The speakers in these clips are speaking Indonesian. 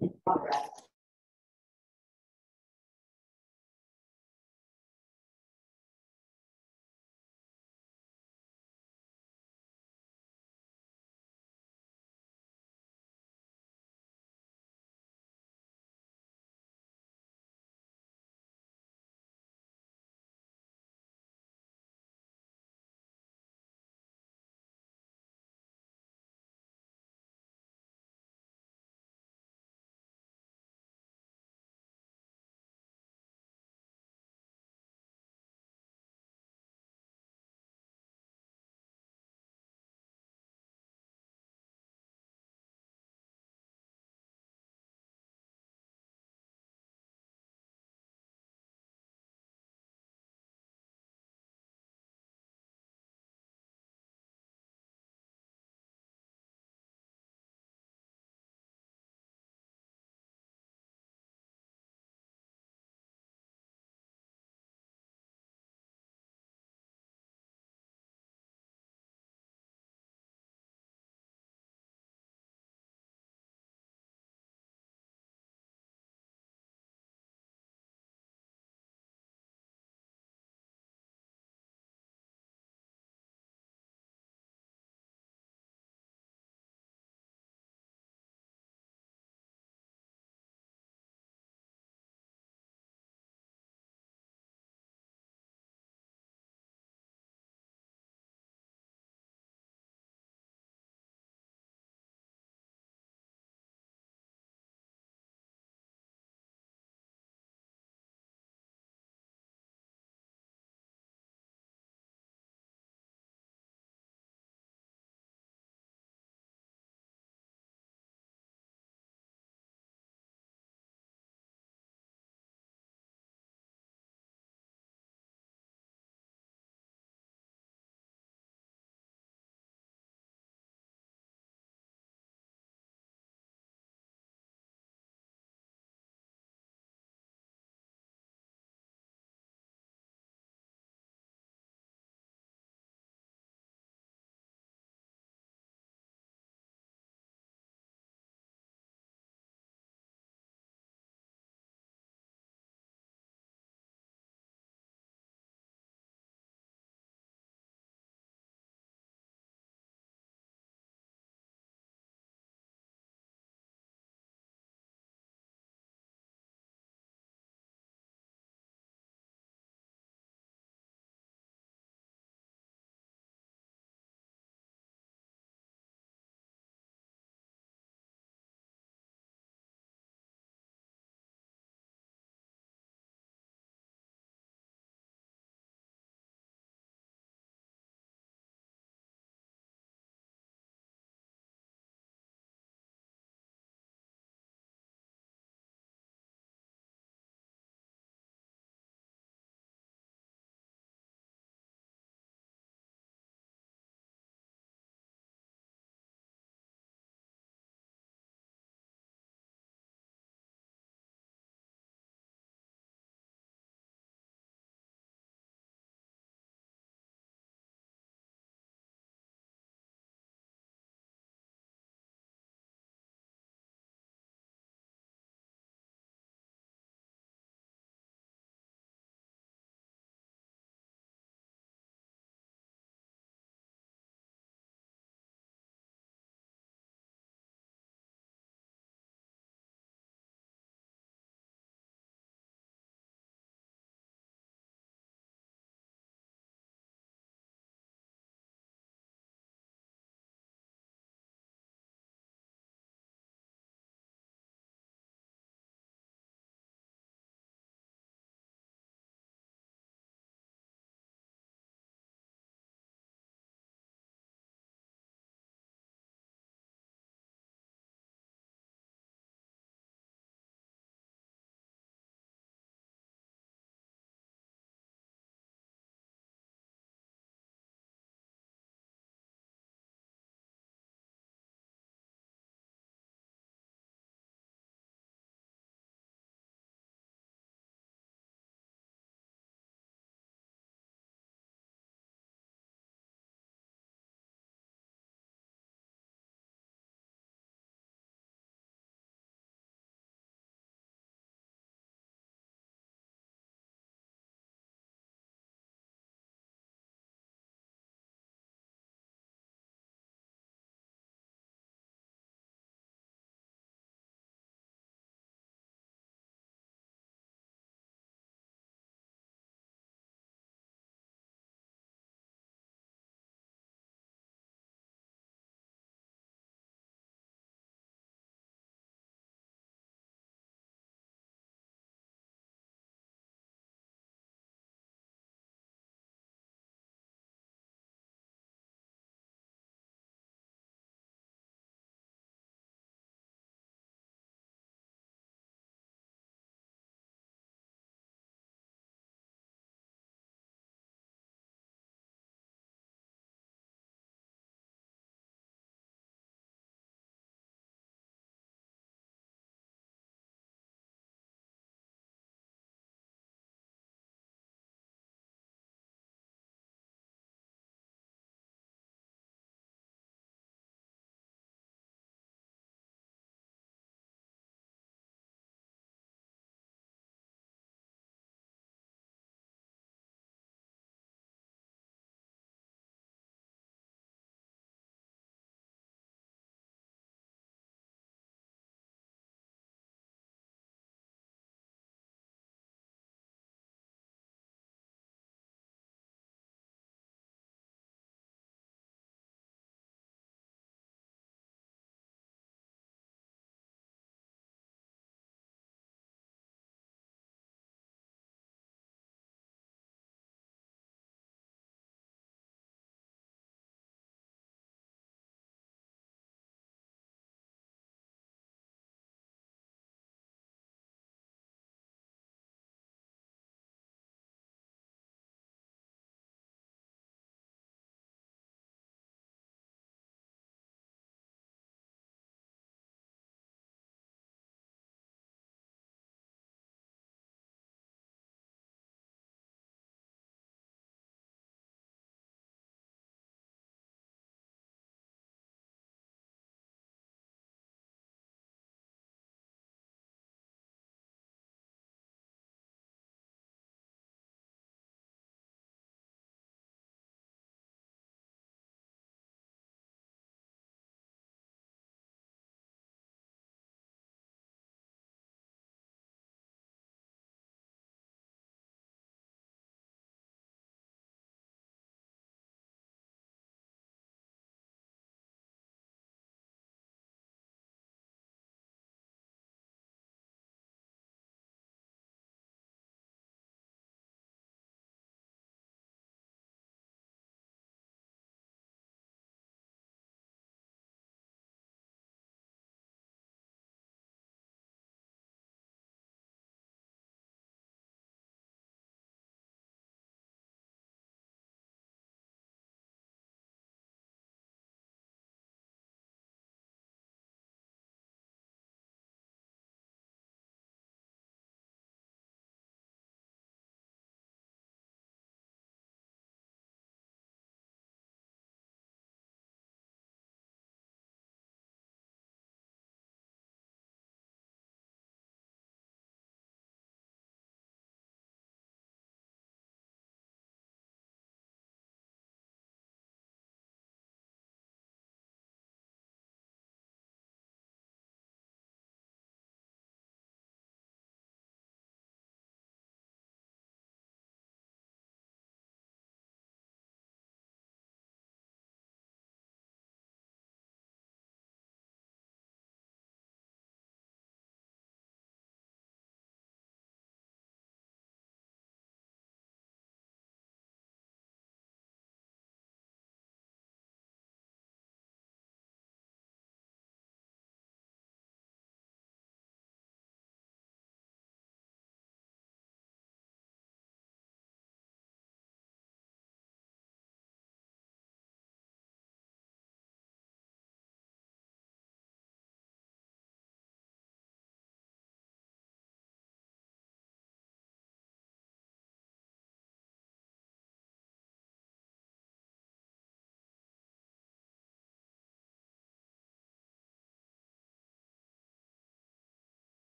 All right.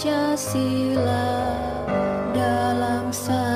Pancasila dalam satu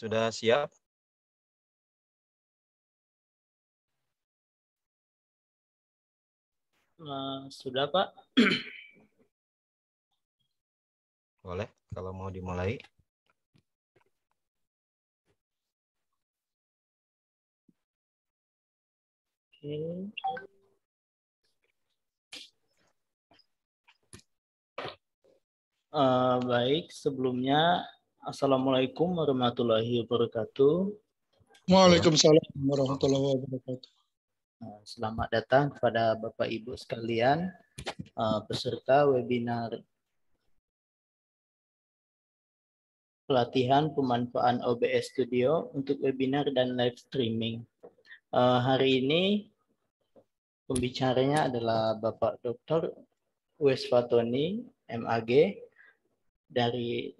Sudah siap? Eh, sudah, Pak. Boleh, kalau mau dimulai. Oke. Uh, baik, sebelumnya Assalamualaikum warahmatullahi wabarakatuh. Waalaikumsalam warahmatullahi wabarakatuh. Uh, selamat datang kepada Bapak Ibu sekalian uh, peserta webinar pelatihan pemanfaatan OBS Studio untuk webinar dan live streaming. Uh, hari ini pembicaranya adalah Bapak Dr. Wes Fatoni, MAG, dari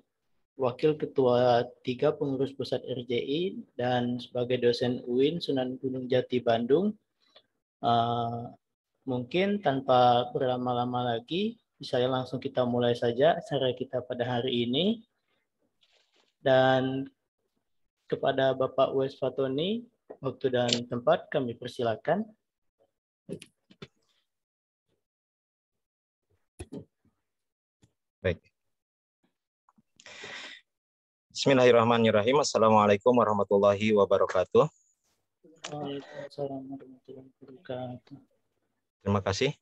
Wakil Ketua Tiga Pengurus Pusat RJI, dan sebagai dosen UIN Sunan Gunung Jati Bandung. Uh, mungkin tanpa berlama-lama lagi, misalnya langsung kita mulai saja acara kita pada hari ini. Dan kepada Bapak Wes Fatoni, waktu dan tempat kami persilakan. Baik. Bismillahirrahmanirrahim. Assalamualaikum warahmatullahi wabarakatuh. Terima kasih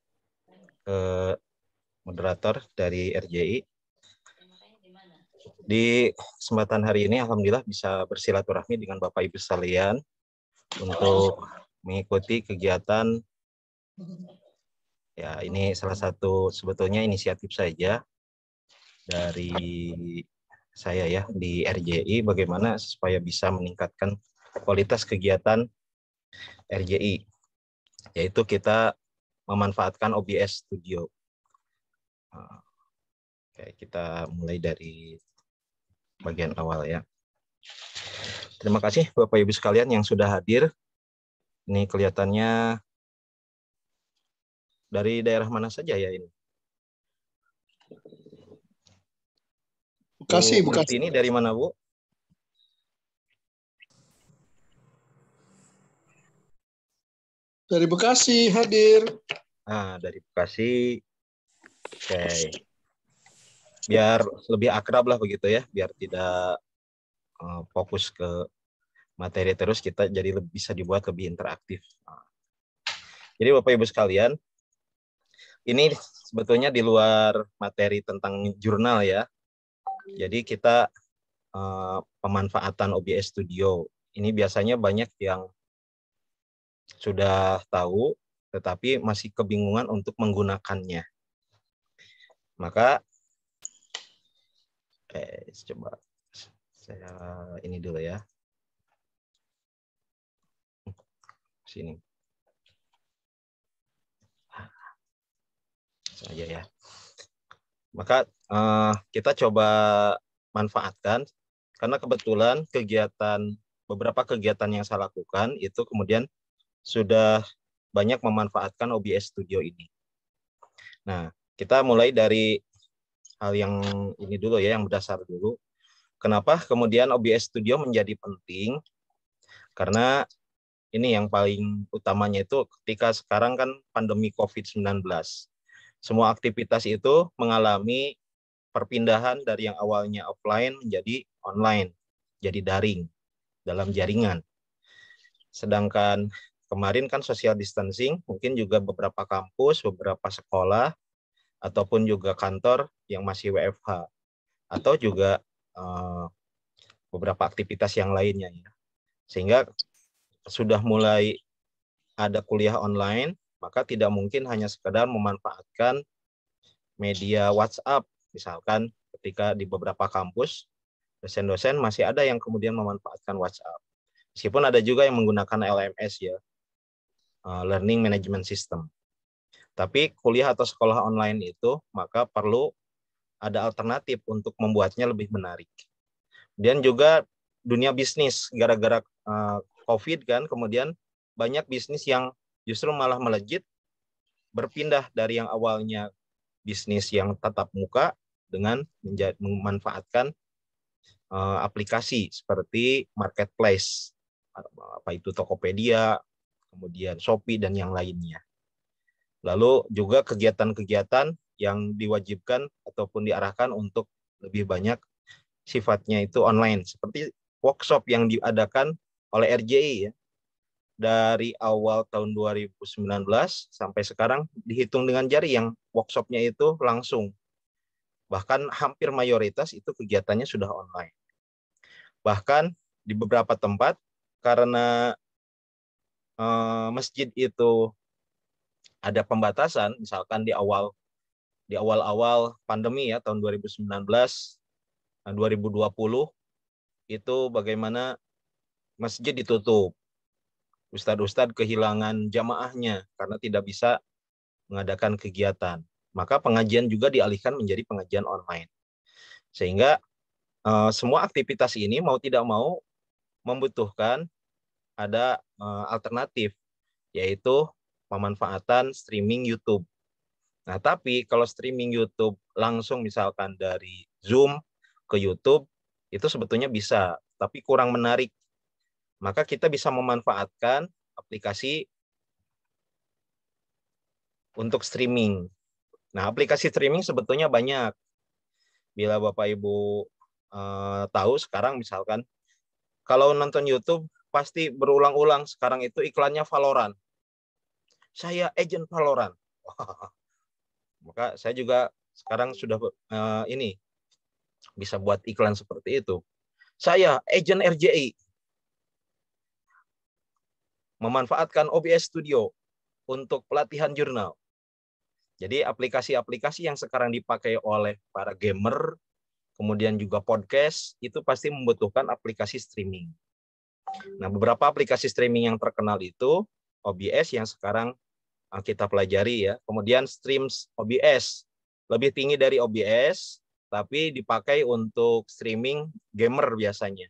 eh, moderator dari RJI. Di kesempatan hari ini, Alhamdulillah bisa bersilaturahmi dengan Bapak Ibu sekalian untuk mengikuti kegiatan ya ini salah satu sebetulnya inisiatif saja dari saya ya di RJI bagaimana supaya bisa meningkatkan kualitas kegiatan RJI yaitu kita memanfaatkan OBS Studio. Ah, oke, kita mulai dari bagian awal ya. Terima kasih Bapak Ibu sekalian yang sudah hadir. Ini kelihatannya dari daerah mana saja ya ini? Bekasi, Bu Bekasi. Ini dari mana, Bu? Dari Bekasi hadir. Nah, dari Bekasi. Oke. Okay. Biar lebih akrab lah begitu ya, biar tidak eh, fokus ke materi terus kita jadi lebih, bisa dibuat lebih interaktif. Ah. Jadi Bapak Ibu sekalian, ini sebetulnya di luar materi tentang jurnal ya, jadi kita uh, pemanfaatan OBS Studio. Ini biasanya banyak yang sudah tahu tetapi masih kebingungan untuk menggunakannya. Maka eh coba saya ini dulu ya. Sini. Saja ya. Maka uh, kita coba manfaatkan karena kebetulan kegiatan beberapa kegiatan yang saya lakukan itu kemudian sudah banyak memanfaatkan OBS Studio ini. Nah, kita mulai dari hal yang ini dulu ya, yang berdasar dulu. Kenapa kemudian OBS Studio menjadi penting? Karena ini yang paling utamanya itu ketika sekarang kan pandemi COVID-19. Semua aktivitas itu mengalami perpindahan dari yang awalnya offline menjadi online, jadi daring dalam jaringan. Sedangkan kemarin kan social distancing, mungkin juga beberapa kampus, beberapa sekolah, ataupun juga kantor yang masih WFH, atau juga uh, beberapa aktivitas yang lainnya. Ya. Sehingga sudah mulai ada kuliah online, maka tidak mungkin hanya sekedar memanfaatkan media WhatsApp. Misalkan ketika di beberapa kampus, dosen-dosen masih ada yang kemudian memanfaatkan WhatsApp. Meskipun ada juga yang menggunakan LMS ya, eh, Learning Management System. Tapi kuliah atau sekolah online itu maka perlu ada alternatif untuk membuatnya lebih menarik. Dan juga dunia bisnis gara-gara eh, COVID kan kemudian banyak bisnis yang justru malah melejit berpindah dari yang awalnya bisnis yang tatap muka dengan manfaatkan memanfaatkan eh, aplikasi seperti marketplace apa itu Tokopedia, kemudian Shopee dan yang lainnya. Lalu juga kegiatan-kegiatan yang diwajibkan ataupun diarahkan untuk lebih banyak sifatnya itu online seperti workshop yang diadakan oleh RJI ya dari awal tahun 2019 sampai sekarang dihitung dengan jari yang workshopnya itu langsung. Bahkan hampir mayoritas itu kegiatannya sudah online. Bahkan di beberapa tempat karena e, masjid itu ada pembatasan, misalkan di awal di awal-awal pandemi ya tahun 2019 2020 eh, itu bagaimana masjid ditutup ustadz-ustadz kehilangan jamaahnya karena tidak bisa mengadakan kegiatan. Maka pengajian juga dialihkan menjadi pengajian online. Sehingga uh, semua aktivitas ini mau tidak mau membutuhkan ada uh, alternatif yaitu pemanfaatan streaming YouTube. Nah, tapi kalau streaming YouTube langsung misalkan dari Zoom ke YouTube itu sebetulnya bisa, tapi kurang menarik maka kita bisa memanfaatkan aplikasi untuk streaming. Nah, aplikasi streaming sebetulnya banyak. Bila Bapak Ibu eh, tahu sekarang misalkan kalau nonton YouTube pasti berulang-ulang sekarang itu iklannya Valorant. Saya agent Valorant. Maka saya juga sekarang sudah eh, ini bisa buat iklan seperti itu. Saya agent RJI memanfaatkan OBS Studio untuk pelatihan jurnal. Jadi aplikasi-aplikasi yang sekarang dipakai oleh para gamer, kemudian juga podcast, itu pasti membutuhkan aplikasi streaming. Nah, beberapa aplikasi streaming yang terkenal itu OBS yang sekarang ah, kita pelajari ya. Kemudian streams OBS lebih tinggi dari OBS, tapi dipakai untuk streaming gamer biasanya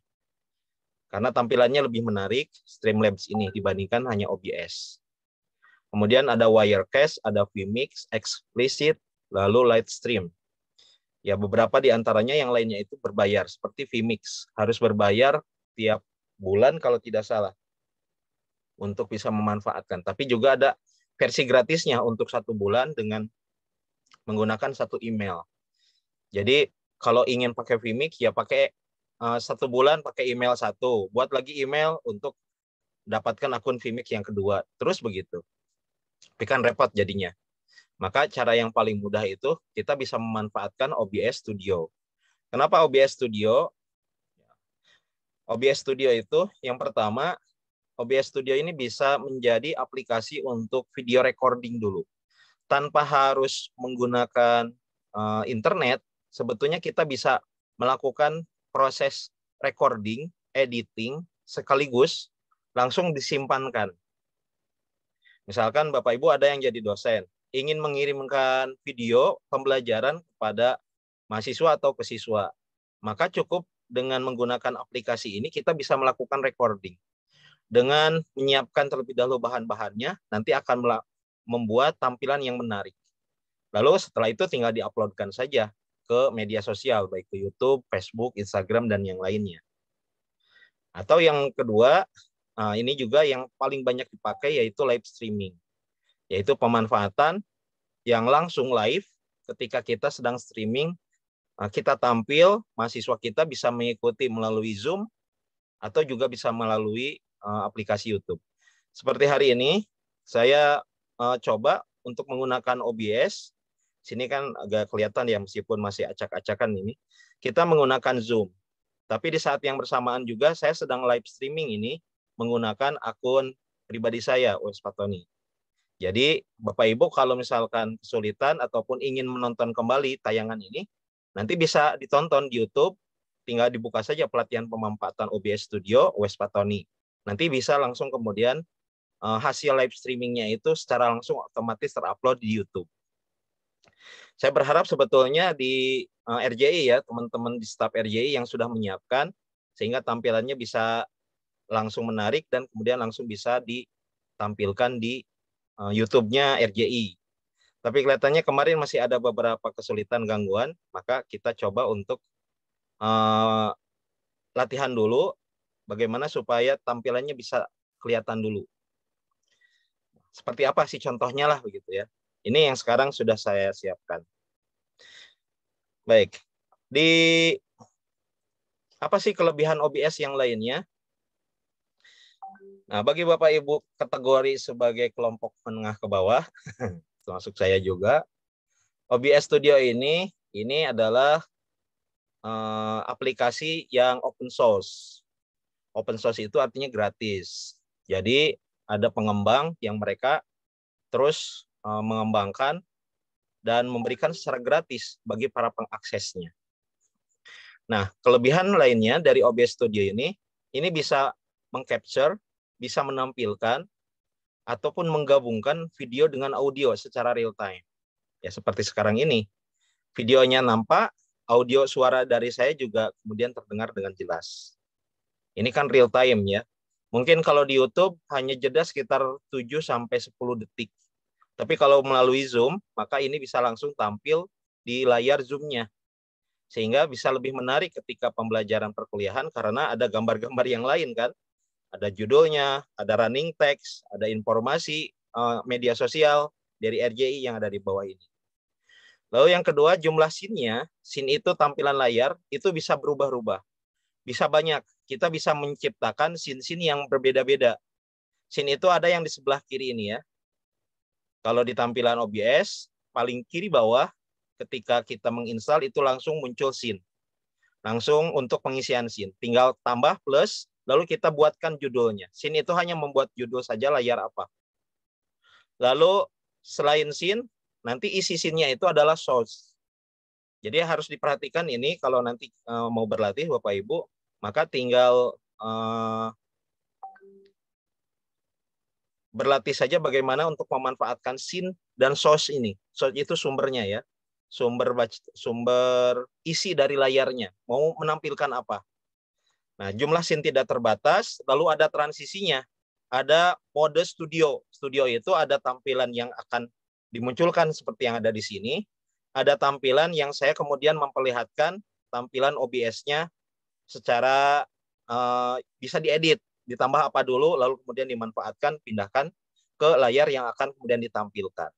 karena tampilannya lebih menarik Streamlabs ini dibandingkan hanya OBS. Kemudian ada Wirecast, ada Vmix, Explicit, lalu Lightstream. Ya, beberapa di antaranya yang lainnya itu berbayar, seperti Vmix. Harus berbayar tiap bulan kalau tidak salah untuk bisa memanfaatkan. Tapi juga ada versi gratisnya untuk satu bulan dengan menggunakan satu email. Jadi kalau ingin pakai Vmix ya pakai Eh, satu bulan pakai email satu, buat lagi email untuk dapatkan akun Vimix yang kedua. Terus begitu. Tapi kan repot jadinya. Maka cara yang paling mudah itu kita bisa memanfaatkan OBS Studio. Kenapa OBS Studio? OBS Studio itu yang pertama, OBS Studio ini bisa menjadi aplikasi untuk video recording dulu. Tanpa harus menggunakan uh, internet, sebetulnya kita bisa melakukan proses recording, editing sekaligus langsung disimpankan. Misalkan Bapak Ibu ada yang jadi dosen, ingin mengirimkan video pembelajaran kepada mahasiswa atau kesiswa, maka cukup dengan menggunakan aplikasi ini kita bisa melakukan recording. Dengan menyiapkan terlebih dahulu bahan-bahannya, nanti akan membuat tampilan yang menarik. Lalu setelah itu tinggal diuploadkan saja ke media sosial, baik ke YouTube, Facebook, Instagram, dan yang lainnya. Atau yang kedua, eh, ini juga yang paling banyak dipakai yaitu live streaming, yaitu pemanfaatan yang langsung live ketika kita sedang streaming, eh, kita tampil, mahasiswa kita bisa mengikuti melalui Zoom atau juga bisa melalui eh, aplikasi YouTube. Seperti hari ini, saya coba untuk menggunakan OBS Sini kan agak kelihatan ya meskipun masih acak-acakan ini. Kita menggunakan Zoom. Tapi di saat yang bersamaan juga saya sedang live streaming ini menggunakan akun pribadi saya, Urs Patoni. Jadi Bapak Ibu kalau misalkan kesulitan ataupun ingin menonton kembali tayangan ini, nanti bisa ditonton di YouTube, tinggal dibuka saja pelatihan pemanfaatan OBS Studio West Patoni. Nanti bisa langsung kemudian eh, hasil live streamingnya itu secara langsung otomatis terupload di YouTube. Saya berharap sebetulnya di uh, eh, RJI ya, teman-teman di staf RJI yang sudah menyiapkan sehingga tampilannya bisa langsung menarik dan kemudian langsung bisa ditampilkan di uh, YouTube-nya RJI. Tapi kelihatannya kemarin masih ada beberapa kesulitan gangguan, maka kita coba untuk uh, latihan dulu bagaimana supaya tampilannya bisa kelihatan dulu. Seperti apa sih contohnya lah begitu ya. Ini yang sekarang sudah saya siapkan. Baik. Di apa sih kelebihan OBS yang lainnya? Nah, bagi Bapak Ibu kategori sebagai kelompok menengah ke bawah, termasuk saya juga, OBS Studio ini ini adalah uh, aplikasi yang open source. Open source itu artinya gratis. Jadi ada pengembang yang mereka terus Eh, mengembangkan dan memberikan secara gratis bagi para pengaksesnya. Nah, kelebihan lainnya dari OBS Studio ini, ini bisa mengcapture, bisa menampilkan, ataupun menggabungkan video dengan audio secara real time. Ya, seperti sekarang ini. Videonya nampak, audio suara dari saya juga kemudian terdengar dengan jelas. Ini kan real time ya. Mungkin kalau di YouTube hanya jeda sekitar 7 sampai 10 detik tapi kalau melalui Zoom, maka ini bisa langsung tampil di layar Zoomnya, Sehingga bisa lebih menarik ketika pembelajaran perkuliahan karena ada gambar-gambar yang lain kan. Ada judulnya, ada running text, ada informasi eh, media sosial dari RJI yang ada di bawah ini. Lalu yang kedua, jumlah scene-nya. Scene itu tampilan layar, itu bisa berubah-ubah. Bisa banyak. Kita bisa menciptakan scene-scene yang berbeda-beda. Scene itu ada yang di sebelah kiri ini ya kalau di tampilan OBS, paling kiri bawah ketika kita menginstal itu langsung muncul scene. Langsung untuk pengisian scene. Tinggal tambah plus, lalu kita buatkan judulnya. Scene itu hanya membuat judul saja layar apa. Lalu selain scene, nanti isi scene-nya itu adalah source. Jadi harus diperhatikan ini kalau nanti eh, mau berlatih Bapak Ibu, maka tinggal eh, berlatih saja bagaimana untuk memanfaatkan sin dan source ini. Source itu sumbernya ya. Sumber sumber isi dari layarnya. Mau menampilkan apa? Nah, jumlah sin tidak terbatas, lalu ada transisinya. Ada mode studio. Studio itu ada tampilan yang akan dimunculkan seperti yang ada di sini. Ada tampilan yang saya kemudian memperlihatkan tampilan OBS-nya secara uh, bisa diedit ditambah apa dulu, lalu kemudian dimanfaatkan, pindahkan ke layar yang akan kemudian ditampilkan.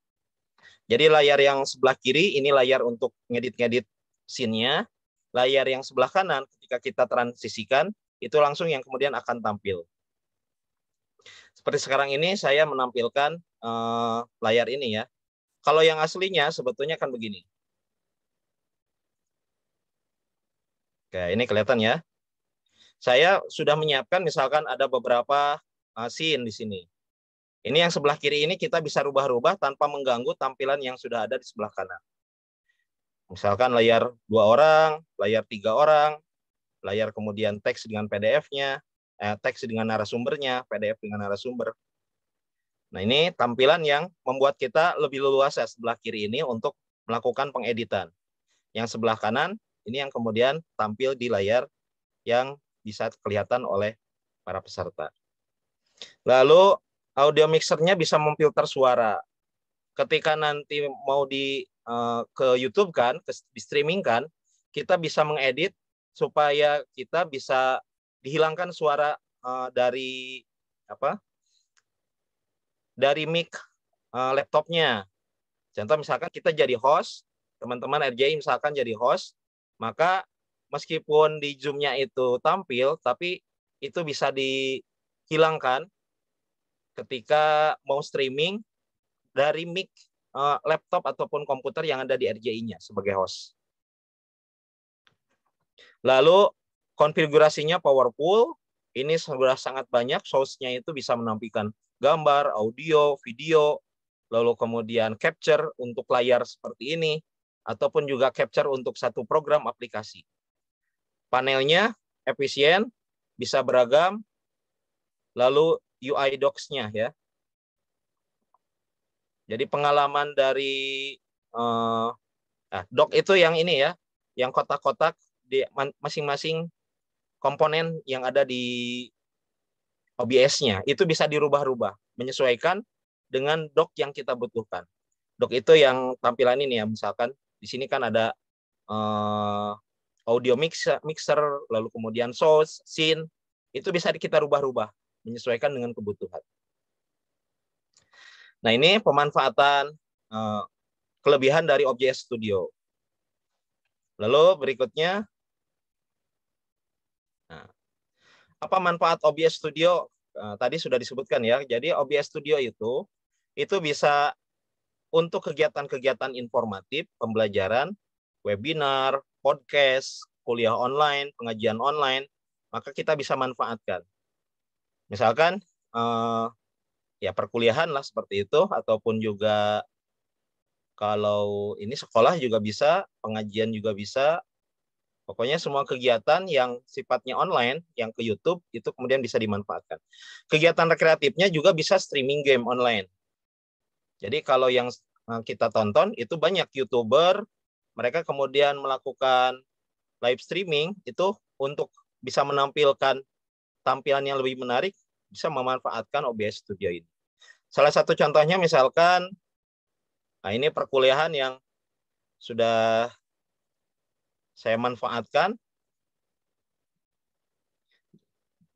Jadi layar yang sebelah kiri ini layar untuk ngedit-ngedit scene-nya. Layar yang sebelah kanan ketika kita transisikan itu langsung yang kemudian akan tampil. Seperti sekarang ini saya menampilkan uh, layar ini ya. Kalau yang aslinya sebetulnya akan begini. Oke, ini kelihatan ya. Saya sudah menyiapkan misalkan ada beberapa eh, scene di sini. Ini yang sebelah kiri ini kita bisa rubah-rubah tanpa mengganggu tampilan yang sudah ada di sebelah kanan. Misalkan layar dua orang, layar tiga orang, layar kemudian teks dengan PDF-nya, eh, teks dengan narasumbernya, PDF dengan narasumber. Nah ini tampilan yang membuat kita lebih leluasa ya sebelah kiri ini untuk melakukan pengeditan. Yang sebelah kanan ini yang kemudian tampil di layar yang bisa kelihatan oleh para peserta. Lalu audio mixernya bisa memfilter suara. Ketika nanti mau di eh, ke YouTube kan, di streaming kan, kita bisa mengedit supaya kita bisa dihilangkan suara eh, dari apa? Dari mic eh, laptopnya. Contoh misalkan kita jadi host, teman-teman RJ misalkan jadi host, maka meskipun di zoomnya itu tampil tapi itu bisa dihilangkan ketika mau streaming dari mic eh, laptop ataupun komputer yang ada di RJI-nya sebagai host. Lalu konfigurasinya powerful, ini sudah sangat banyak source-nya itu bisa menampilkan gambar, audio, video, lalu kemudian capture untuk layar seperti ini ataupun juga capture untuk satu program aplikasi panelnya efisien, bisa beragam, lalu UI docs-nya ya. Jadi pengalaman dari uh, doc itu yang ini ya, yang kotak-kotak di masing-masing komponen yang ada di OBS-nya itu bisa dirubah-rubah, menyesuaikan dengan doc yang kita butuhkan. Doc itu yang tampilan ini ya, misalkan di sini kan ada uh, audio mixer, mixer lalu kemudian source, scene, itu bisa kita rubah-rubah menyesuaikan dengan kebutuhan. Nah, ini pemanfaatan eh, kelebihan dari OBS Studio. Lalu berikutnya nah, apa manfaat OBS Studio? Eh, tadi sudah disebutkan ya. Jadi OBS Studio itu itu bisa untuk kegiatan-kegiatan informatif, pembelajaran, webinar, podcast, kuliah online, pengajian online, maka kita bisa manfaatkan. Misalkan eh, ya perkuliahan lah seperti itu ataupun juga kalau ini sekolah juga bisa, pengajian juga bisa. Pokoknya semua kegiatan yang sifatnya online, yang ke YouTube itu kemudian bisa dimanfaatkan. Kegiatan rekreatifnya juga bisa streaming game online. Jadi kalau yang eh, kita tonton itu banyak YouTuber, mereka kemudian melakukan live streaming itu untuk bisa menampilkan tampilan yang lebih menarik bisa memanfaatkan OBS Studio ini. Salah satu contohnya misalkan nah ini perkuliahan yang sudah saya manfaatkan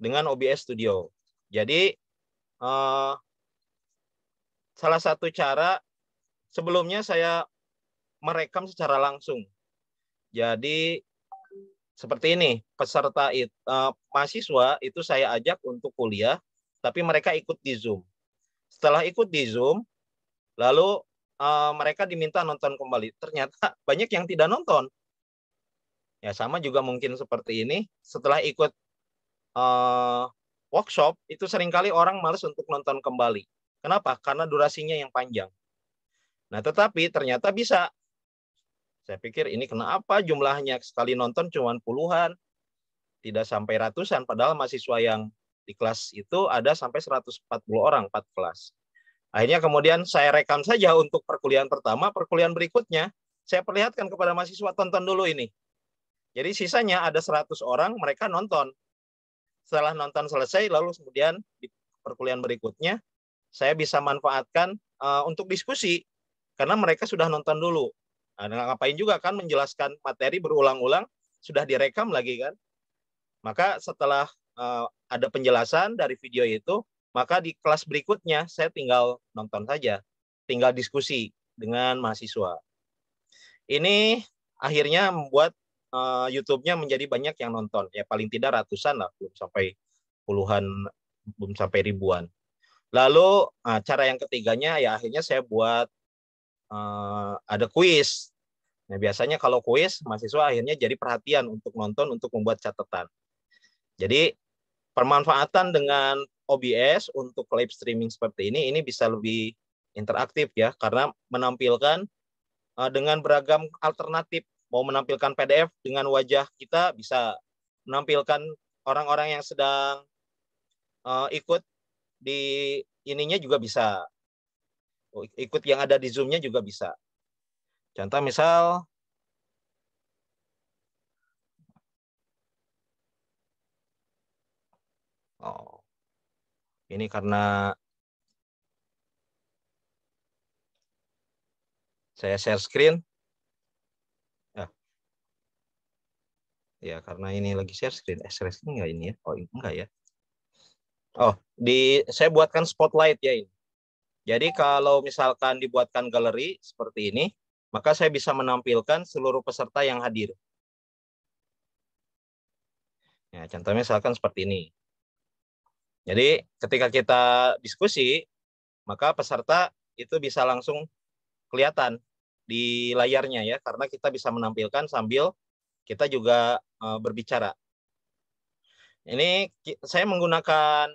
dengan OBS Studio. Jadi eh, salah satu cara sebelumnya saya merekam secara langsung. Jadi seperti ini, peserta itu, uh, eh, mahasiswa itu saya ajak untuk kuliah, tapi mereka ikut di Zoom. Setelah ikut di Zoom, lalu uh, mereka diminta nonton kembali. Ternyata banyak yang tidak nonton. Ya sama juga mungkin seperti ini. Setelah ikut uh, workshop, itu seringkali orang males untuk nonton kembali. Kenapa? Karena durasinya yang panjang. Nah, tetapi ternyata bisa saya pikir ini kenapa jumlahnya sekali nonton cuma puluhan, tidak sampai ratusan, padahal mahasiswa yang di kelas itu ada sampai 140 orang, 4 kelas. Akhirnya kemudian saya rekam saja untuk perkuliahan pertama, perkuliahan berikutnya saya perlihatkan kepada mahasiswa tonton dulu ini. Jadi sisanya ada 100 orang mereka nonton. Setelah nonton selesai lalu kemudian di perkuliahan berikutnya saya bisa manfaatkan uh, untuk diskusi karena mereka sudah nonton dulu. Nah, ngapain juga kan menjelaskan materi berulang-ulang sudah direkam lagi kan? Maka setelah uh, ada penjelasan dari video itu, maka di kelas berikutnya saya tinggal nonton saja, tinggal diskusi dengan mahasiswa. Ini akhirnya membuat uh, YouTube-nya menjadi banyak yang nonton, ya paling tidak ratusan lah, belum sampai puluhan, belum sampai ribuan. Lalu nah, cara yang ketiganya ya akhirnya saya buat uh, ada kuis. Nah, biasanya kalau kuis mahasiswa akhirnya jadi perhatian untuk nonton untuk membuat catatan. Jadi permanfaatan dengan OBS untuk live streaming seperti ini ini bisa lebih interaktif ya karena menampilkan uh, dengan beragam alternatif mau menampilkan PDF dengan wajah kita bisa menampilkan orang-orang yang sedang uh, ikut di ininya juga bisa ikut yang ada di zoomnya juga bisa. Contoh misal Oh. Ini karena saya share screen. Ya. ya karena ini lagi share screen. Eh, share screen enggak ini ya? Oh, enggak ya. Oh, di saya buatkan spotlight ya ini. Jadi kalau misalkan dibuatkan galeri seperti ini, maka saya bisa menampilkan seluruh peserta yang hadir. Ya, contohnya misalkan seperti ini. Jadi ketika kita diskusi, maka peserta itu bisa langsung kelihatan di layarnya ya, karena kita bisa menampilkan sambil kita juga eh, berbicara. Ini saya menggunakan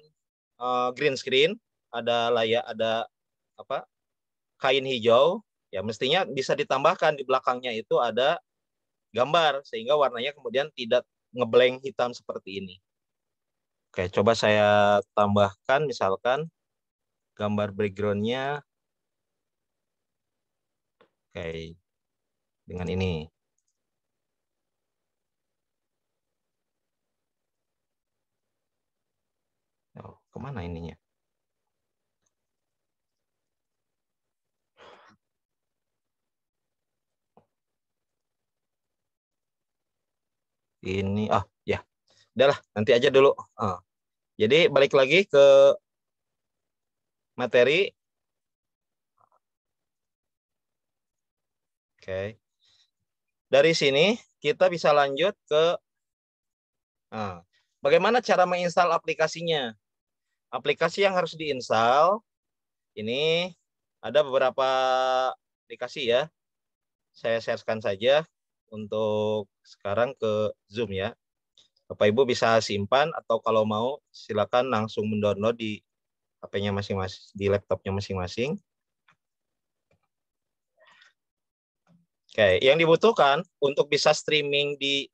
eh, green screen, ada layar, ada apa kain hijau ya mestinya bisa ditambahkan di belakangnya itu ada gambar sehingga warnanya kemudian tidak ngebleng hitam seperti ini. Oke, coba saya tambahkan misalkan gambar backgroundnya. Oke, dengan ini. Oh, kemana ininya? ini oh ya udahlah nanti aja dulu oh. jadi balik lagi ke materi oke okay. dari sini kita bisa lanjut ke oh. bagaimana cara menginstal aplikasinya aplikasi yang harus diinstal ini ada beberapa aplikasi ya saya sharekan saja untuk sekarang ke Zoom ya. Bapak Ibu bisa simpan atau kalau mau silakan langsung mendownload di HP-nya masing-masing, di laptopnya masing-masing. Oke, yang dibutuhkan untuk bisa streaming di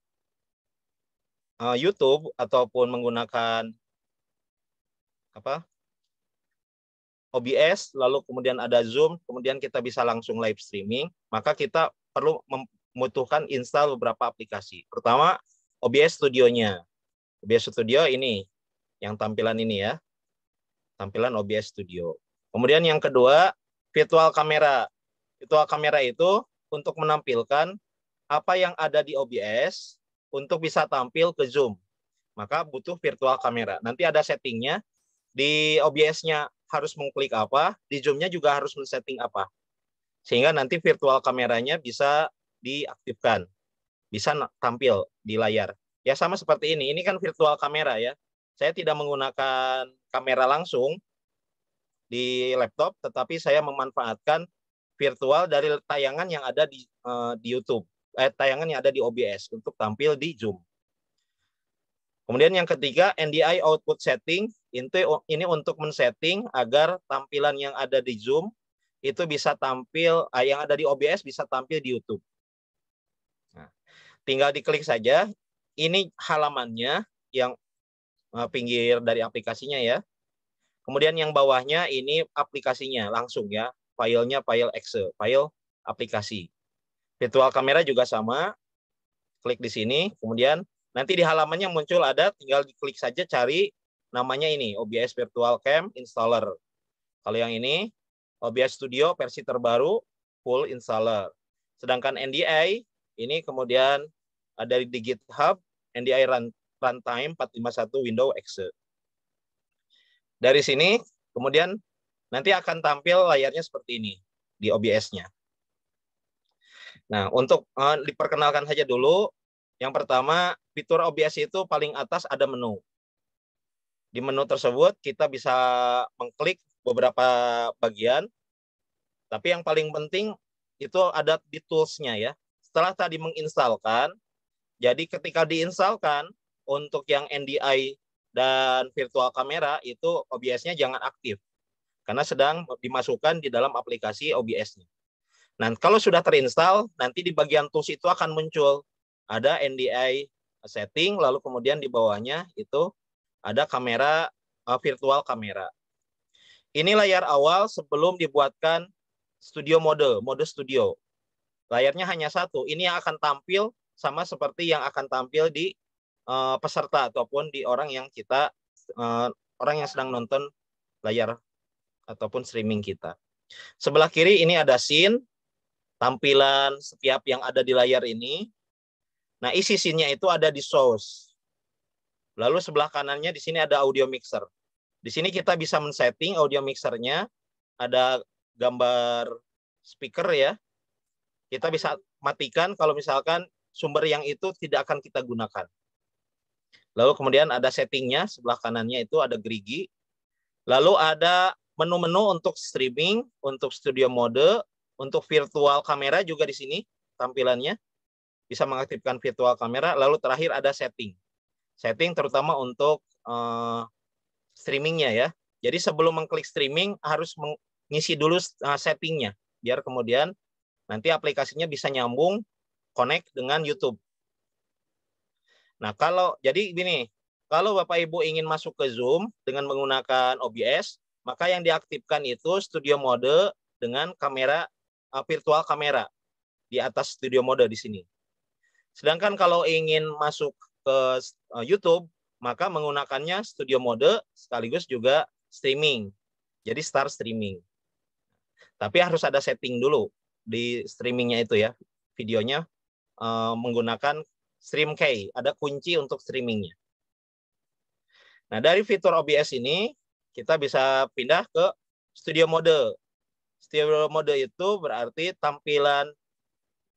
eh, YouTube ataupun menggunakan apa? OBS, lalu kemudian ada Zoom, kemudian kita bisa langsung live streaming, maka kita perlu membutuhkan install beberapa aplikasi. Pertama, OBS Studio-nya. OBS Studio ini, yang tampilan ini ya. Tampilan OBS Studio. Kemudian yang kedua, virtual camera. Virtual camera itu untuk menampilkan apa yang ada di OBS untuk bisa tampil ke Zoom. Maka butuh virtual camera. Nanti ada settingnya. Di OBS-nya harus mengklik apa, di Zoom-nya juga harus men-setting apa. Sehingga nanti virtual kameranya bisa diaktifkan. Bisa tampil di layar. Ya sama seperti ini. Ini kan virtual kamera ya. Saya tidak menggunakan kamera langsung di laptop, tetapi saya memanfaatkan virtual dari tayangan yang ada di uh, di YouTube, eh, tayangan yang ada di OBS untuk tampil di Zoom. Kemudian yang ketiga NDI output setting itu ini untuk men-setting agar tampilan yang ada di Zoom itu bisa tampil eh, yang ada di OBS bisa tampil di YouTube. Tinggal diklik saja. Ini halamannya yang eh, pinggir dari aplikasinya ya. Kemudian yang bawahnya ini aplikasinya langsung ya. Filenya file Excel, file aplikasi. Virtual kamera juga sama. Klik di sini, kemudian nanti di halamannya muncul ada tinggal diklik saja cari namanya ini OBS Virtual Cam Installer. Kalau yang ini OBS Studio versi terbaru full installer. Sedangkan NDI ini kemudian Ah, dari di GitHub NDI run, runtime 451 window exe. Dari sini kemudian nanti akan tampil layarnya seperti ini di OBS-nya. Nah, untuk uh, diperkenalkan saja dulu, yang pertama fitur OBS itu paling atas ada menu. Di menu tersebut kita bisa mengklik beberapa bagian, tapi yang paling penting itu ada di tools-nya ya. Setelah tadi menginstalkan, jadi ketika diinstalkan untuk yang NDI dan virtual kamera itu OBS-nya jangan aktif karena sedang dimasukkan di dalam aplikasi OBS-nya. Nah, kalau sudah terinstall, nanti di bagian tools itu akan muncul ada NDI setting, lalu kemudian di bawahnya itu ada kamera eh, virtual kamera. Ini layar awal sebelum dibuatkan studio mode, mode studio. Layarnya hanya satu. Ini yang akan tampil sama seperti yang akan tampil di uh, peserta ataupun di orang yang kita uh, orang yang sedang nonton layar ataupun streaming kita. Sebelah kiri ini ada scene tampilan setiap yang ada di layar ini. Nah, isi scene-nya itu ada di source. Lalu sebelah kanannya di sini ada audio mixer. Di sini kita bisa men-setting audio mixernya. Ada gambar speaker ya. Kita bisa matikan kalau misalkan sumber yang itu tidak akan kita gunakan. Lalu kemudian ada settingnya, sebelah kanannya itu ada gerigi. Lalu ada menu-menu untuk streaming, untuk studio mode, untuk virtual kamera juga di sini tampilannya. Bisa mengaktifkan virtual kamera. Lalu terakhir ada setting. Setting terutama untuk uh, streamingnya ya. Jadi sebelum mengklik streaming harus mengisi dulu eh, settingnya. Biar kemudian nanti aplikasinya bisa nyambung connect dengan YouTube. Nah, kalau jadi gini, kalau Bapak Ibu ingin masuk ke Zoom dengan menggunakan OBS, maka yang diaktifkan itu studio mode dengan kamera eh, virtual kamera di atas studio mode di sini. Sedangkan kalau ingin masuk ke eh, YouTube, maka menggunakannya studio mode sekaligus juga streaming. Jadi start streaming. Tapi harus ada setting dulu di streamingnya itu ya, videonya uh, menggunakan Stream Key. Ada kunci untuk streamingnya. Nah, dari fitur OBS ini, kita bisa pindah ke Studio Mode. Studio Mode itu berarti tampilan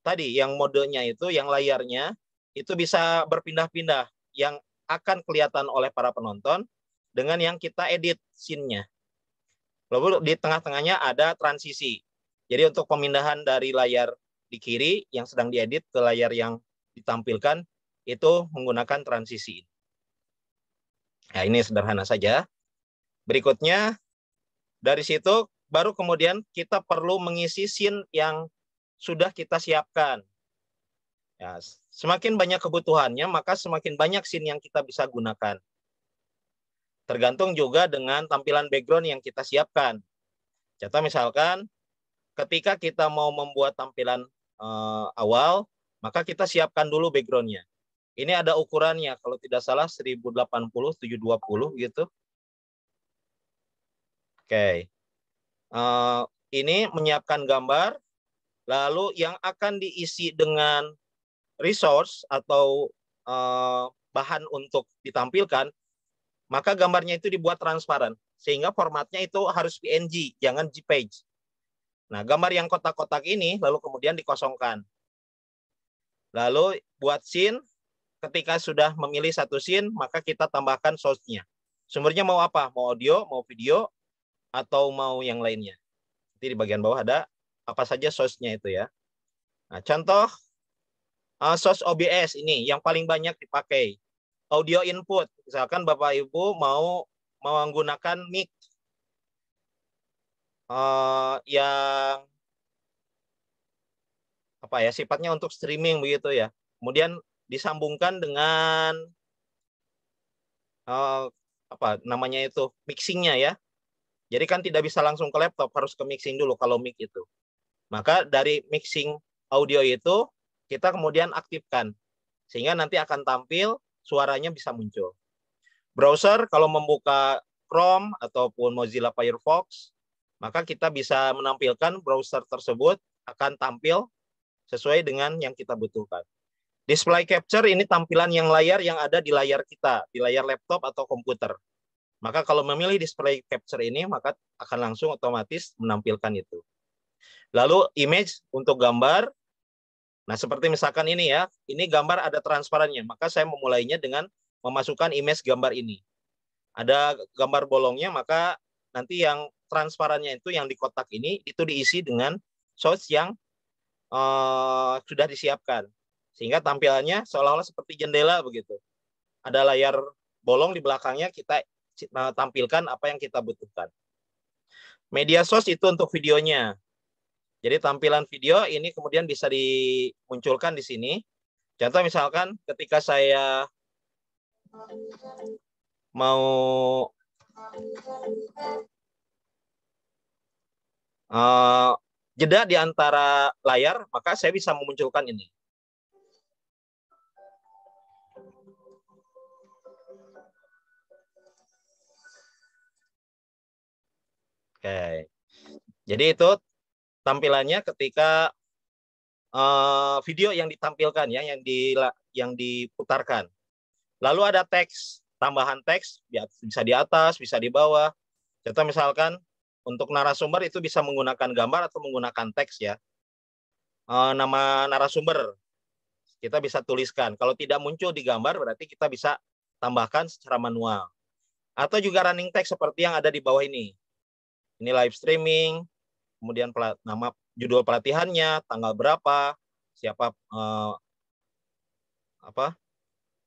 tadi, yang modenya itu, yang layarnya, itu bisa berpindah-pindah. Yang akan kelihatan oleh para penonton dengan yang kita edit scene-nya. Lalu di tengah-tengahnya ada transisi. Jadi untuk pemindahan dari layar di kiri yang sedang diedit ke layar yang ditampilkan itu menggunakan transisi. Nah, ini sederhana saja. Berikutnya, dari situ baru kemudian kita perlu mengisi scene yang sudah kita siapkan. Ya, semakin banyak kebutuhannya, maka semakin banyak scene yang kita bisa gunakan. Tergantung juga dengan tampilan background yang kita siapkan. Contoh misalkan, ketika kita mau membuat tampilan uh, awal, maka kita siapkan dulu backgroundnya. Ini ada ukurannya, kalau tidak salah 1080 720 gitu. Oke. Okay. Uh, eh, ini menyiapkan gambar, lalu yang akan diisi dengan resource atau uh, bahan untuk ditampilkan, maka gambarnya itu dibuat transparan sehingga formatnya itu harus PNG, jangan JPEG. Nah, gambar yang kotak-kotak ini lalu kemudian dikosongkan. Lalu buat scene, ketika sudah memilih satu scene, maka kita tambahkan source-nya. Sumbernya mau apa? Mau audio, mau video, atau mau yang lainnya. Nanti di bagian bawah ada apa saja source-nya itu ya. Nah, contoh uh, source OBS ini yang paling banyak dipakai. Audio input, misalkan Bapak Ibu mau menggunakan mic uh, yang apa ya sifatnya untuk streaming begitu ya. Kemudian disambungkan dengan uh, apa namanya itu mixingnya ya. Jadi kan tidak bisa langsung ke laptop, harus ke mixing dulu kalau mic itu. Maka dari mixing audio itu kita kemudian aktifkan sehingga nanti akan tampil suaranya bisa muncul. Browser kalau membuka Chrome ataupun Mozilla Firefox maka kita bisa menampilkan browser tersebut akan tampil sesuai dengan yang kita butuhkan. Display capture ini tampilan yang layar yang ada di layar kita, di layar laptop atau komputer. Maka kalau memilih display capture ini, maka akan langsung otomatis menampilkan itu. Lalu image untuk gambar. Nah, seperti misalkan ini ya, ini gambar ada transparannya. Maka saya memulainya dengan memasukkan image gambar ini. Ada gambar bolongnya, maka nanti yang transparannya itu yang di kotak ini itu diisi dengan source yang uh, sudah disiapkan sehingga tampilannya seolah-olah seperti jendela begitu. Ada layar bolong di belakangnya kita eh, tampilkan apa yang kita butuhkan. Media source itu untuk videonya. Jadi tampilan video ini kemudian bisa dimunculkan di sini. Contoh misalkan ketika saya mau uh, jeda di antara layar, maka saya bisa memunculkan ini. Oke. Jadi itu tampilannya ketika uh, video yang ditampilkan ya, yang di yang diputarkan. Lalu ada teks, tambahan teks, ya bisa di atas, bisa di bawah. Contoh misalkan untuk narasumber itu bisa menggunakan gambar atau menggunakan teks ya. E, nama narasumber kita bisa tuliskan. Kalau tidak muncul di gambar berarti kita bisa tambahkan secara manual. Atau juga running text seperti yang ada di bawah ini. Ini live streaming, kemudian pelat, nama judul pelatihannya, tanggal berapa, siapa e, apa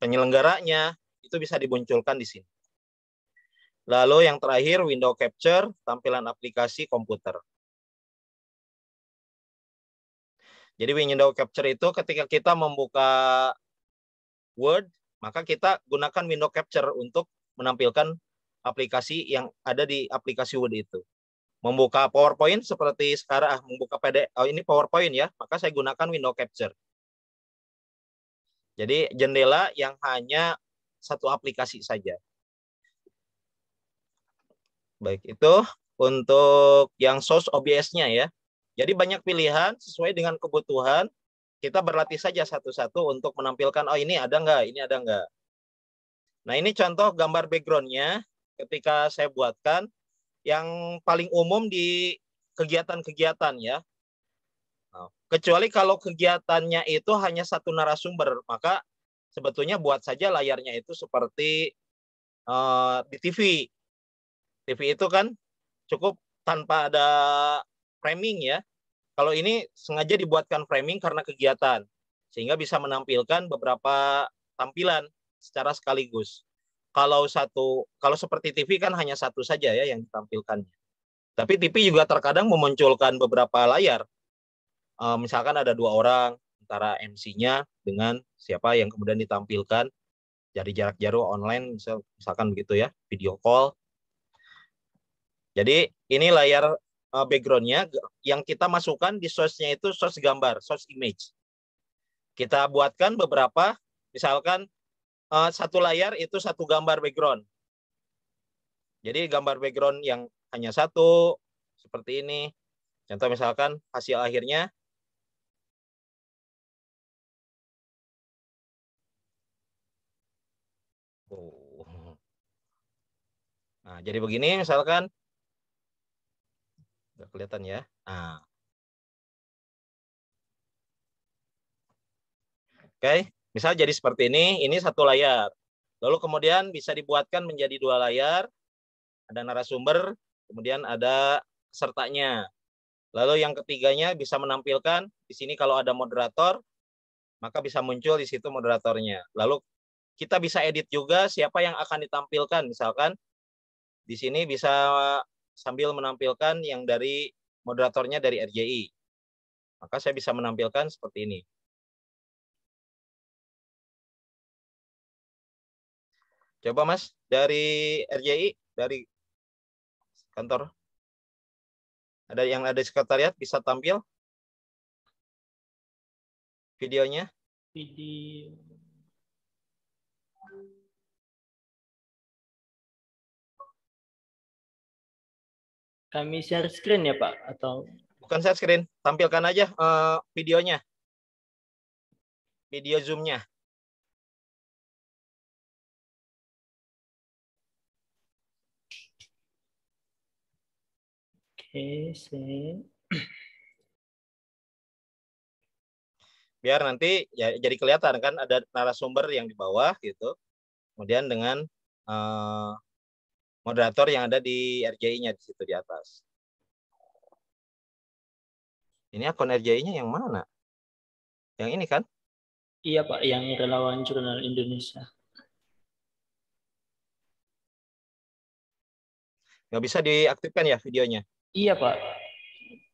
penyelenggaranya, itu bisa dimunculkan di sini. Lalu yang terakhir window capture, tampilan aplikasi komputer. Jadi window capture itu ketika kita membuka Word, maka kita gunakan window capture untuk menampilkan aplikasi yang ada di aplikasi Word itu. Membuka PowerPoint seperti sekarang, ah, membuka PDF, oh ini PowerPoint ya, maka saya gunakan window capture. Jadi jendela yang hanya satu aplikasi saja. Baik, itu untuk yang source OBS-nya ya. Jadi banyak pilihan sesuai dengan kebutuhan. Kita berlatih saja satu-satu untuk menampilkan, oh ini ada nggak, ini ada nggak. Nah ini contoh gambar background-nya ketika saya buatkan yang paling umum di kegiatan-kegiatan ya. Nah, kecuali kalau kegiatannya itu hanya satu narasumber, maka sebetulnya buat saja layarnya itu seperti uh, di TV TV itu kan cukup tanpa ada framing ya. Kalau ini sengaja dibuatkan framing karena kegiatan sehingga bisa menampilkan beberapa tampilan secara sekaligus. Kalau satu kalau seperti TV kan hanya satu saja ya yang ditampilkannya. Tapi TV juga terkadang memunculkan beberapa layar. E, misalkan ada dua orang antara MC-nya dengan siapa yang kemudian ditampilkan dari jarak jauh online misalkan begitu ya, video call jadi ini layar uh, backgroundnya yang kita masukkan di source-nya itu source gambar, source image. Kita buatkan beberapa, misalkan eh, satu layar itu satu gambar background. Jadi gambar background yang hanya satu seperti ini. Contoh misalkan hasil akhirnya oh. Nah, jadi begini misalkan Nggak kelihatan ya. Nah. Oke, okay. misal jadi seperti ini, ini satu layar. Lalu kemudian bisa dibuatkan menjadi dua layar. Ada narasumber, kemudian ada sertanya. Lalu yang ketiganya bisa menampilkan di sini kalau ada moderator, maka bisa muncul di situ moderatornya. Lalu kita bisa edit juga siapa yang akan ditampilkan. Misalkan di sini bisa sambil menampilkan yang dari moderatornya dari RJI. Maka saya bisa menampilkan seperti ini. Coba Mas dari RJI dari kantor ada yang ada di sekretariat bisa tampil videonya? Video Kami share screen ya Pak atau bukan share screen, tampilkan aja uh, videonya. Video zoomnya. Oke, okay, biar nanti ya, jadi kelihatan kan ada narasumber yang di bawah gitu kemudian dengan uh, moderator yang ada di RJI-nya di situ di atas. Ini akun RJI-nya yang mana? Yang ini kan? Iya Pak, yang relawan jurnal Indonesia. Nggak bisa diaktifkan ya videonya? Iya Pak.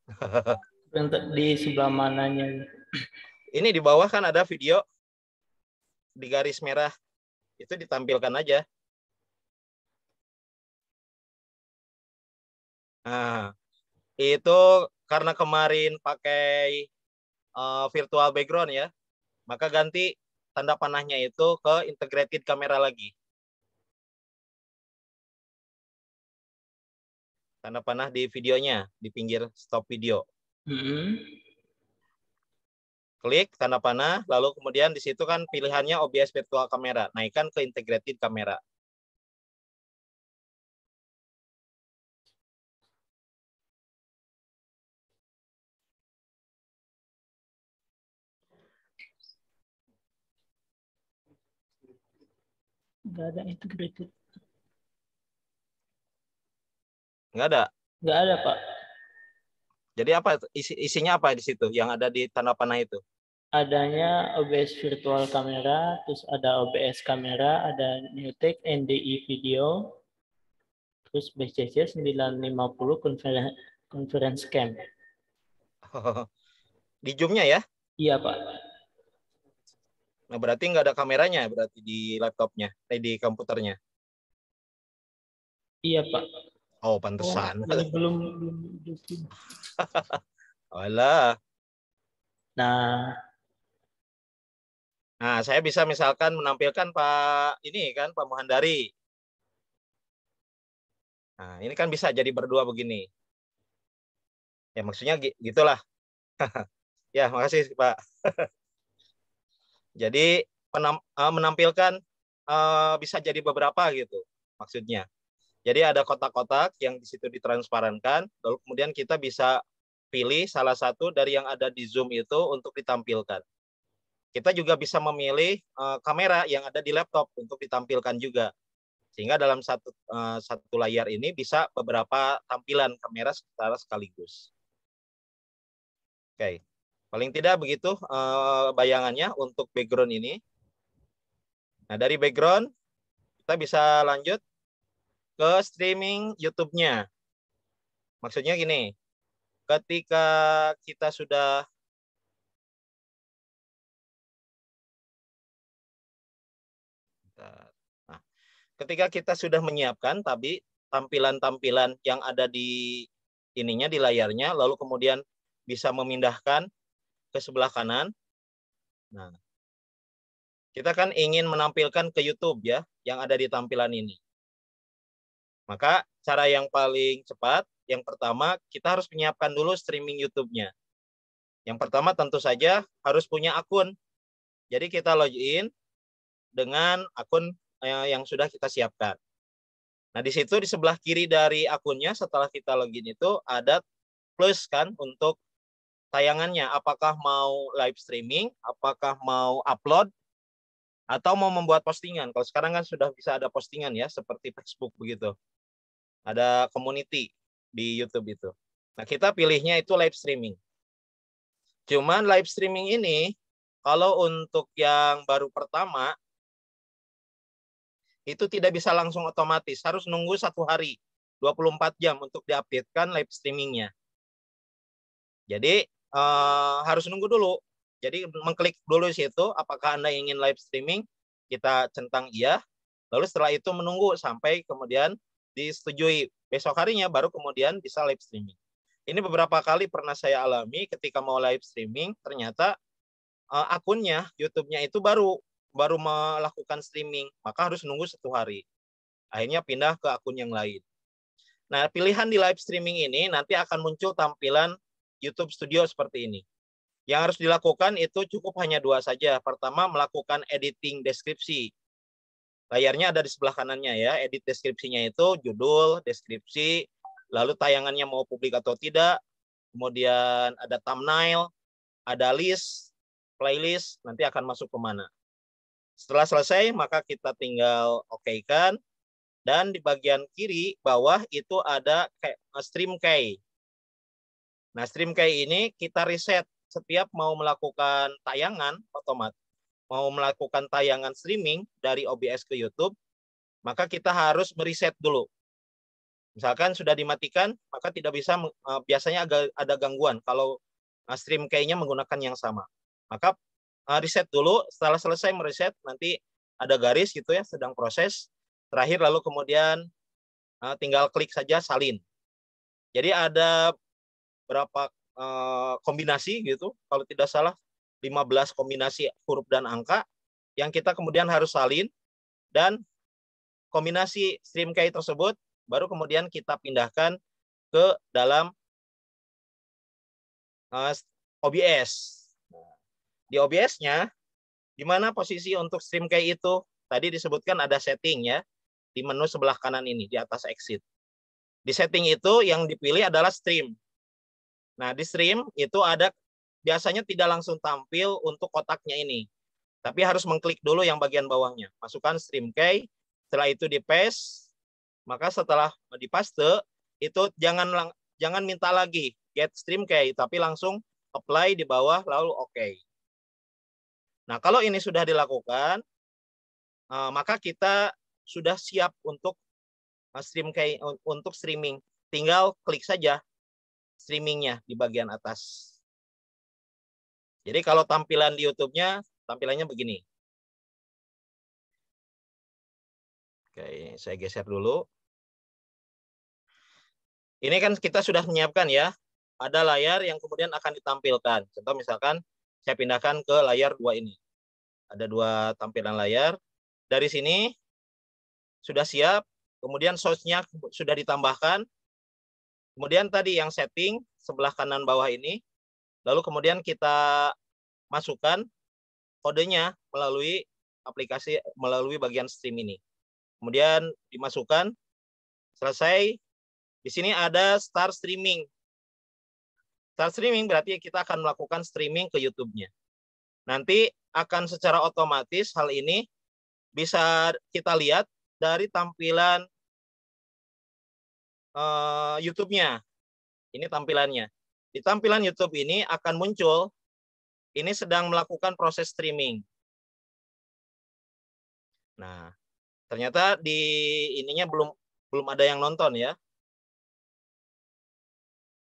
di sebelah mananya. Ini di bawah kan ada video di garis merah. Itu ditampilkan aja. Nah, itu karena kemarin pakai uh, virtual background ya, maka ganti tanda panahnya itu ke integrated kamera lagi. Tanda panah di videonya, di pinggir stop video. Mm -hmm. Klik tanda panah, lalu kemudian di situ kan pilihannya OBS virtual kamera, naikkan ke integrated kamera. nggak ada integrated nggak ada nggak ada pak jadi apa isi isinya apa di situ yang ada di tanda panah itu adanya OBS virtual kamera, terus ada OBS kamera, ada Newtek NDI video, terus BCC 950 conference, conference cam. Oh, di zoom ya? Iya, Pak. Nah, berarti nggak ada kameranya ya, berarti di laptopnya, eh, di komputernya. Iya, Pak. Oh, pantesan. Oh, belum belum Walah. Nah. Nah, saya bisa misalkan menampilkan Pak ini kan Pak Muhandari. Nah, ini kan bisa jadi berdua begini. Ya, maksudnya gitulah. ya, makasih Pak. Jadi penam, uh, menampilkan uh, bisa jadi beberapa gitu maksudnya. Jadi ada kotak-kotak yang di situ ditransparankan, lalu kemudian kita bisa pilih salah satu dari yang ada di Zoom itu untuk ditampilkan. Kita juga bisa memilih uh, kamera yang ada di laptop untuk ditampilkan juga. Sehingga dalam satu uh, satu layar ini bisa beberapa tampilan kamera secara sekaligus. Oke. Okay. Paling tidak begitu uh, bayangannya untuk background ini. Nah, dari background kita bisa lanjut ke streaming YouTube-nya. Maksudnya gini, ketika kita sudah Nah, ketika kita sudah menyiapkan tapi tampilan-tampilan yang ada di ininya di layarnya lalu kemudian bisa memindahkan ke sebelah kanan. Nah, kita kan ingin menampilkan ke YouTube ya yang ada di tampilan ini. Maka cara yang paling cepat, yang pertama kita harus menyiapkan dulu streaming YouTube-nya. Yang pertama tentu saja harus punya akun. Jadi kita login dengan akun eh, yang sudah kita siapkan. Nah, di situ di sebelah kiri dari akunnya setelah kita login itu ada plus kan untuk tayangannya, apakah mau live streaming, apakah mau upload, atau mau membuat postingan. Kalau sekarang kan sudah bisa ada postingan ya, seperti Facebook begitu. Ada community di YouTube itu. Nah, kita pilihnya itu live streaming. Cuman live streaming ini, kalau untuk yang baru pertama, itu tidak bisa langsung otomatis. Harus nunggu satu hari, 24 jam untuk diupdatekan live streamingnya. Jadi uh, harus nunggu dulu. Jadi mengklik dulu situ apakah Anda ingin live streaming, kita centang iya. Lalu setelah itu menunggu sampai kemudian disetujui. Besok harinya baru kemudian bisa live streaming. Ini beberapa kali pernah saya alami ketika mau live streaming, ternyata uh, akunnya YouTube-nya itu baru baru melakukan streaming, maka harus nunggu satu hari. Akhirnya pindah ke akun yang lain. Nah, pilihan di live streaming ini nanti akan muncul tampilan YouTube Studio seperti ini. Yang harus dilakukan itu cukup hanya dua saja. Pertama, melakukan editing deskripsi. Layarnya ada di sebelah kanannya ya. Edit deskripsinya itu judul, deskripsi, lalu tayangannya mau publik atau tidak, kemudian ada thumbnail, ada list, playlist, nanti akan masuk ke mana. Setelah selesai, maka kita tinggal oke-kan. dan di bagian kiri bawah itu ada stream key. Nah, stream kayak ini kita reset setiap mau melakukan tayangan otomatis mau melakukan tayangan streaming dari OBS ke YouTube, maka kita harus meriset dulu. Misalkan sudah dimatikan, maka tidak bisa eh, biasanya agak ada gangguan kalau eh, stream kayaknya menggunakan yang sama. Maka eh, reset dulu, setelah selesai meriset nanti ada garis gitu ya sedang proses. Terakhir lalu kemudian tinggal klik saja salin. Jadi ada berapa uh, kombinasi gitu kalau tidak salah 15 kombinasi huruf dan angka yang kita kemudian harus salin dan kombinasi stream key tersebut baru kemudian kita pindahkan ke dalam uh, eh, OBS. Nah, di OBS-nya di mana posisi untuk stream key itu? Tadi disebutkan ada setting ya di menu sebelah kanan ini di atas exit. Di setting itu yang dipilih adalah stream. Nah, di stream itu ada biasanya tidak langsung tampil untuk kotaknya ini. Tapi harus mengklik dulu yang bagian bawahnya. Masukkan stream key, setelah itu di paste. Maka setelah di paste itu jangan jangan minta lagi get stream key, tapi langsung apply di bawah lalu oke. Okay. Nah, kalau ini sudah dilakukan, eh, maka kita sudah siap untuk eh, stream key, untuk streaming. Tinggal klik saja streamingnya di bagian atas. Jadi kalau tampilan di YouTube-nya, tampilannya begini. Oke, saya geser dulu. Ini kan kita sudah menyiapkan ya. Ada layar yang kemudian akan ditampilkan. Contoh misalkan saya pindahkan ke layar dua ini. Ada dua tampilan layar. Dari sini sudah siap. Kemudian source-nya sudah ditambahkan. Kemudian tadi yang setting sebelah kanan bawah ini, lalu kemudian kita masukkan kodenya melalui aplikasi melalui bagian stream ini. Kemudian dimasukkan, selesai. Di sini ada start streaming. Start streaming berarti kita akan melakukan streaming ke YouTube-nya. Nanti akan secara otomatis hal ini bisa kita lihat dari tampilan uh, YouTube-nya. Ini tampilannya. Di tampilan YouTube ini akan muncul ini sedang melakukan proses streaming. Nah, ternyata di ininya belum belum ada yang nonton ya.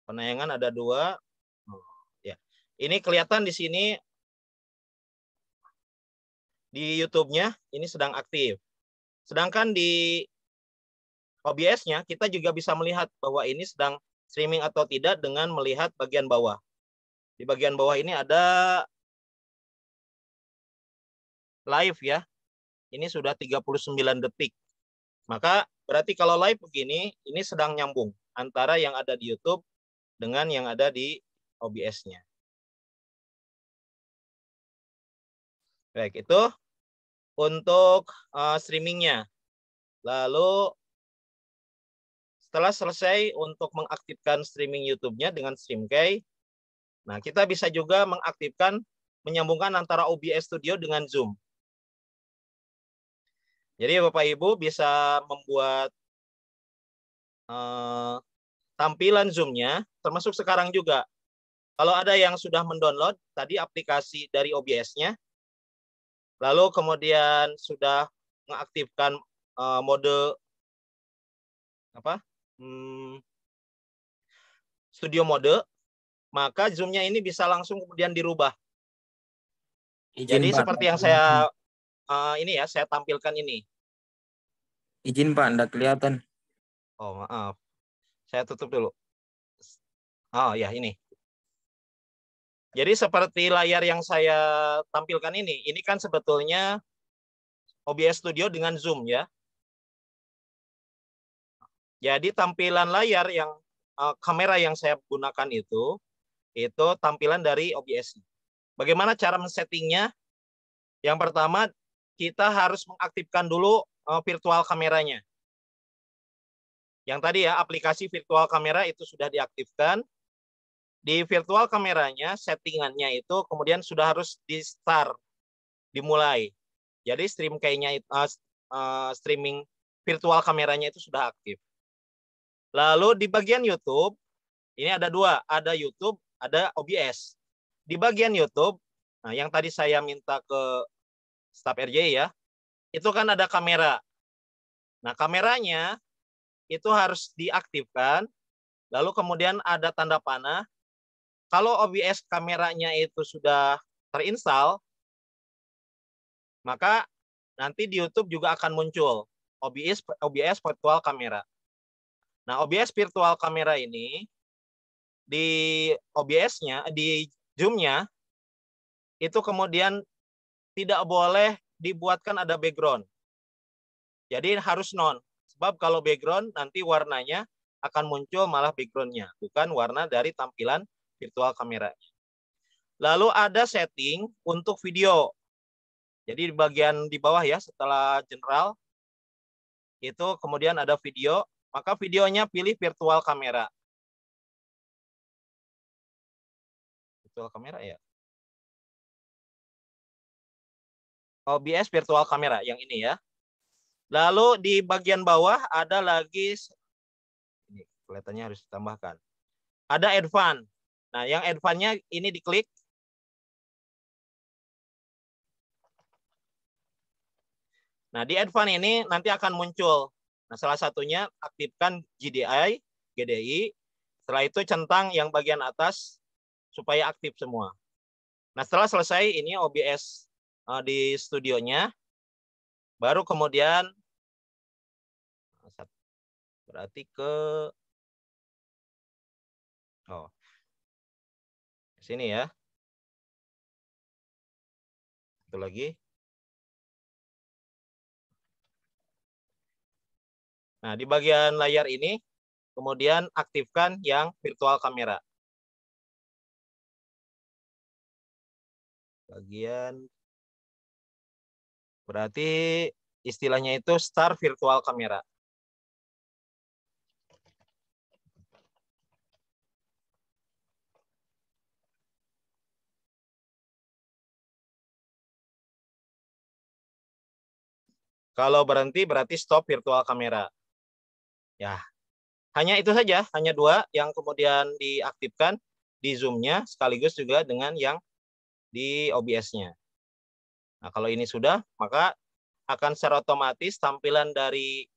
Penayangan ada dua. Oh, ya, ini kelihatan di sini di YouTube-nya ini sedang aktif. Sedangkan di OBS-nya, kita juga bisa melihat bahwa ini sedang streaming atau tidak dengan melihat bagian bawah. Di bagian bawah ini ada live ya. Ini sudah 39 detik. Maka berarti kalau live begini, ini sedang nyambung antara yang ada di YouTube dengan yang ada di OBS-nya. Baik, itu untuk uh, streamingnya. Lalu setelah selesai untuk mengaktifkan streaming YouTube-nya dengan StreamKey, nah kita bisa juga mengaktifkan menyambungkan antara OBS Studio dengan Zoom. Jadi Bapak Ibu bisa membuat uh, tampilan Zoom-nya, termasuk sekarang juga. Kalau ada yang sudah mendownload tadi aplikasi dari OBS-nya, lalu kemudian sudah mengaktifkan uh, mode apa hmm, studio mode, maka zoomnya ini bisa langsung kemudian dirubah. Ijin, Jadi Pak. seperti yang saya uh, ini ya, saya tampilkan ini. Izin Pak, Anda kelihatan. Oh maaf, saya tutup dulu. Oh ya ini. Jadi seperti layar yang saya tampilkan ini, ini kan sebetulnya OBS Studio dengan zoom ya. Jadi tampilan layar yang uh, kamera yang saya gunakan itu itu tampilan dari OBS. Bagaimana cara men-settingnya? Yang pertama, kita harus mengaktifkan dulu uh, virtual kameranya. Yang tadi ya, aplikasi virtual kamera itu sudah diaktifkan. Di virtual kameranya, settingannya itu kemudian sudah harus di start, dimulai. Jadi stream kayaknya uh, eh, uh, streaming virtual kameranya itu sudah aktif. Lalu di bagian YouTube, ini ada dua, ada YouTube, ada OBS. Di bagian YouTube, nah yang tadi saya minta ke staff RJ ya, itu kan ada kamera. Nah, kameranya itu harus diaktifkan, lalu kemudian ada tanda panah. Kalau OBS kameranya itu sudah terinstall, maka nanti di YouTube juga akan muncul OBS OBS virtual kamera. Nah, OBS virtual kamera ini di OBS-nya, di Zoom-nya itu kemudian tidak boleh dibuatkan ada background. Jadi harus non. Sebab kalau background nanti warnanya akan muncul malah background-nya, bukan warna dari tampilan virtual kameranya. Lalu ada setting untuk video. Jadi di bagian di bawah ya setelah general itu kemudian ada video maka videonya pilih virtual kamera. Virtual kamera ya? OBS oh, virtual kamera yang ini ya. Lalu di bagian bawah ada lagi ini kelihatannya harus ditambahkan. Ada advance. Nah, yang advance-nya ini diklik. Nah, di advance ini nanti akan muncul Nah, salah satunya aktifkan GDI, GDI. Setelah itu centang yang bagian atas supaya aktif semua. Nah, setelah selesai ini OBS uh, eh, di studionya, baru kemudian berarti ke oh sini ya Itu lagi Nah, di bagian layar ini, kemudian aktifkan yang virtual kamera. Bagian berarti istilahnya itu start virtual kamera. Kalau berhenti berarti stop virtual kamera. Ya, hanya itu saja, hanya dua yang kemudian diaktifkan di zoomnya sekaligus juga dengan yang di OBS-nya. Nah, kalau ini sudah, maka akan secara otomatis tampilan dari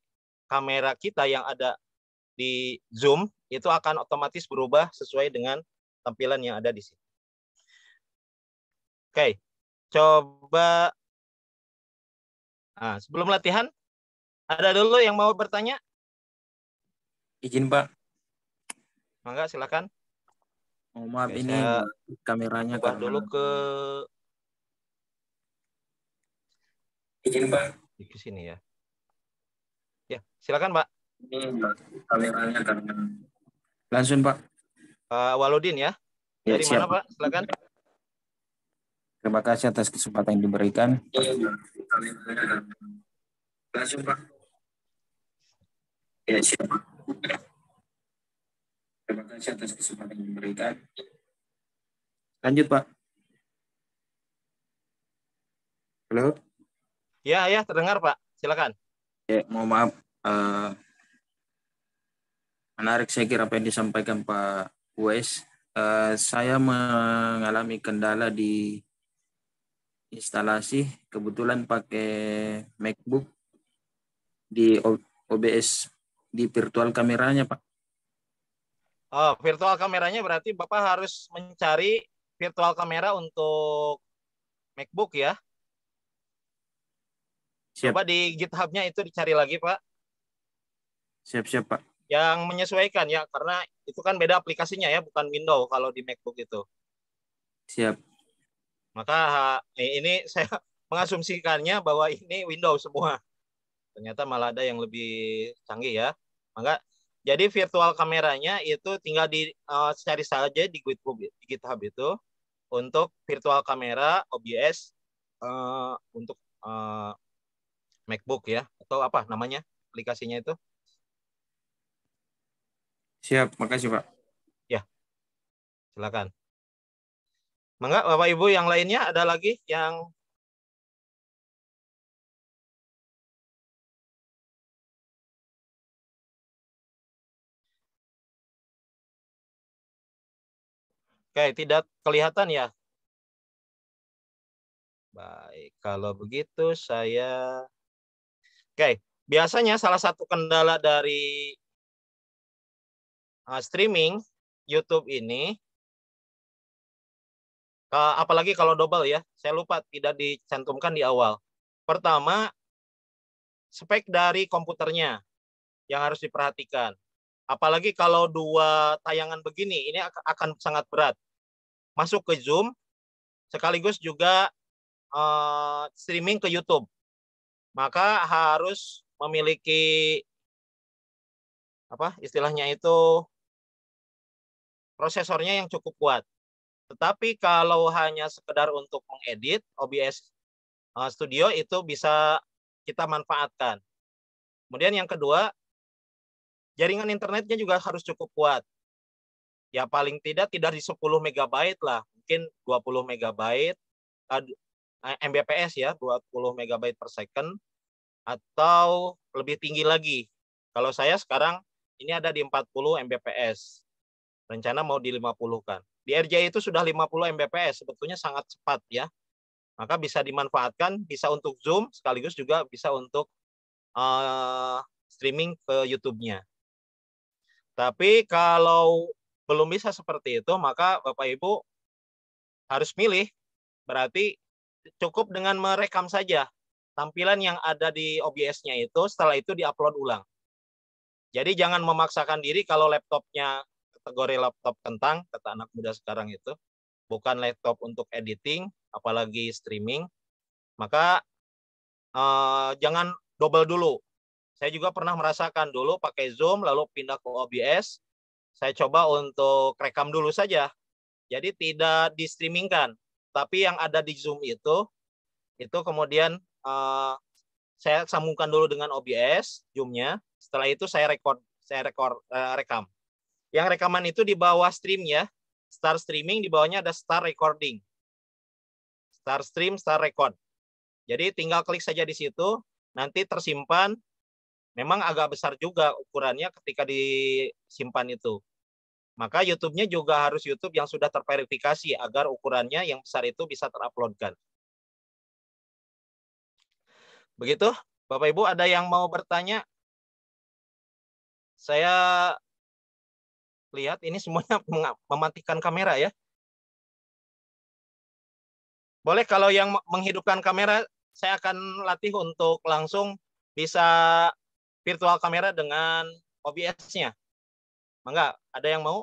kamera kita yang ada di Zoom itu akan otomatis berubah sesuai dengan tampilan yang ada di sini. Oke, coba nah, sebelum latihan ada dulu yang mau bertanya? Izin Pak. Mangga silakan. Oh, maaf Oke, ini kameranya kan. karena... dulu ke Izin Pak. Di sini ya. Ya, silakan Pak. Ini kameranya karena Langsung Pak. Uh, Waludin ya. ya Dari ya, siap. mana Pak? Silakan. Terima kasih atas kesempatan yang diberikan. Langsung Pak. Ya, siap Pak. Terima kasih atas kesempatan yang diberikan. Lanjut, Pak. Halo? Ya, ya, terdengar, Pak. Silakan. Ya, mau maaf. Uh, menarik saya kira apa yang disampaikan Pak Wes. Uh, eh, saya mengalami kendala di instalasi kebetulan pakai MacBook di OBS di virtual kameranya, Pak. Oh, virtual kameranya berarti Bapak harus mencari virtual kamera untuk MacBook ya. Siap. Coba di GitHub-nya itu dicari lagi, Pak. Siap-siap, Pak. Yang menyesuaikan ya, karena itu kan beda aplikasinya ya, bukan Windows kalau di MacBook itu. Siap. Maka eh, ini saya mengasumsikannya bahwa ini Windows semua. Ternyata malah ada yang lebih canggih ya. Maka jadi virtual kameranya itu tinggal di uh, cari saja di GitHub, di GitHub itu untuk virtual kamera OBS uh, eh, untuk uh, MacBook ya atau apa namanya aplikasinya itu? Siap, makasih Pak. Ya, silakan. Mangga Bapak Ibu yang lainnya ada lagi yang Oke, tidak kelihatan ya? Baik, kalau begitu saya... Oke, biasanya salah satu kendala dari eh, streaming YouTube ini, eh, apalagi kalau double ya, saya lupa tidak dicantumkan di awal. Pertama, spek dari komputernya yang harus diperhatikan. Apalagi kalau dua tayangan begini, ini akan sangat berat. Masuk ke Zoom, sekaligus juga uh, streaming ke YouTube. Maka harus memiliki apa istilahnya itu prosesornya yang cukup kuat. Tetapi kalau hanya sekedar untuk mengedit OBS eh, Studio itu bisa kita manfaatkan. Kemudian yang kedua Jaringan internetnya juga harus cukup kuat. Ya paling tidak tidak di 10 MB lah, mungkin 20 MB eh, Mbps ya, 20 MB per second atau lebih tinggi lagi. Kalau saya sekarang ini ada di 40 Mbps. Rencana mau di 50 kan. Di RJ itu sudah 50 Mbps, sebetulnya sangat cepat ya. Maka bisa dimanfaatkan, bisa untuk Zoom, sekaligus juga bisa untuk uh, streaming ke YouTube-nya. Tapi kalau belum bisa seperti itu, maka Bapak Ibu harus milih. Berarti cukup dengan merekam saja tampilan yang ada di OBS-nya itu, setelah itu diupload ulang. Jadi jangan memaksakan diri kalau laptopnya kategori laptop kentang, kata anak muda sekarang itu, bukan laptop untuk editing, apalagi streaming, maka eh, jangan double dulu. Saya juga pernah merasakan dulu pakai Zoom lalu pindah ke OBS. Saya coba untuk rekam dulu saja. Jadi tidak di streamingkan, tapi yang ada di Zoom itu itu kemudian uh, saya sambungkan dulu dengan OBS Zoom-nya. Setelah itu saya record saya record uh, rekam. Yang rekaman itu di bawah stream ya. start streaming di bawahnya ada start recording. start stream, start record. Jadi tinggal klik saja di situ, nanti tersimpan memang agak besar juga ukurannya ketika disimpan itu. Maka YouTube-nya juga harus YouTube yang sudah terverifikasi agar ukurannya yang besar itu bisa teruploadkan. Begitu, Bapak Ibu ada yang mau bertanya? Saya lihat ini semuanya mematikan kamera ya. Boleh kalau yang menghidupkan kamera, saya akan latih untuk langsung bisa virtual kamera dengan OBS-nya. Mangga, ada yang mau?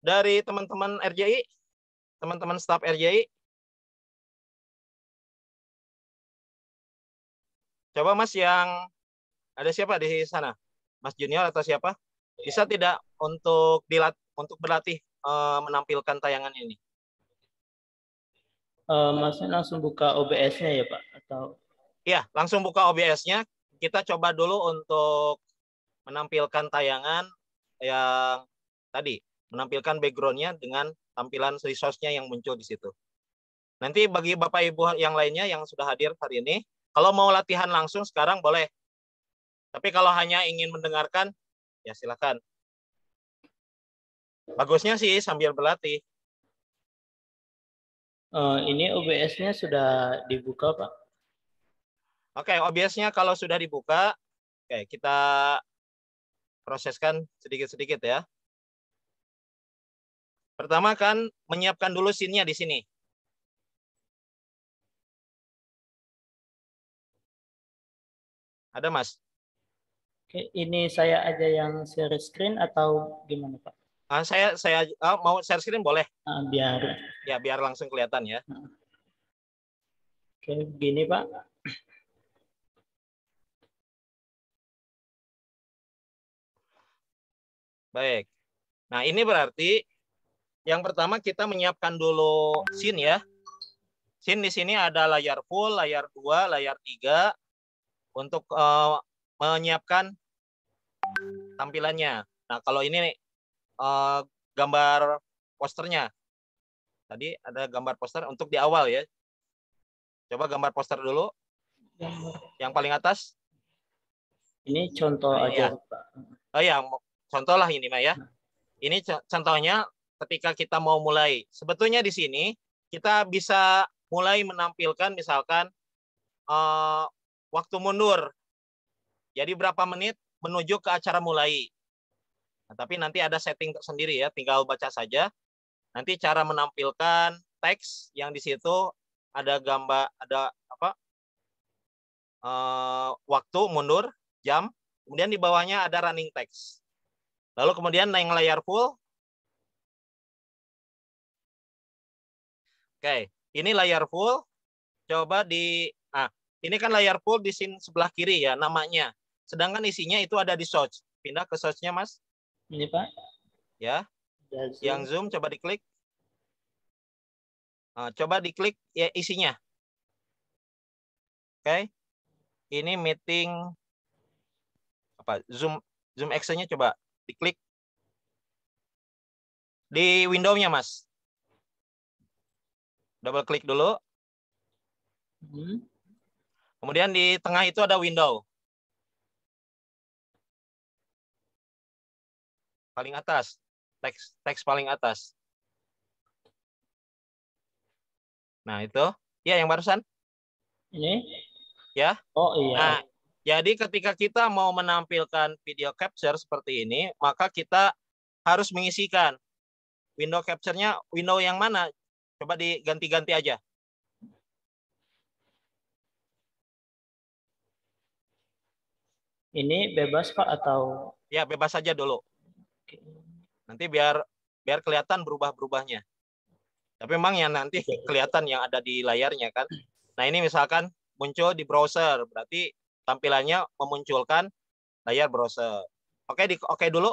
Dari teman-teman RJI, teman-teman staff RJI, Coba Mas yang ada siapa di sana? Mas Junior atau siapa? Iya. Bisa tidak untuk dilat untuk berlatih uh, menampilkan tayangan ini? Uh, masnya langsung buka OBS-nya ya Pak atau? Iya, langsung buka OBS-nya. Kita coba dulu untuk menampilkan tayangan yang tadi menampilkan backgroundnya dengan tampilan resource-nya yang muncul di situ. Nanti bagi Bapak Ibu yang lainnya yang sudah hadir hari ini, kalau mau latihan langsung sekarang boleh tapi kalau hanya ingin mendengarkan, ya silakan. Bagusnya sih sambil berlatih. Uh, ini OBS-nya sudah dibuka, Pak. Oke, okay, OBS-nya kalau sudah dibuka, oke okay, kita proseskan sedikit-sedikit ya. Pertama kan menyiapkan dulu scene-nya di sini. Ada, Mas? Oke, ini saya aja yang share screen atau gimana Pak? Ah, saya saya ah, mau share screen boleh? Ah, biar. Ya biar langsung kelihatan ya. Ah. Oke, gini Pak. Baik. Nah ini berarti yang pertama kita menyiapkan dulu scene ya. Scene di sini ada layar full, layar 2, layar 3. Untuk uh, menyiapkan tampilannya. Nah, kalau ini nih, uh, gambar posternya. Tadi ada gambar poster untuk di awal ya. Coba gambar poster dulu. Yang paling atas. Ini contoh nah, aja. Ya. Oh ya, contoh lah ini ya. Ini contohnya ketika kita mau mulai. Sebetulnya di sini kita bisa mulai menampilkan misalkan uh, waktu mundur jadi berapa menit menuju ke acara mulai. Nah, tapi nanti ada setting tersendiri ya, tinggal baca saja. Nanti cara menampilkan teks yang di situ ada gambar, ada apa? Uh, waktu mundur, jam. Kemudian di bawahnya ada running text. Lalu kemudian naik layar full. Oke, ini layar full. Coba di ah, ini kan layar full di sini sebelah kiri ya namanya. Sedangkan isinya itu ada di search. Pindah ke search-nya, Mas. Ini, Pak. Ya. ya zoom. Yang Zoom, coba diklik. Nah, coba diklik ya isinya. Oke. Okay. Ini meeting apa Zoom Zoom Action-nya coba diklik di window-nya, Mas. Double klik dulu. Hmm. Kemudian di tengah itu ada window. paling atas. Teks teks paling atas. Nah, itu. Ya, yang barusan. Ini? Ya. Oh, iya. Nah, jadi ketika kita mau menampilkan video capture seperti ini, maka kita harus mengisikan window capture-nya window yang mana? Coba diganti-ganti aja. Ini bebas Pak atau? Ya, bebas saja dulu. Nanti biar biar kelihatan berubah-berubahnya. Tapi memang yang nanti kelihatan yang ada di layarnya kan. Nah ini misalkan muncul di browser, berarti tampilannya memunculkan layar browser. Oke, di oke dulu.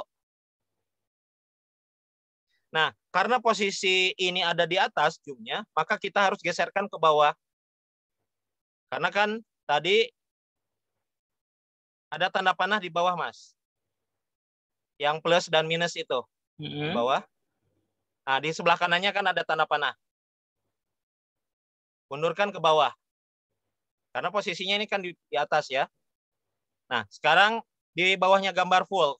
Nah, karena posisi ini ada di atas zoomnya, maka kita harus geserkan ke bawah. Karena kan tadi ada tanda panah di bawah, Mas yang plus dan minus itu mm-hmm. di bawah. Nah, di sebelah kanannya kan ada tanda panah. Mundurkan ke bawah. Karena posisinya ini kan di, di atas ya. Nah, sekarang di bawahnya gambar full.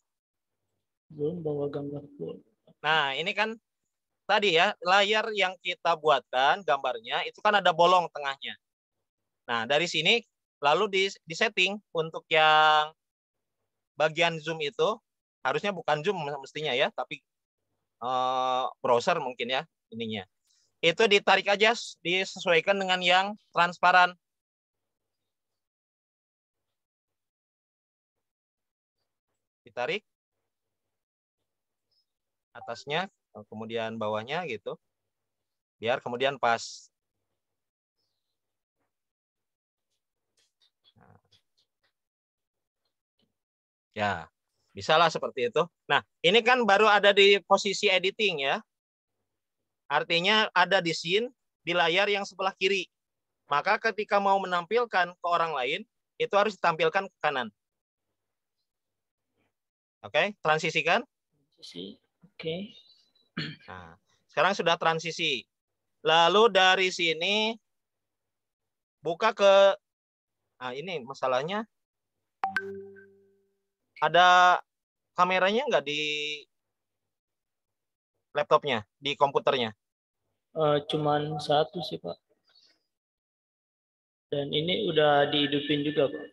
Belum bawa gambar full. Nah, ini kan tadi ya, layar yang kita buatkan gambarnya itu kan ada bolong tengahnya. Nah, dari sini lalu di, di setting untuk yang bagian zoom itu harusnya bukan Zoom mestinya ya, tapi uh, browser mungkin ya ininya. Itu ditarik aja disesuaikan dengan yang transparan. Ditarik atasnya, eh, kemudian bawahnya gitu. Biar kemudian pas. Nah. Ya, Bisalah seperti itu. Nah, ini kan baru ada di posisi editing ya. Artinya ada di scene di layar yang sebelah kiri. Maka ketika mau menampilkan ke orang lain, itu harus ditampilkan ke kanan. Oke, okay? transisikan. Transisi, oke. Okay. Nah, sekarang sudah transisi. Lalu dari sini buka ke, nah ini masalahnya ada kameranya nggak di laptopnya, di komputernya? Uh, cuman satu sih Pak. Dan ini udah dihidupin juga Pak.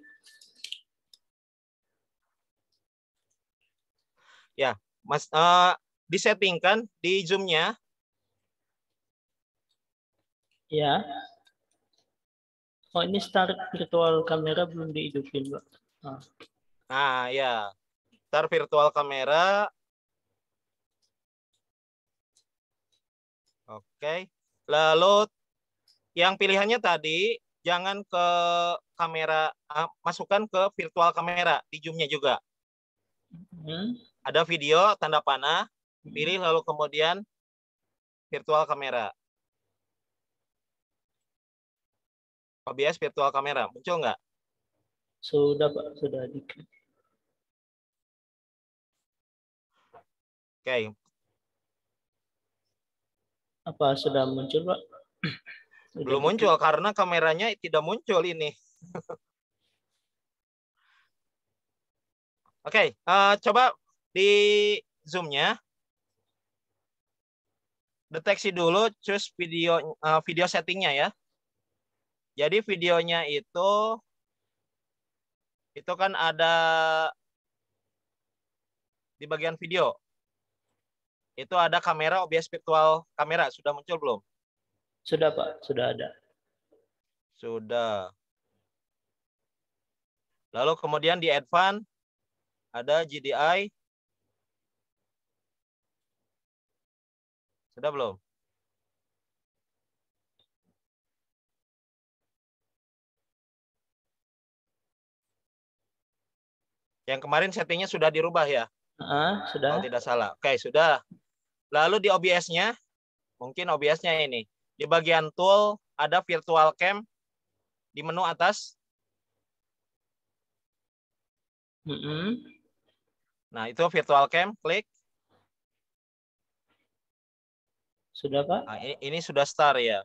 Ya, Mas uh, kan di zoomnya. Ya. Oh ini start virtual kamera belum dihidupin Pak. nah ya. Ntar virtual kamera. Oke. Lalu yang pilihannya tadi jangan ke kamera ah, masukkan ke virtual kamera di juga. Hmm. Ada video tanda panah, hmm. pilih lalu kemudian virtual kamera. OBS virtual kamera muncul nggak? Sudah pak, sudah diklik. Oke. Okay. Apa sudah muncul, Pak? Belum muncul karena kameranya tidak muncul ini. Oke, okay, uh, eh, coba di zoomnya deteksi dulu choose video uh, video settingnya ya jadi videonya itu itu kan ada di bagian video itu ada kamera OBS virtual kamera sudah muncul belum? Sudah Pak, sudah ada. Sudah. Lalu kemudian di advance ada GDI. Sudah belum? Yang kemarin settingnya sudah dirubah ya? Uh, sudah. Kalau tidak salah. Oke, sudah. Lalu di OBS-nya, mungkin OBS-nya ini. Di bagian tool ada virtual cam di menu atas. Mm -hmm. Nah, itu virtual cam, klik. Sudah, Pak? Nah, ini, ini sudah start ya.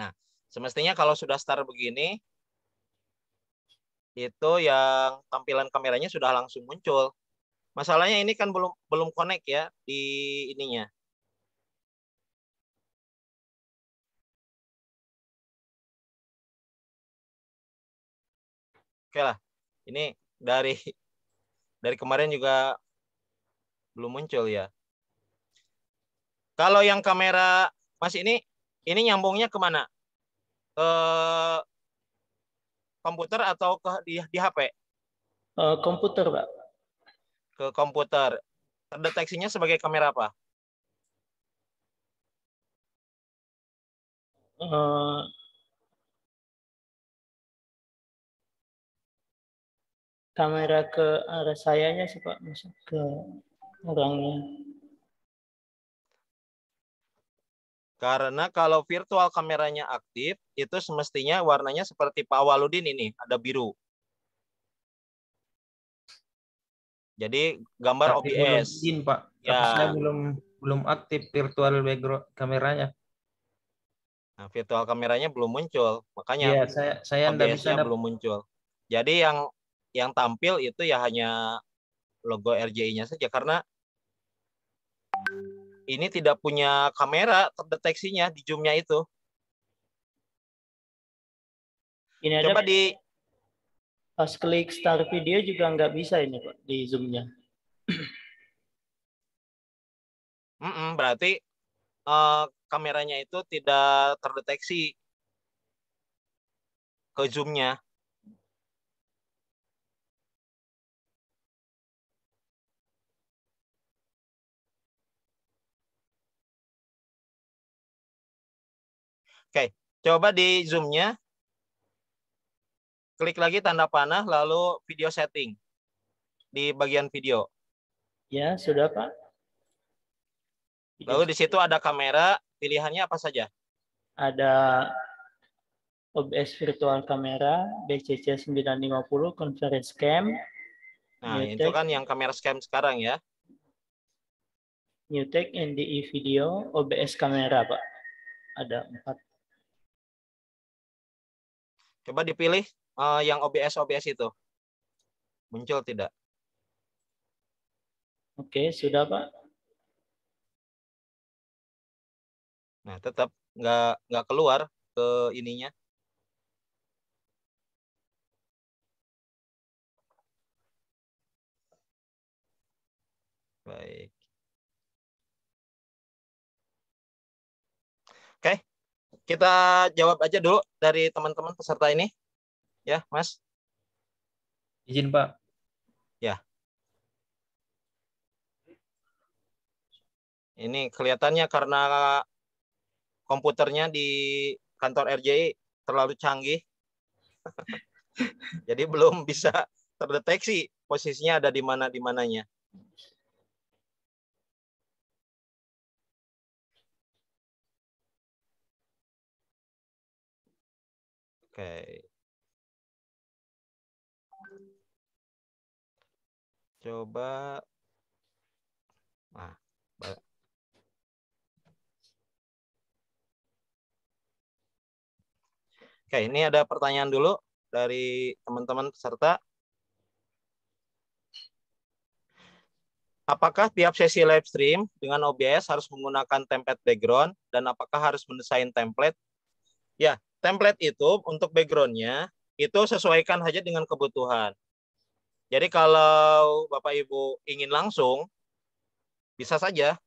Nah, semestinya kalau sudah start begini, itu yang tampilan kameranya sudah langsung muncul. Masalahnya ini kan belum belum connect ya di ininya. Oke lah. Ini dari dari kemarin juga belum muncul ya. Kalau yang kamera Mas ini ini nyambungnya kemana? Ke komputer atau ke di, di HP? Uh, eh, komputer, Pak ke komputer. Terdeteksinya sebagai kamera apa? Uh, kamera ke arah sayanya sih Pak, masuk ke orangnya. Karena kalau virtual kameranya aktif, itu semestinya warnanya seperti Pak Waludin ini, ada biru. Jadi gambar Tapi OBS. Belum in, Pak. Ya. Tapi saya belum belum aktif virtual background kameranya. Nah, virtual kameranya belum muncul, makanya ya, saya saya bisa belum muncul. Jadi yang yang tampil itu ya hanya logo RJI-nya saja karena ini tidak punya kamera terdeteksinya di zoom-nya itu. Ini Coba ada... di Pas klik start video juga nggak bisa ini Pak di zoomnya. Mm -mm, berarti uh, kameranya itu tidak terdeteksi ke zoomnya. Oke, Oke, coba di zoomnya. Klik lagi tanda panah, lalu video setting di bagian video. Ya, sudah Pak. lalu di situ ada kamera, pilihannya apa saja? Ada OBS virtual kamera, BCC 950, conference cam. Nah, New itu kan yang kamera scam sekarang ya. Newtek NDI e video, OBS kamera Pak. Ada empat. Coba dipilih uh, yang OBS OBS itu muncul tidak? Oke, sudah Pak. Nah, tetap nggak nggak keluar ke ininya. Baik. Oke, kita jawab aja dulu dari teman-teman peserta ini ya, Mas? Izin, Pak. Ya. Ini kelihatannya karena komputernya di kantor RJI terlalu canggih. Jadi belum bisa terdeteksi posisinya ada di mana di mananya. Oke. Okay. Coba nah Oke, ini ada pertanyaan dulu dari teman-teman peserta. Apakah tiap sesi live stream dengan OBS harus menggunakan template background dan apakah harus mendesain template? Ya, template itu untuk backgroundnya itu sesuaikan saja dengan kebutuhan. Jadi kalau Bapak Ibu ingin langsung, bisa saja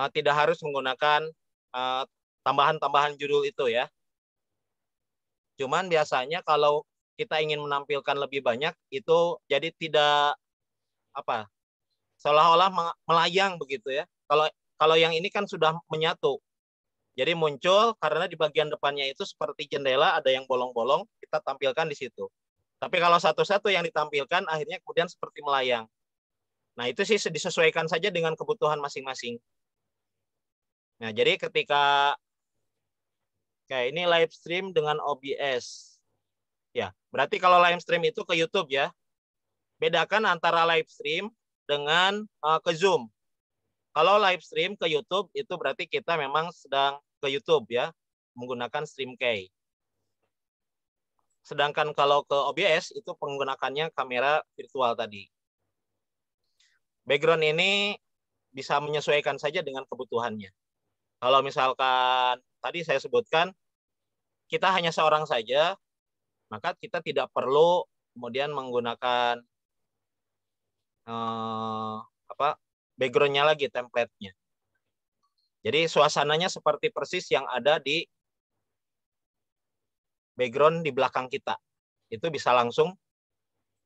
uh, tidak harus menggunakan eh, tambahan-tambahan uh, judul itu ya. Cuman biasanya kalau kita ingin menampilkan lebih banyak itu jadi tidak apa seolah-olah melayang begitu ya. Kalau kalau yang ini kan sudah menyatu. Jadi muncul karena di bagian depannya itu seperti jendela ada yang bolong-bolong, kita tampilkan di situ. Tapi kalau satu-satu yang ditampilkan akhirnya kemudian seperti melayang. Nah, itu sih disesuaikan saja dengan kebutuhan masing-masing. Nah, jadi ketika kayak ini live stream dengan OBS. Ya, berarti kalau live stream itu ke YouTube ya. Bedakan antara live stream dengan uh, ke Zoom. Kalau live stream ke YouTube itu berarti kita memang sedang ke YouTube ya, menggunakan stream key. Sedangkan kalau ke OBS itu menggunakannya kamera virtual tadi. Background ini bisa menyesuaikan saja dengan kebutuhannya. Kalau misalkan tadi saya sebutkan kita hanya seorang saja, maka kita tidak perlu kemudian menggunakan eh, apa backgroundnya lagi template-nya. Jadi suasananya seperti persis yang ada di background di belakang kita. Itu bisa langsung.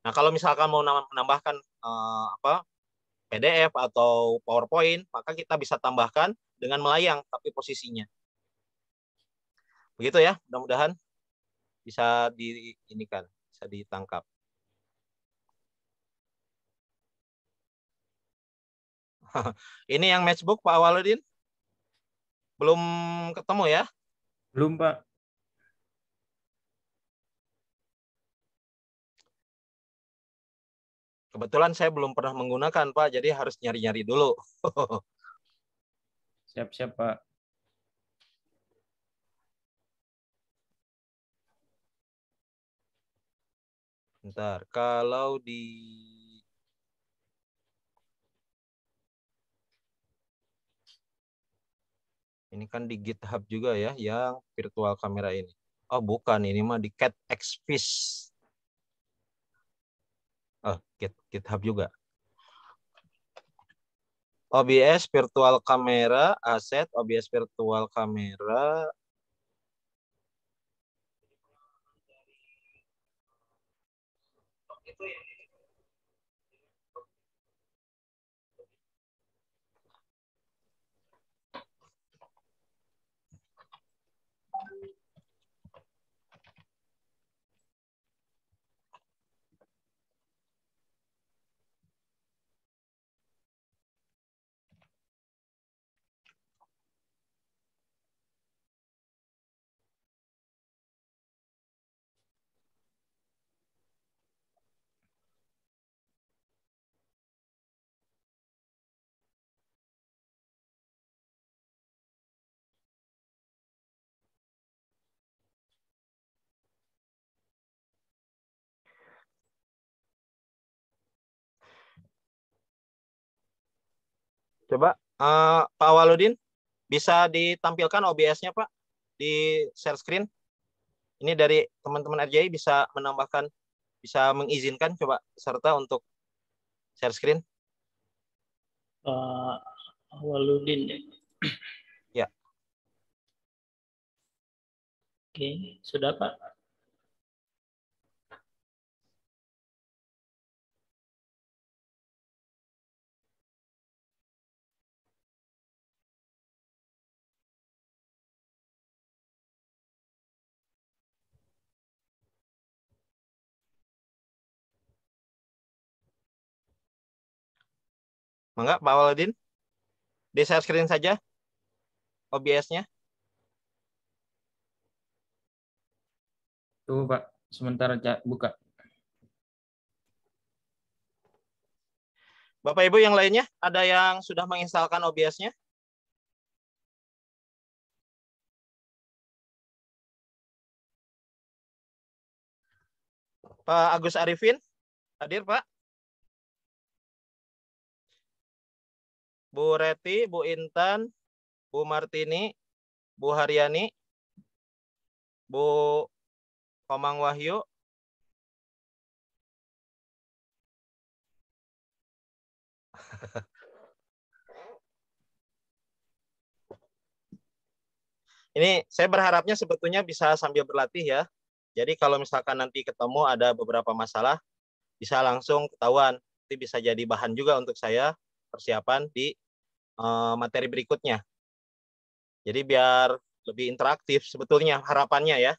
Nah, kalau misalkan mau menambahkan uh, apa PDF atau PowerPoint, maka kita bisa tambahkan dengan melayang tapi posisinya. Begitu ya, mudah-mudahan bisa di ini kan, bisa ditangkap. ini yang matchbook Pak Waludin. Belum ketemu ya? Belum, Pak. Kebetulan saya belum pernah menggunakan, Pak, jadi harus nyari-nyari dulu. Siap-siap, Pak. Bentar, kalau di Ini kan di GitHub juga ya yang virtual kamera ini. Oh, bukan, ini mah di CatXFish. Git, GitHub juga. OBS virtual camera, aset OBS virtual camera, Coba uh, Pak Waludin bisa ditampilkan OBS-nya Pak di share screen. Ini dari teman-teman RJI bisa menambahkan, bisa mengizinkan coba serta untuk share screen. Pak uh, Waludin ya. Ya. Oke, sudah Pak. Mangga Pak Waladin. Di share screen saja OBS-nya. Tuh Pak, sementara cak buka. Bapak Ibu yang lainnya, ada yang sudah menginstalkan OBS-nya? Pak Agus Arifin, hadir Pak. Bu Reti, Bu Intan, Bu Martini, Bu Haryani, Bu Komang Wahyu, ini saya berharapnya sebetulnya bisa sambil berlatih ya. Jadi kalau misalkan nanti ketemu ada beberapa masalah, bisa langsung ketahuan. Nanti bisa jadi bahan juga untuk saya persiapan di Eh, materi berikutnya. Jadi biar lebih interaktif sebetulnya harapannya ya.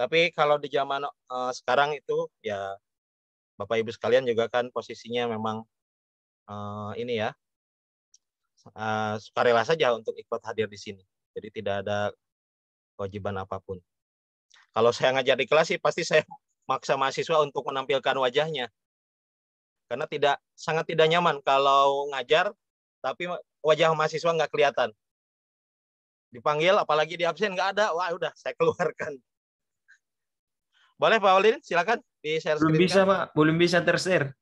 Tapi kalau di zaman uh, sekarang itu ya Bapak Ibu sekalian juga kan posisinya memang uh, ini ya uh, sukarela saja untuk ikut hadir di sini. Jadi tidak ada kewajiban apapun. Kalau saya ngajar di kelas sih pasti saya maksa mahasiswa untuk menampilkan wajahnya. Karena tidak sangat tidak nyaman kalau ngajar tapi wajah mahasiswa nggak kelihatan. Dipanggil, apalagi di absen nggak ada, wah udah saya keluarkan. Boleh Pak Walin, silakan di share Belum bisa Pak, belum bisa terser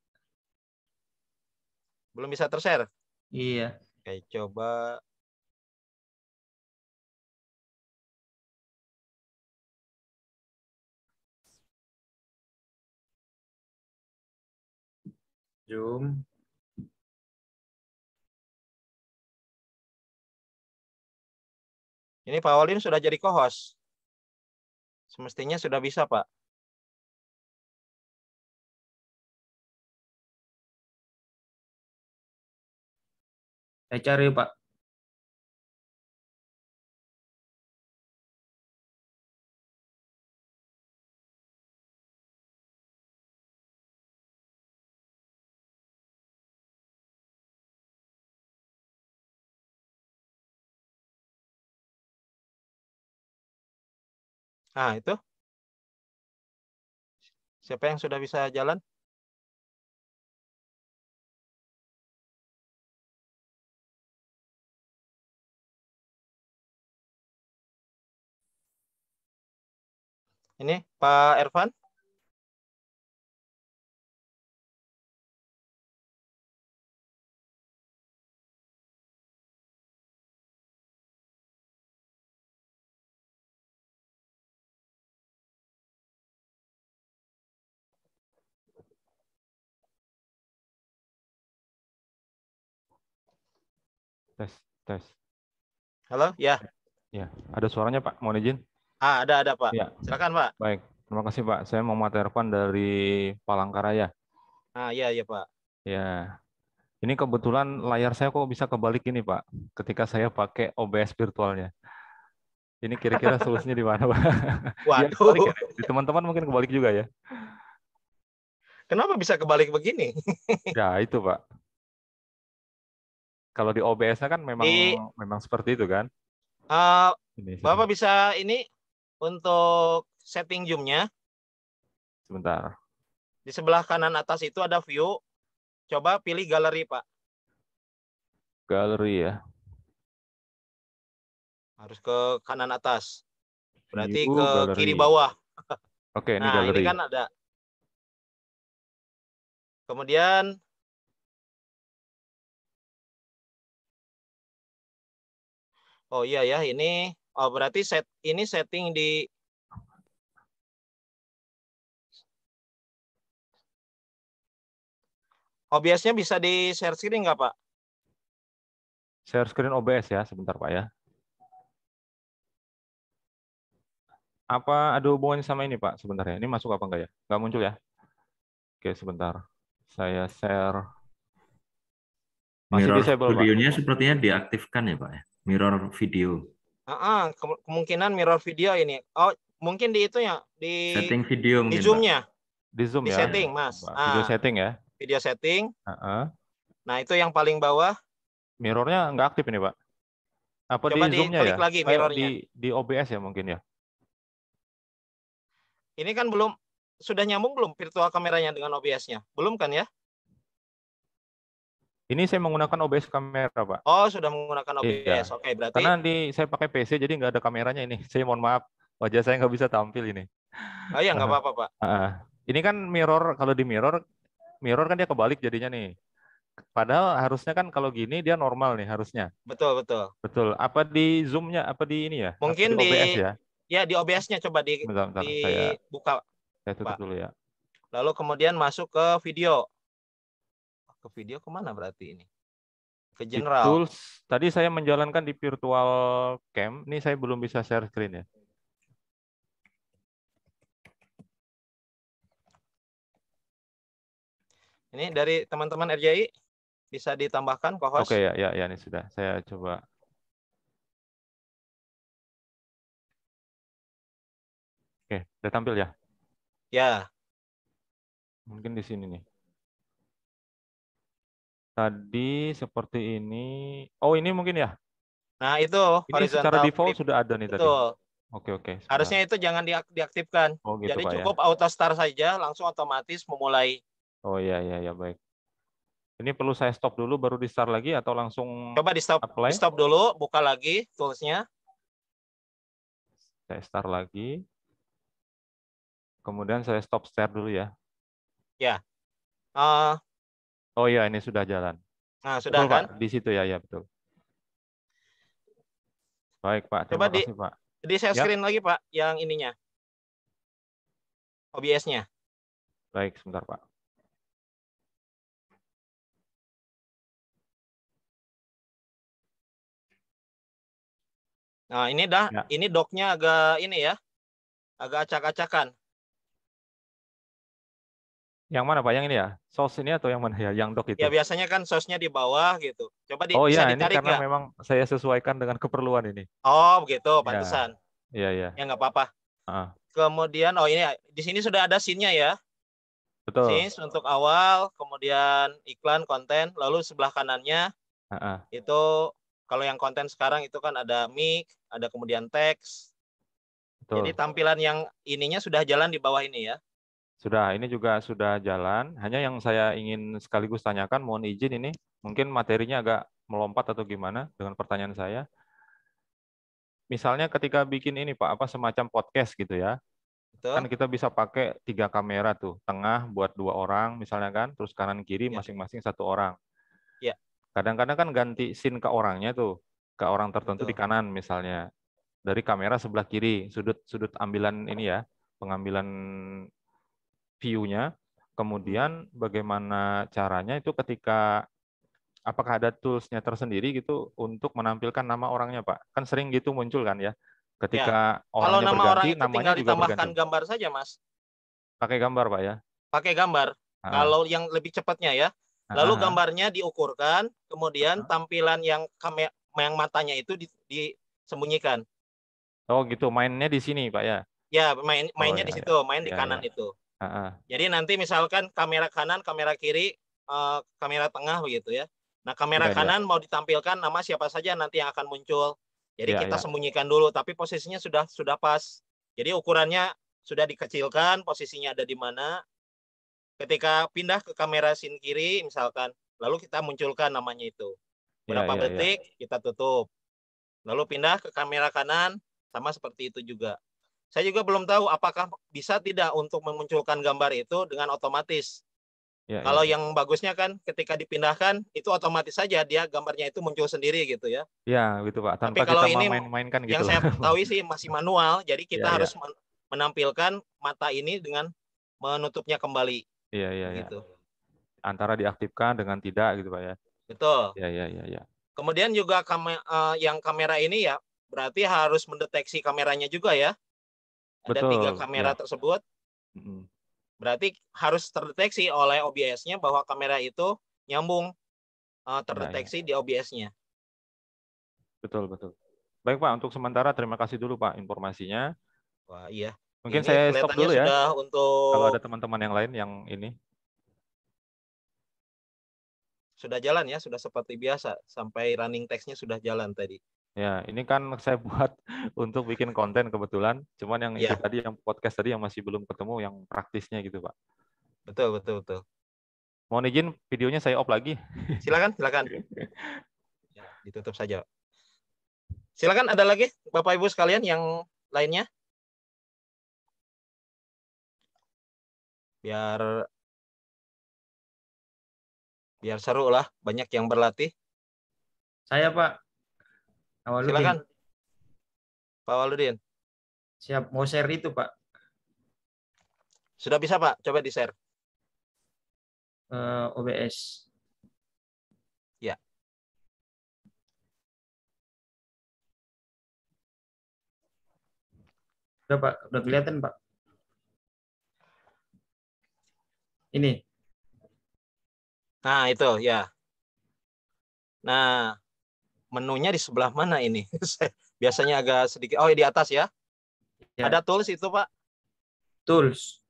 Belum bisa terser Iya. Oke, coba Zoom. Ini Pak Walin sudah jadi co-host. Semestinya sudah bisa, Pak. Saya cari, Pak. Nah, itu. Siapa yang sudah bisa jalan? Ini Pak Ervan. Tes, tes. Halo, ya. Ya, ada suaranya Pak, mohon izin. Ah, ada, ada Pak. Ya. Silakan Pak. Baik, terima kasih Pak. Saya mau Ervan dari Palangkaraya. Ah, ya ya Pak. Ya, ini kebetulan layar saya kok bisa kebalik ini Pak, ketika saya pakai OBS virtualnya. Ini kira-kira solusinya di mana Pak? Waduh. Ya. teman-teman mungkin kebalik juga ya. Kenapa bisa kebalik begini? ya itu Pak. Kalau di OBS nya kan memang di, memang seperti itu kan? Uh, ini, Bapak bisa ini untuk setting zoom-nya. Sebentar. Di sebelah kanan atas itu ada view. Coba pilih galeri, Pak. Galeri ya. Harus ke kanan atas. Berarti view, ke galeri. kiri bawah. Oke, ini nah, galeri. ini kan ada. Kemudian Oh iya ya, ini oh berarti set ini setting di OBS-nya bisa di share screen nggak, Pak? Share screen OBS ya, sebentar Pak ya. Apa ada hubungannya sama ini Pak sebentar ya Ini masuk apa enggak ya? Nggak muncul ya? Oke, sebentar. Saya share. Masih Mirror disable, Pak. sepertinya diaktifkan ya Pak ya? mirror video. Uh-uh, ke kemungkinan mirror video ini. Oh, mungkin di itu ya di setting video di zoomnya. Di zoom di ya. setting, Mas. Ah. Video ah, setting ya. Video setting. Uh-uh. Nah itu yang paling bawah. Mirrornya nggak aktif ini Pak. Apa Coba di, di zoomnya ya? Lagi mirrornya. Di, di OBS ya mungkin ya. Ini kan belum sudah nyambung belum virtual kameranya dengan OBS-nya? Belum kan ya? Ini saya menggunakan OBS kamera, Pak. Oh, sudah menggunakan OBS. Iya. Oke, okay, berarti. Karena nanti saya pakai PC, jadi nggak ada kameranya ini. Saya mohon maaf, wajah saya nggak bisa tampil ini. Oh iya, nggak apa-apa, Pak. Uh, ini kan mirror, kalau di mirror, mirror kan dia kebalik jadinya nih. Padahal harusnya kan kalau gini dia normal nih harusnya. Betul, betul. Betul. Apa di zoomnya? Apa di ini ya? Mungkin di, di, di ya. Ya di OBS-nya coba di, bentar, bentar, di saya, buka. Saya tutup Pak. dulu ya. Lalu kemudian masuk ke video video kemana berarti ini? Ke general. Di tools. Tadi saya menjalankan di virtual cam. Ini saya belum bisa share screen ya. Ini dari teman-teman RJI bisa ditambahkan kok Oke okay, ya, ya, ya ini sudah. Saya coba Oke, udah tampil ya? Ya. Mungkin di sini nih. Tadi seperti ini. Oh, ini mungkin ya? Nah, itu ini secara default sudah ada nih Betul. tadi. Oke, oke. Sebenarnya. Harusnya itu jangan diaktifkan. Oh, gitu, Jadi Pak, ya. cukup ya? auto start saja, langsung otomatis memulai. Oh, iya, iya, ya, baik. Ini perlu saya stop dulu, baru di start lagi atau langsung Coba di stop, apply? di stop dulu, buka lagi toolsnya. Saya start lagi. Kemudian saya stop share dulu ya. Ya. Uh, Oh iya, ini sudah jalan. Nah, sudah betul, kan? Pak. Di situ ya, ya betul. Baik, Pak. Terima Coba kasih, di, Pak. Di share ya. lagi, Pak, yang ininya. OBS-nya. Baik, sebentar, Pak. Nah, ini dah ya. ini dock-nya agak ini ya. Agak acak-acakan. Yang mana Pak? Yang ini ya? Saus ini atau yang mana ya? Yang dok itu? Ya biasanya kan sausnya di bawah gitu. Coba di, oh, iya, bisa ya ditarik ini karena memang saya sesuaikan dengan keperluan ini. Oh begitu, ya. pantesan. Iya, iya. Ya nggak ya. ya, apa-apa. Uh. Kemudian, oh ini di sini sudah ada scene ya. Betul. Scenes untuk awal, kemudian iklan, konten, lalu sebelah kanannya uh -uh. itu kalau yang konten sekarang itu kan ada mic, ada kemudian teks. Betul. Jadi tampilan yang ininya sudah jalan di bawah ini ya. Sudah, ini juga sudah jalan. Hanya yang saya ingin sekaligus tanyakan, mohon izin ini, mungkin materinya agak melompat atau gimana dengan pertanyaan saya. Misalnya ketika bikin ini Pak, apa semacam podcast gitu ya, Betul. kan kita bisa pakai tiga kamera tuh, tengah buat dua orang misalnya kan, terus kanan kiri iya. masing-masing ya. satu orang. Ya. Kadang-kadang kan ganti scene ke orangnya tuh, ke orang tertentu Betul. di kanan misalnya, dari kamera sebelah kiri, sudut sudut ambilan ini ya, pengambilan view-nya, kemudian bagaimana caranya itu ketika apakah ada tools-nya tersendiri gitu untuk menampilkan nama orangnya, Pak? Kan sering gitu muncul kan ya. Ketika ya. Kalau nama berganti, orang itu namanya ditambahkan berganti. gambar saja, Mas. Pakai gambar, Pak ya. Pakai gambar. Ah. Kalau yang lebih cepatnya ya. Lalu ah. ah, ah. gambarnya diukurkan, kemudian ah. ah. tampilan yang kamera yang matanya itu disembunyikan. Oh gitu, mainnya di sini, Pak ya. Ya, main mainnya oh, ya, di situ, ya. main di ya, kanan ya. itu. Uh-uh. Jadi nanti misalkan kamera kanan, kamera kiri, uh, kamera tengah begitu ya. Nah kamera yeah, kanan yeah. mau ditampilkan nama siapa saja nanti yang akan muncul. Jadi yeah, kita yeah. sembunyikan dulu, tapi posisinya sudah sudah pas. Jadi ukurannya sudah dikecilkan, posisinya ada di mana. Ketika pindah ke kamera sin kiri misalkan, lalu kita munculkan namanya itu. Ya, Berapa yeah, yeah, detik yeah. kita tutup. Lalu pindah ke kamera kanan, sama seperti itu juga. Saya juga belum tahu apakah bisa tidak untuk memunculkan gambar itu dengan otomatis. Ya, ya. Kalau ya. yang bagusnya kan ketika dipindahkan itu otomatis saja dia gambarnya itu muncul sendiri gitu ya. Iya gitu pak. Tanpa Tapi kalau kita ini main-mainkan gitu. Yang saya tahu sih masih manual, jadi kita ya, ya. harus ya. menampilkan mata ini dengan menutupnya kembali. Iya iya. Gitu. Ya. Antara diaktifkan dengan tidak gitu pak ya. Betul. Iya iya iya. Ya. Kemudian juga kam eh, yang kamera ini ya berarti harus mendeteksi kameranya juga ya. Betul. tiga kamera ya. tersebut. mm Berarti harus terdeteksi oleh OBS-nya bahwa kamera itu nyambung uh, terdeteksi nah, ya. di OBS-nya. Betul betul. Baik Pak, untuk sementara terima kasih dulu Pak informasinya. Wah iya. Mungkin ini saya stop dulu ya. Sudah untuk... Kalau ada teman-teman yang lain yang ini. Sudah jalan ya, sudah seperti biasa. Sampai running text-nya sudah jalan tadi. Ya, ini kan saya buat untuk bikin konten kebetulan. Cuman yang ya. itu tadi, yang podcast tadi yang masih belum ketemu, yang praktisnya gitu, Pak. Betul, betul, betul. Mohon izin videonya saya off lagi. Silakan, silakan. ya, ditutup saja. Silakan ada lagi Bapak Ibu sekalian yang lainnya. Biar biar seru lah, banyak yang berlatih. Saya Pak, Awaludin. Silakan. Pak Waludin. Siap, mau share itu, Pak. Sudah bisa, Pak. Coba di-share. Uh, eh, OBS. Ya. Sudah, Pak. Sudah kelihatan, Pak. Ini. Nah, itu, ya. Nah, menunya di sebelah mana ini? Biasanya agak sedikit. Oh, di atas ya? ya. Ada tools itu, Pak? Tools.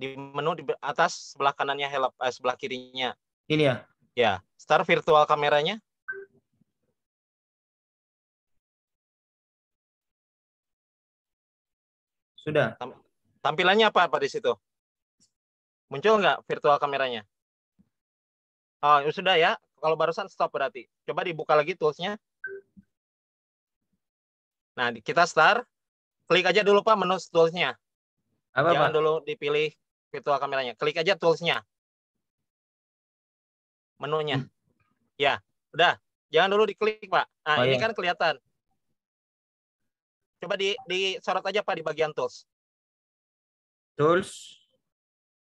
Di menu di atas sebelah kanannya help, eh, sebelah kirinya. Ini ya? Ya. Start virtual kameranya. Sudah. Tampilannya apa Pak di situ? Muncul nggak virtual kameranya? Oh, sudah ya. Kalau barusan stop berarti. Coba dibuka lagi toolsnya. Nah, kita start. Klik aja dulu Pak menu toolsnya. Apa, Jangan Pak? dulu dipilih virtual kameranya. Klik aja toolsnya. Menunya. Hmm. Ya, udah. Jangan dulu diklik Pak. Nah, oh, ini ya. kan kelihatan. Coba di disorot aja Pak di bagian tools. Tools.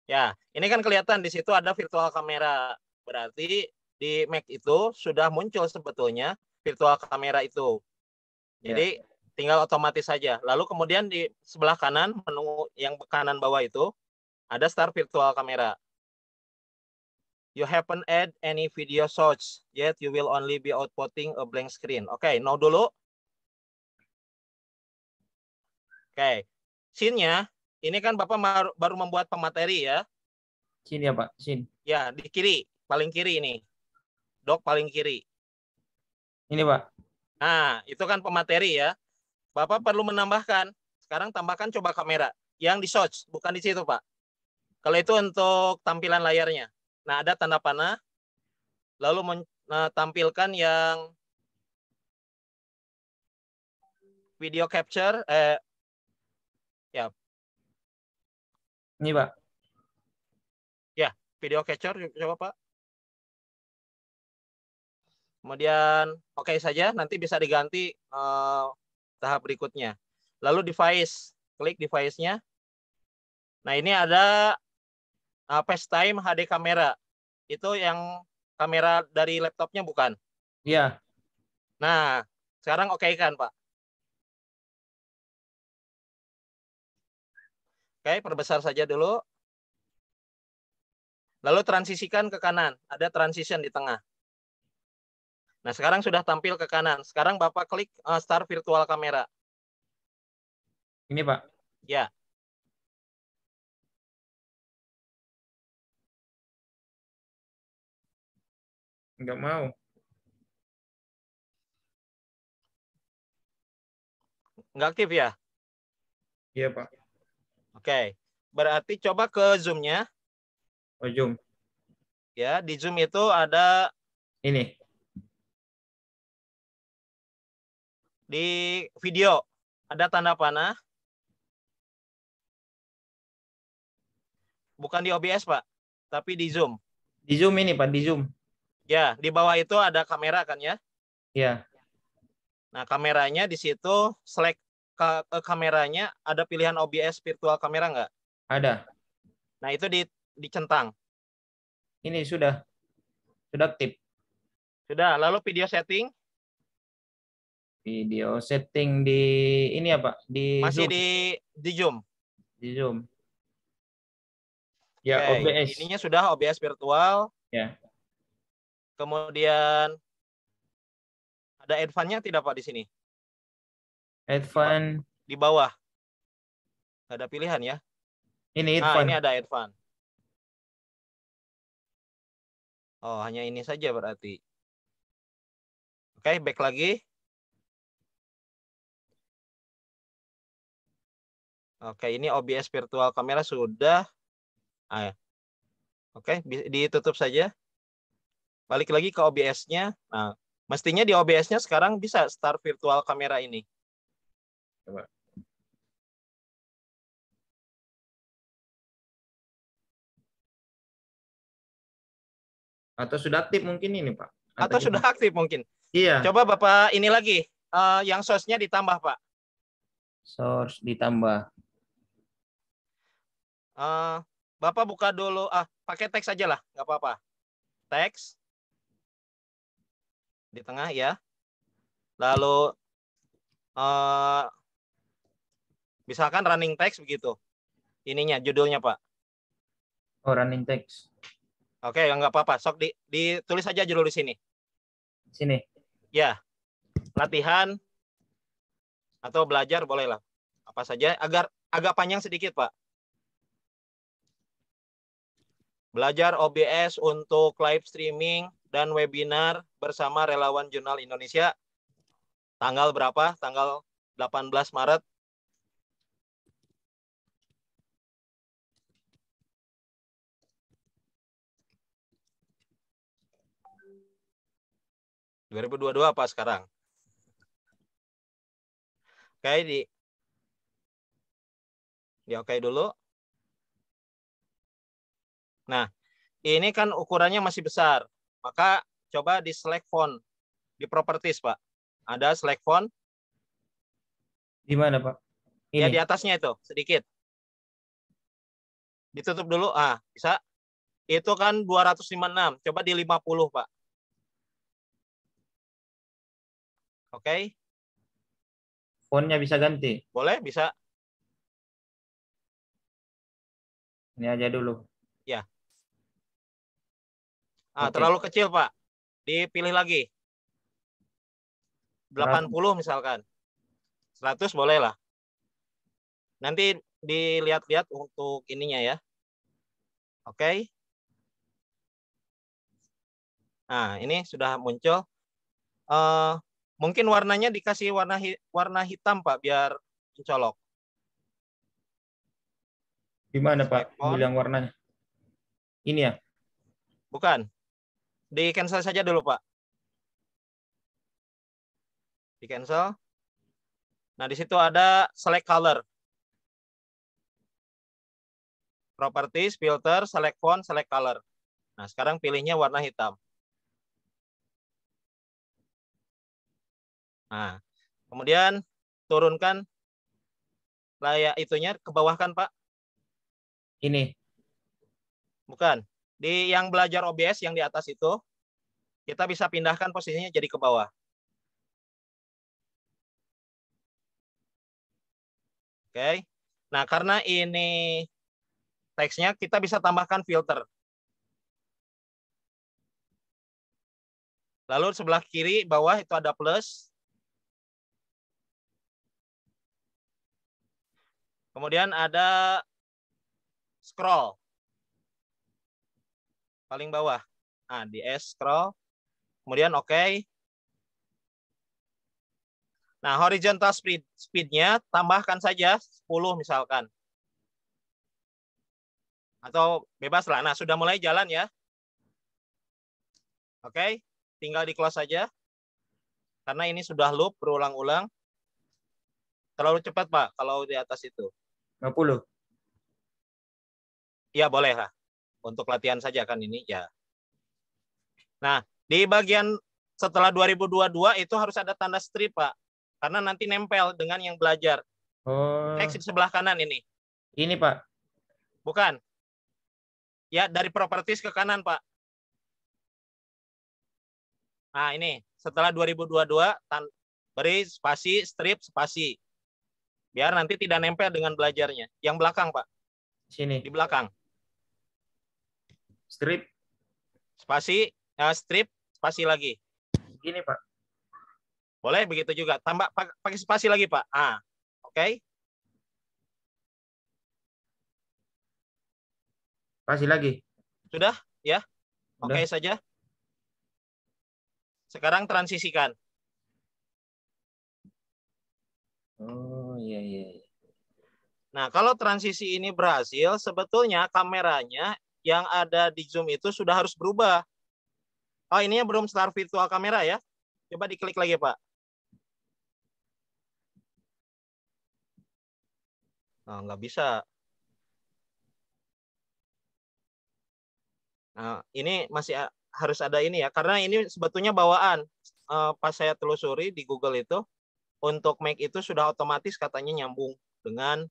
Ya, ini kan kelihatan di situ ada virtual kamera. Berarti di Mac itu sudah muncul sebetulnya virtual kamera itu. Ya. Jadi yeah. tinggal otomatis saja. Lalu kemudian di sebelah kanan menu yang kanan bawah itu ada start virtual kamera You haven't add any video source yet you will only be outputting a blank screen. Oke, okay, now dulu. Oke. Okay. Scene-nya ini kan Bapak baru membuat pemateri ya. scene ya, Pak. scene Ya, di kiri, paling kiri ini dok paling kiri. Ini Pak. Nah, itu kan pemateri ya. Bapak perlu menambahkan. Sekarang tambahkan coba kamera. Yang di search, bukan di situ Pak. Kalau itu untuk tampilan layarnya. Nah, ada tanda panah. Lalu menampilkan nah, yang video capture. Eh, ya. Ini Pak. Ya, video capture coba Pak. Kemudian oke okay saja, nanti bisa diganti uh, tahap berikutnya. Lalu device, klik device-nya. Nah ini ada eh, FaceTime HD kamera. Itu yang kamera dari laptopnya bukan? Iya. Nah sekarang oke okay kan Pak? Oke, okay, perbesar saja dulu. Lalu transisikan ke kanan. Ada transition di tengah. Nah, sekarang sudah tampil ke kanan. Sekarang Bapak klik uh, eh, start virtual kamera. Ini, Pak. Ya. Enggak mau. Enggak aktif ya? Iya, Pak. Oke. Berarti coba ke Zoom-nya. Oh, Zoom. Ya, di Zoom itu ada... Ini. di video ada tanda panah. Bukan di OBS, Pak, tapi di Zoom. Di Zoom ini, Pak, di Zoom. Ya, di bawah itu ada kamera kan ya? Iya. Nah, kameranya di situ select ke, ke kameranya ada pilihan OBS virtual kamera nggak? Ada. Nah, itu di dicentang. Ini sudah. Sudah aktif. Sudah, lalu video setting Video setting di ini apa? Di Masih Zoom. di di Zoom. Di Zoom. Ya, okay. OBS. Ininya sudah OBS virtual. Ya. Kemudian ada advance-nya tidak Pak di sini? Advance di bawah. Ada pilihan ya. Ini nah, advance. Nah, ini ada advance. Oh, hanya ini saja berarti. Oke, okay, back lagi. Oke, ini OBS virtual kamera sudah. Ah, Oke, ditutup saja. Balik lagi ke OBS-nya. Nah, mestinya di OBS-nya sekarang bisa start virtual kamera ini. Coba. Atau sudah aktif mungkin ini, Pak. Atau, Atau sudah aktif mungkin. Iya. Coba Bapak ini lagi, uh, yang source-nya ditambah, Pak. Source ditambah. Eh, Bapak buka dulu, ah pakai teks aja lah, nggak apa-apa. Teks di tengah ya. Lalu uh, misalkan running text begitu. Ininya judulnya Pak. Oh running text. Oke, okay, nggak apa-apa. Sok di, ditulis aja judul di sini. Sini. Ya, latihan atau belajar bolehlah apa saja agar agak panjang sedikit pak Belajar OBS untuk live streaming dan webinar bersama relawan Jurnal Indonesia. Tanggal berapa? Tanggal 18 maret dua, apa sekarang? Oke, di di oke dulu. Nah, ini kan ukurannya masih besar. Maka coba di select font di properties, Pak. Ada select font? Di mana, Pak? Ya, ini. Ya di atasnya itu, sedikit. Ditutup dulu. Ah, bisa. Itu kan 256. Coba di 50, Pak. Oke. Okay. Fontnya bisa ganti? Boleh, bisa. Ini aja dulu. Ya, Ah, okay. Terlalu kecil, Pak. Dipilih lagi. 80 misalkan. 100 boleh lah. Nanti dilihat-lihat untuk ininya ya. Oke. Okay. Nah, ini sudah muncul. Uh, mungkin warnanya dikasih warna hi warna hitam, Pak, biar mencolok. Gimana, Pak? Bilang warnanya. Ini ya? Bukan. Di cancel saja dulu, Pak. Di cancel. Nah, di situ ada select color. Properties, filter, select font, select color. Nah, sekarang pilihnya warna hitam. Nah, kemudian turunkan layak itunya ke bawah kan, Pak? Ini. Bukan. Di yang belajar OBS yang di atas itu, kita bisa pindahkan posisinya jadi ke bawah. Oke. Nah, karena ini teksnya, kita bisa tambahkan filter. Lalu sebelah kiri bawah itu ada plus. Kemudian ada scroll paling bawah. Nah, di S scroll. Kemudian oke. Okay. Nah, horizontal speed speednya tambahkan saja 10 misalkan. Atau bebas lah. Nah, sudah mulai jalan ya. Oke, okay. tinggal di close saja. Karena ini sudah loop berulang-ulang. Terlalu cepat, Pak, kalau di atas itu. 50. Iya, boleh lah untuk latihan saja kan ini ya. Nah, di bagian setelah 2022 itu harus ada tanda strip, Pak. Karena nanti nempel dengan yang belajar. Oh. Exit sebelah kanan ini. Ini, Pak. Bukan. Ya, dari properties ke kanan, Pak. Nah, ini setelah 2022 beri spasi strip spasi. Biar nanti tidak nempel dengan belajarnya. Yang belakang, Pak. Sini. Di belakang strip spasi uh, strip spasi lagi gini pak boleh begitu juga tambah pakai spasi lagi pak ah oke okay. spasi lagi sudah ya oke okay saja sekarang transisikan oh iya, iya iya Nah, kalau transisi ini berhasil, sebetulnya kameranya yang ada di Zoom itu sudah harus berubah. Oh, ini belum start virtual kamera ya. Coba diklik lagi, Pak. Nah, nggak bisa. Nah, ini masih harus ada ini ya, karena ini sebetulnya bawaan. Eh, pas saya telusuri di Google itu, untuk Mac itu sudah otomatis katanya nyambung dengan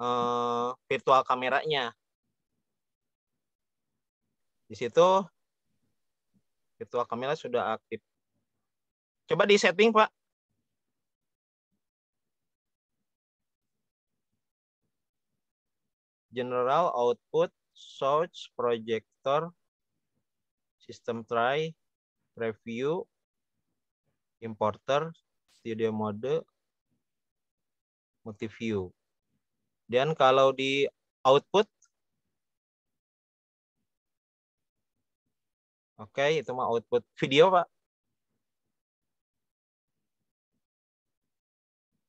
eh, virtual kameranya. Di situ ketua kamera sudah aktif. Coba di setting, Pak. General output source projector system try review importer studio mode multi view. Dan kalau di output Oke, okay, itu mah output video, Pak.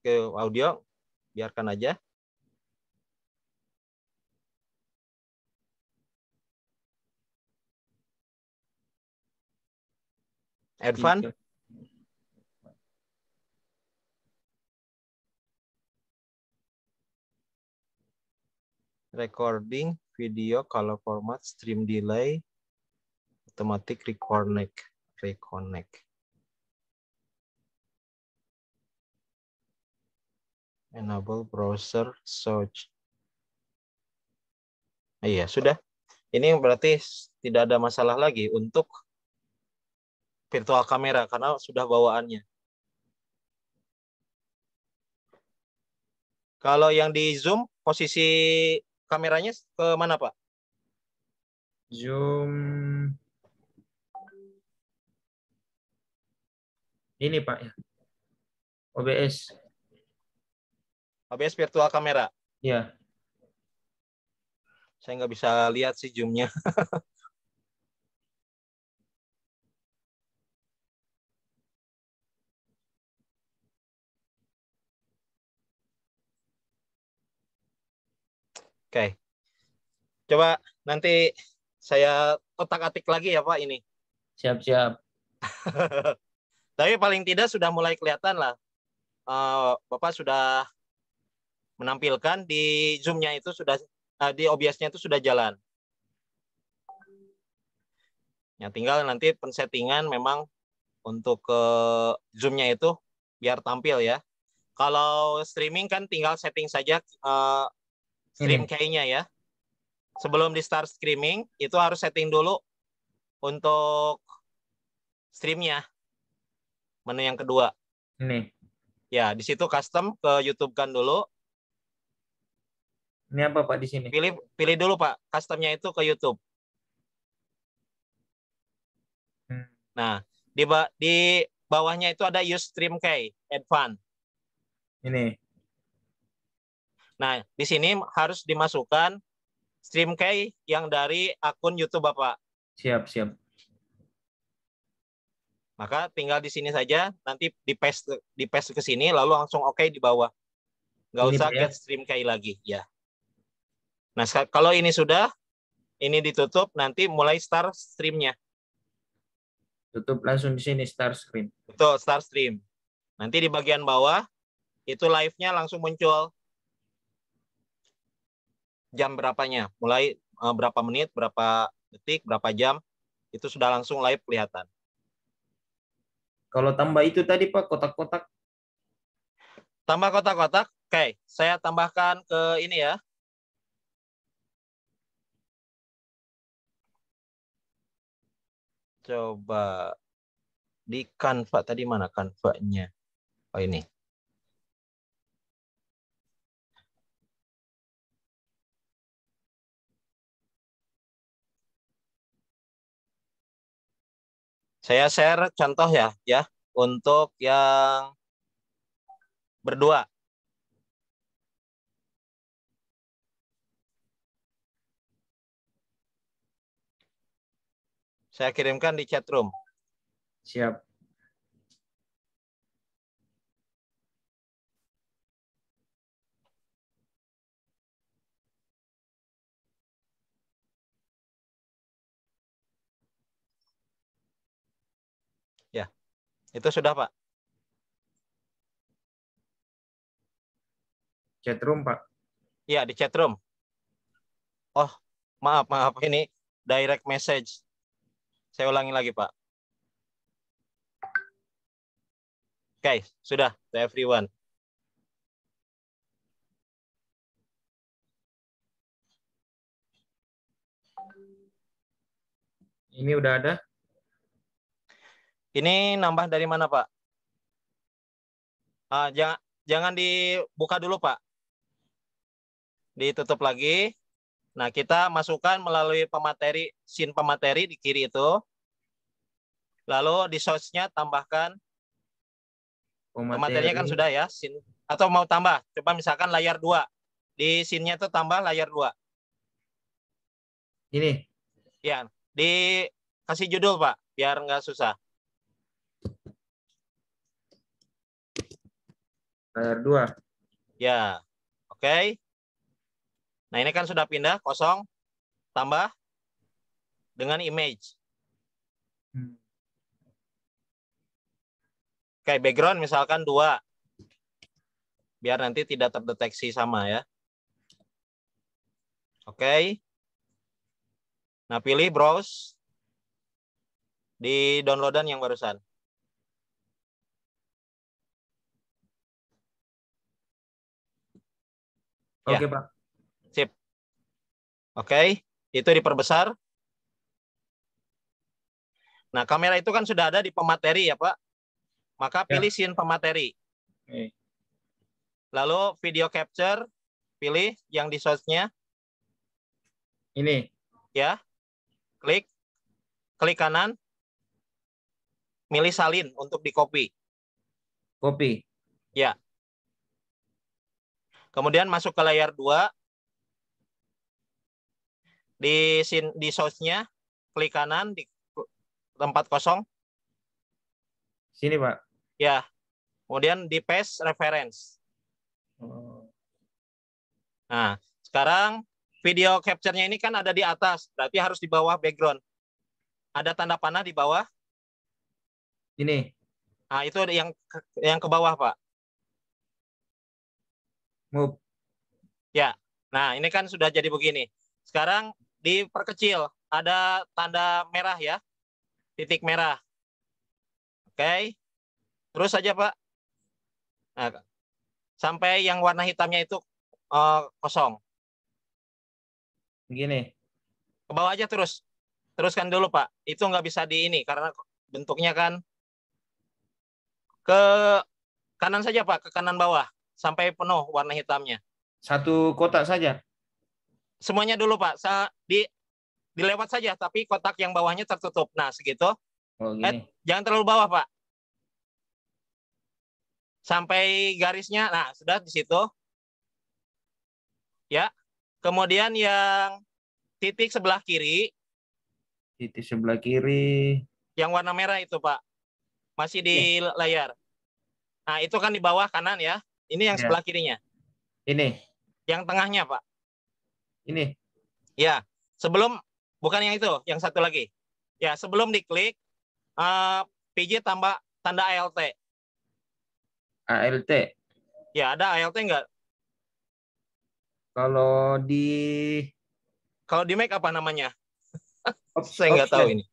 ke audio biarkan aja. Advan. Iya. Recording video kalau format stream delay automatic reconnect reconnect enable browser search iya sudah ini berarti tidak ada masalah lagi untuk virtual kamera karena sudah bawaannya kalau yang di zoom posisi kameranya ke mana pak zoom ini Pak ya. OBS. OBS virtual kamera. Ya, Saya nggak bisa lihat sih zoomnya. Oke. Okay. Coba nanti saya otak-atik lagi ya Pak ini. Siap-siap. Tapi paling tidak sudah mulai kelihatan lah. Uh, Bapak sudah menampilkan di Zoom-nya itu sudah uh, di OBS-nya itu sudah jalan. Ya tinggal nanti pensettingan memang untuk ke uh, Zoom-nya itu biar tampil ya. Kalau streaming kan tinggal setting saja uh, stream kayaknya ya. Sebelum di start streaming itu harus setting dulu untuk streamnya Menu yang kedua. Ini. Ya, di situ custom ke YouTube kan dulu. Ini apa Pak di sini? Pilih pilih dulu Pak, customnya itu ke YouTube. Hmm. Nah, di ba di bawahnya itu ada use stream key advance. Ini. Nah, di sini harus dimasukkan stream key yang dari akun YouTube Bapak. Siap, siap. Maka tinggal di sini saja, nanti di paste di paste ke sini lalu langsung oke okay di bawah. Nggak usah get stream key lagi, ya. Nah, kalau ini sudah ini ditutup, nanti mulai start streamnya. Tutup langsung di sini start stream. Betul, start stream. Nanti di bagian bawah itu live-nya langsung muncul jam berapanya, mulai eh, berapa menit, berapa detik, berapa jam, itu sudah langsung live kelihatan. Kalau tambah itu tadi Pak, kotak-kotak. Tambah kotak-kotak? Oke, saya tambahkan ke ini ya. Coba di kanva tadi mana kanvanya? Oh ini. Saya share contoh ya, ya untuk yang berdua. Saya kirimkan di chat room. Siap. Itu sudah, Pak. Chat room, Pak. Iya, di chat room. Oh, maaf, maaf. Ini direct message. Saya ulangi lagi, Pak. Oke, okay, sudah. To everyone. Ini udah ada? Ini nambah dari mana, Pak? Uh, ah, jangan, jangan dibuka dulu, Pak. Ditutup lagi. Nah, kita masukkan melalui pemateri, sin pemateri di kiri itu. Lalu di source-nya tambahkan. Pemateri. Pematerinya kan sudah ya, Scene. Atau mau tambah? Coba misalkan layar 2. Di sinnya itu tambah layar 2. Ini? Ya, kasih judul, Pak, biar nggak susah. Layar 2. Ya. Oke. Okay. Nah, ini kan sudah pindah kosong tambah dengan image. Hmm. Oke, okay, background misalkan dua. Biar nanti tidak terdeteksi sama ya. Oke. Okay. Nah, pilih browse di downloadan yang barusan. Ya. Oke, ya. Pak. Sip. Oke, okay. itu diperbesar. Nah, kamera itu kan sudah ada di pemateri ya, Pak. Maka ya. pilih ya. scene pemateri. Oke. Lalu video capture, pilih yang di source-nya. Ini. Ya. Klik. Klik kanan. Milih salin untuk di copy. Copy. Ya. Kemudian masuk ke layar 2. Di sin di source-nya klik kanan di tempat kosong. Sini, Pak. Ya. Kemudian di paste reference. Oh. Nah, sekarang video capture-nya ini kan ada di atas, berarti harus di bawah background. Ada tanda panah di bawah? Ini. Nah, itu yang yang ke bawah, Pak. Move. Ya. Nah, ini kan sudah jadi begini. Sekarang diperkecil. Ada tanda merah ya. Titik merah. Oke. Okay. Terus saja, Pak. Nah, sampai yang warna hitamnya itu uh, kosong. Begini. Ke bawah aja terus. Teruskan dulu, Pak. Itu nggak bisa di ini karena bentuknya kan ke kanan saja, Pak, ke kanan bawah sampai penuh warna hitamnya. Satu kotak saja? Semuanya dulu Pak. Sa di dilewat saja, tapi kotak yang bawahnya tertutup. Nah segitu. Oh, Ed, eh, jangan terlalu bawah Pak. Sampai garisnya, nah sudah di situ. Ya, kemudian yang titik sebelah kiri. Titik sebelah kiri. Yang warna merah itu Pak, masih di ya. layar. Nah, itu kan di bawah kanan ya. Ini yang ya. sebelah kirinya. Ini. Yang tengahnya, Pak. Ini. Ya, sebelum bukan yang itu, yang satu lagi. Ya, sebelum diklik uh, eh, PJ tambah tanda ALT. ALT. Ya, ada ALT enggak? Kalau di kalau di make apa namanya? Saya nggak tahu ini.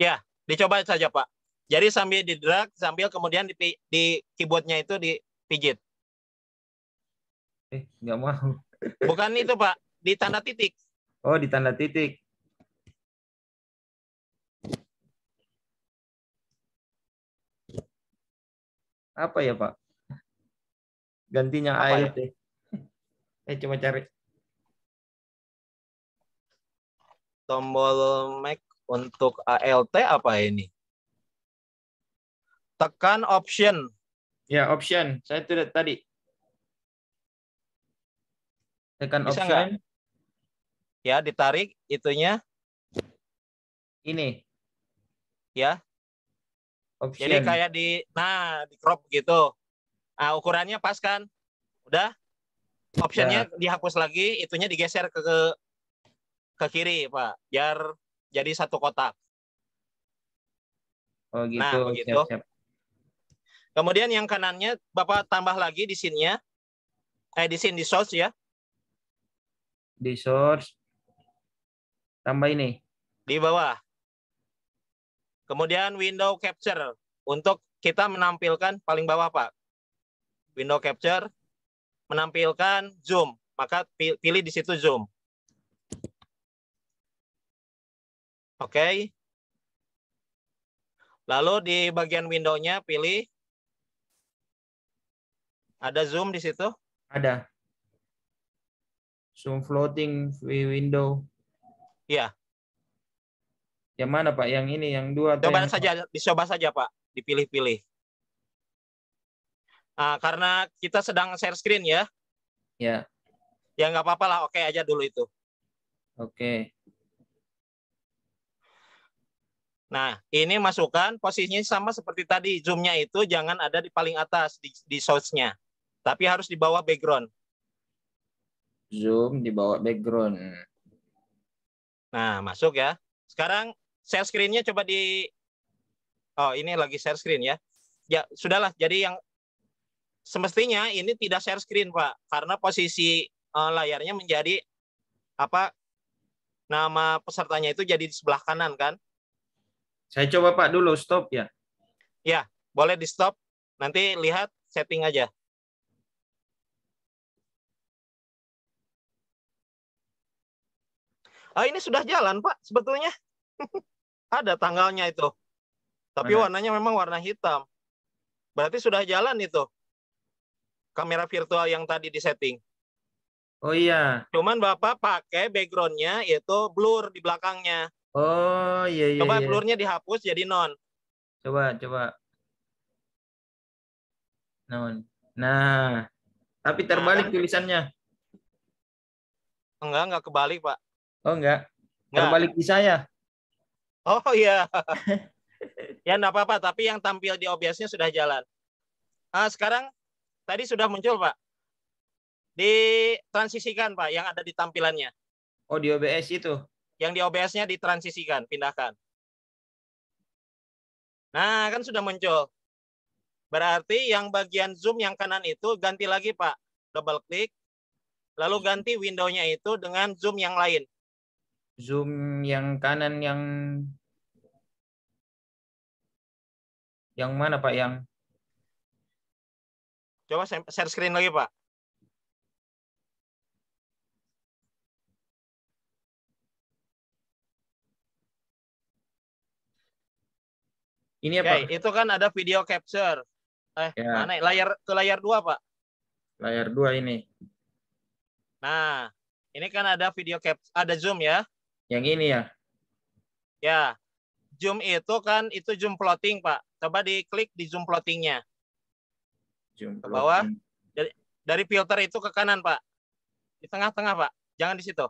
Ya, dicoba saja Pak. Jadi sambil di drag, sambil kemudian di, di keyboardnya itu dipijit. Eh, nggak mau. Bukan itu, Pak. Di tanda titik. Oh, di tanda titik. Apa ya, Pak? Gantinya Apa air. Ya? Eh, cuma cari. Tombol Mac untuk ALT apa ini? Tekan option. Ya, option. Saya tidak tadi tekan Bisa option. Gak? Ya, ditarik itunya. Ini. Ya. Option. Jadi kayak di nah, di crop gitu. Nah, ukurannya pas kan? Udah? Optionnya ya. dihapus lagi, itunya digeser ke, ke ke kiri, Pak. Biar jadi satu kotak. Oh, gitu. Nah, begitu. Siap, siap. Kemudian yang kanannya Bapak tambah lagi di sini ya. Eh di sini di source ya di source tambah ini di bawah kemudian window capture untuk kita menampilkan paling bawah pak window capture menampilkan zoom maka pilih di situ zoom oke okay. lalu di bagian windownya pilih ada zoom di situ ada Zoom floating window. Iya. Yang mana Pak? Yang ini, yang dua? Coba yang... saja, dicoba saja Pak, dipilih-pilih. Nah, karena kita sedang share screen ya. Ya. Ya nggak apa-apa lah, oke aja dulu itu. Oke. Nah, ini masukkan posisinya sama seperti tadi, zoomnya itu jangan ada di paling atas di, di source-nya. Tapi harus di bawah background. Zoom di bawah background. Nah, masuk ya. Sekarang share screen-nya coba di Oh, ini lagi share screen ya. Ya, sudahlah. Jadi yang semestinya ini tidak share screen, Pak, karena posisi uh, layarnya menjadi apa? Nama pesertanya itu jadi di sebelah kanan kan? Saya coba Pak dulu stop ya. Ya, boleh di stop. Nanti lihat setting aja. Ah, ini sudah jalan, Pak, sebetulnya. Ada tanggalnya itu. Tapi Mana? warnanya memang warna hitam. Berarti sudah jalan itu. Kamera virtual yang tadi disetting. Oh iya. Cuman Bapak pakai backgroundnya yaitu blur di belakangnya. Oh iya iya. Coba iya. blurnya dihapus jadi non. Coba coba. Non. Nah, tapi terbalik nah, tulisannya. Enggak, enggak kebalik, Pak. Oh enggak. Terbalik di saya. Oh iya. ya enggak apa-apa, tapi yang tampil di OBS-nya sudah jalan. Nah, sekarang tadi sudah muncul, Pak. Ditransisikan, Pak, yang ada di tampilannya. Oh, di OBS itu. Yang di OBS-nya ditransisikan, pindahkan. Nah, kan sudah muncul. Berarti yang bagian zoom yang kanan itu ganti lagi, Pak. Double klik. Lalu ganti window-nya itu dengan zoom yang lain zoom yang kanan yang yang mana Pak yang Coba share screen lagi Pak. Ini apa? okay, itu kan ada video capture. Eh, ya. mana ya? layar ke layar dua Pak? Layar dua ini. Nah, ini kan ada video cap ada Zoom ya. Yang ini ya? Ya. Zoom itu kan itu zoom plotting, Pak. Coba diklik di zoom plottingnya. Zoom ke bawah. Dari, dari filter itu ke kanan, Pak. Di tengah-tengah, Pak. Jangan di situ.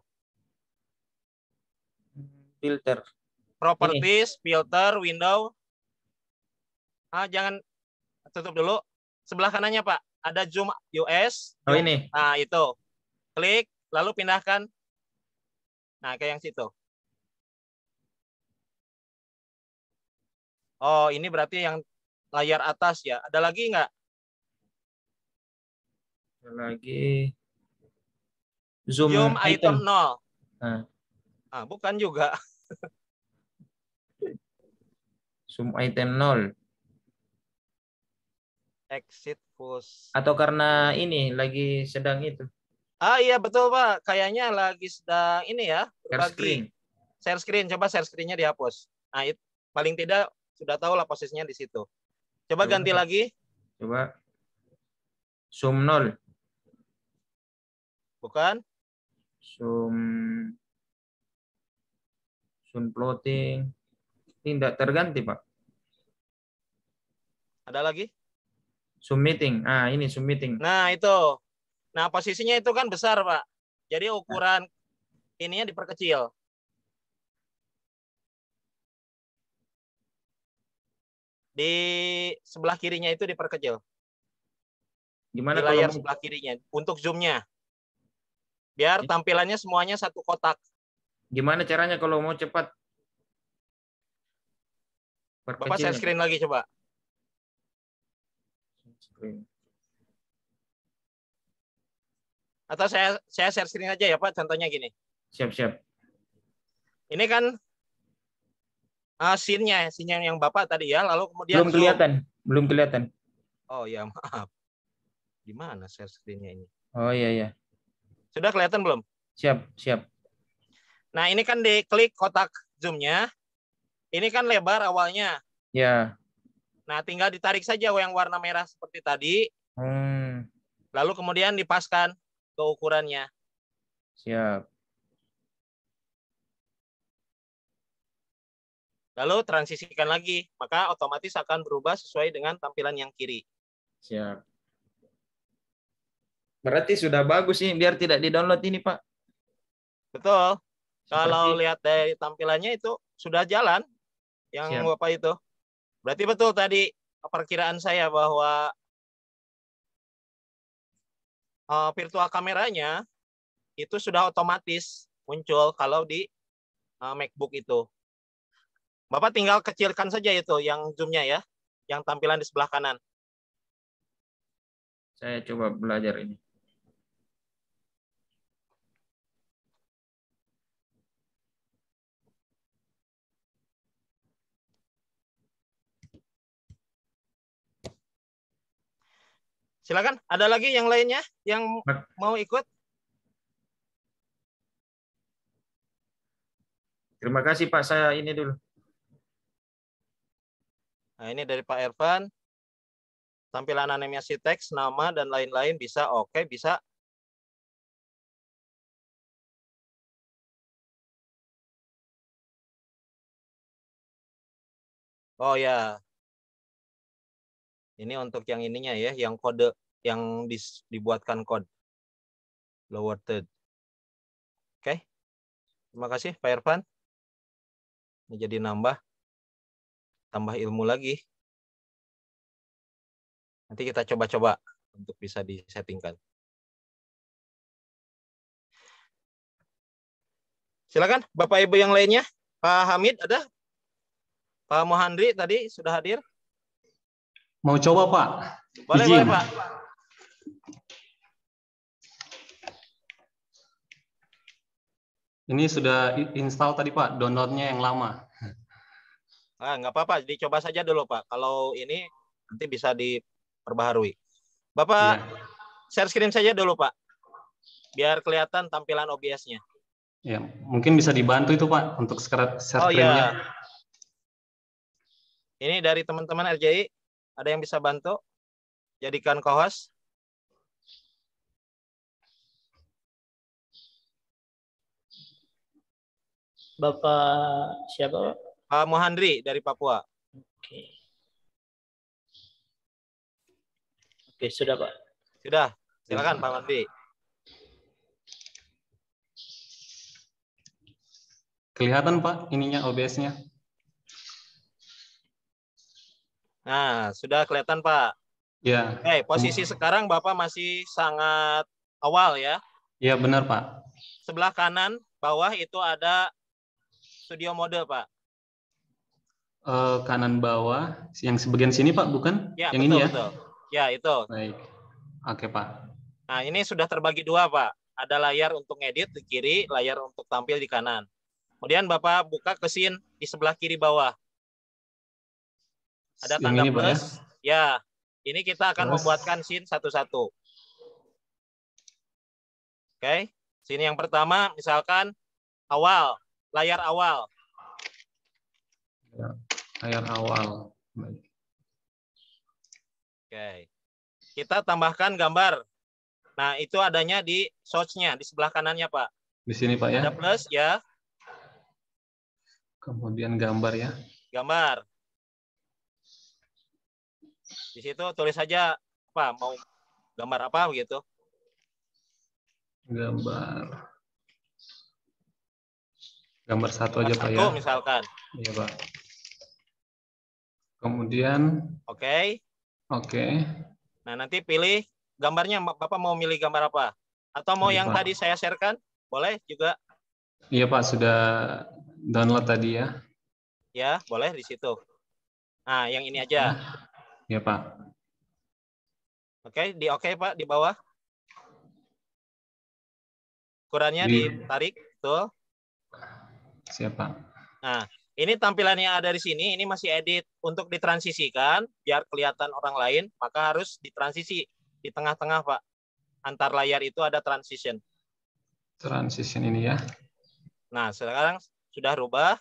Filter. Properties, ini. filter, window. Ah, jangan tutup dulu. Sebelah kanannya, Pak. Ada zoom US. Oh, ini. Nah, itu. Klik, lalu pindahkan Nah, kayak yang situ. Oh, ini berarti yang layar atas ya. Ada lagi nggak? Ada lagi. Zoom, Zoom item. item 0. Nah. ah, bukan juga. Zoom item 0. Exit push. Atau karena ini lagi sedang itu. Ah iya betul Pak, kayaknya lagi sedang ini ya. Share lagi. screen. Share screen, coba share screennya dihapus. Nah, it, paling tidak sudah tahu lah posisinya di situ. Coba, coba ganti lagi. Coba zoom nol. Bukan? Zoom zoom floating. Ini tidak terganti, Pak. Ada lagi? Zoom meeting. Ah, ini Zoom meeting. Nah, itu. Nah, posisinya itu kan besar, Pak. Jadi ukuran ininya diperkecil. Di sebelah kirinya itu diperkecil. Gimana di layar kalau... sebelah kirinya untuk zoomnya. Biar tampilannya semuanya satu kotak. Gimana caranya kalau mau cepat? Perkecil. Bapak saya screen lagi coba. Atau saya saya share screen aja ya Pak, contohnya gini. Siap, siap. Ini kan uh, scene-nya, yang Bapak tadi ya, lalu kemudian Belum kelihatan, zoom. belum kelihatan. Oh ya, maaf. Gimana share screennya ini? Oh iya iya. Sudah kelihatan belum? Siap, siap. Nah, ini kan diklik kotak zoomnya Ini kan lebar awalnya. Ya. Nah, tinggal ditarik saja yang warna merah seperti tadi. Hmm. Lalu kemudian dipaskan ke ukurannya. Siap. Lalu transisikan lagi, maka otomatis akan berubah sesuai dengan tampilan yang kiri. Siap. Berarti sudah bagus nih biar tidak di-download ini, Pak. Betul. Seperti... Kalau lihat dari tampilannya itu sudah jalan yang Siap. Bapak itu. Berarti betul tadi perkiraan saya bahwa uh, virtual kameranya itu sudah otomatis muncul kalau di uh, MacBook itu. Bapak tinggal kecilkan saja itu yang zoomnya ya, yang tampilan di sebelah kanan. Saya coba belajar ini. Silakan. Ada lagi yang lainnya yang mau ikut? Terima kasih Pak. Saya ini dulu. Nah, ini dari Pak Ervan. Tampilan animasi teks, nama, dan lain-lain bisa. Oke, bisa. Oh ya, ini untuk yang ininya ya, yang kode yang dis, dibuatkan kode lower third. Oke. Okay. Terima kasih Pak Irfan. Ini jadi nambah tambah ilmu lagi. Nanti kita coba-coba untuk bisa disettingkan. Silakan Bapak Ibu yang lainnya. Pak Hamid ada? Pak Mohandri tadi sudah hadir. Mau coba Pak? Boleh, Izin. boleh Pak. Ini sudah install tadi Pak, downloadnya yang lama. Ah, nggak apa-apa, dicoba saja dulu Pak. Kalau ini nanti bisa diperbaharui. Bapak, ya. share screen saja dulu Pak, biar kelihatan tampilan OBS-nya. Ya, mungkin bisa dibantu itu Pak untuk share screen-nya. Oh, ya. Ini dari teman-teman RJI ada yang bisa bantu? Jadikan co Bapak siapa Pak? Pak Mohandri dari Papua. Oke. Oke, sudah Pak. Sudah. Silakan Pak Mohandri. Kelihatan Pak ininya OBS-nya? Nah, sudah kelihatan Pak. Ya. Oke, posisi sekarang Bapak masih sangat awal ya. Iya, benar Pak. Sebelah kanan bawah itu ada studio mode Pak. Uh, kanan bawah, yang sebagian sini Pak, bukan? Ya, yang betul, ini ya? Betul. Ya, itu. Baik. Oke Pak. Nah, ini sudah terbagi dua Pak. Ada layar untuk edit di kiri, layar untuk tampil di kanan. Kemudian Bapak buka ke scene di sebelah kiri bawah ada tanda ini ya. plus. Ya, ini kita akan plus. membuatkan scene satu-satu. Oke, okay. sini yang pertama misalkan awal, layar awal. Ya, layar awal. Oke. Okay. Kita tambahkan gambar. Nah, itu adanya di source-nya, di sebelah kanannya, Pak. Di sini, Pak, ya? Ada plus, ya. Kemudian gambar, ya. Gambar. Di situ tulis saja apa mau gambar apa begitu. Gambar. Gambar satu gambar aja satu, Pak ya. misalkan. Iya Pak. Kemudian. Oke. Okay. Oke. Okay. Nah nanti pilih gambarnya Bapak mau milih gambar apa? Atau mau iya, yang Pak. tadi saya sharekan? Boleh juga. Iya Pak, sudah download tadi ya. Ya, boleh di situ. Nah, yang ini aja. Nah. Ya, Pak. Oke, di oke, okay, Pak, di bawah. Ukurannya di... ditarik, tuh. Siapa? Nah, ini tampilan yang ada di sini, ini masih edit. Untuk ditransisikan, biar kelihatan orang lain, maka harus ditransisi di tengah-tengah, Pak. Antar layar itu ada transition. Transition ini ya. Nah, sekarang sudah rubah.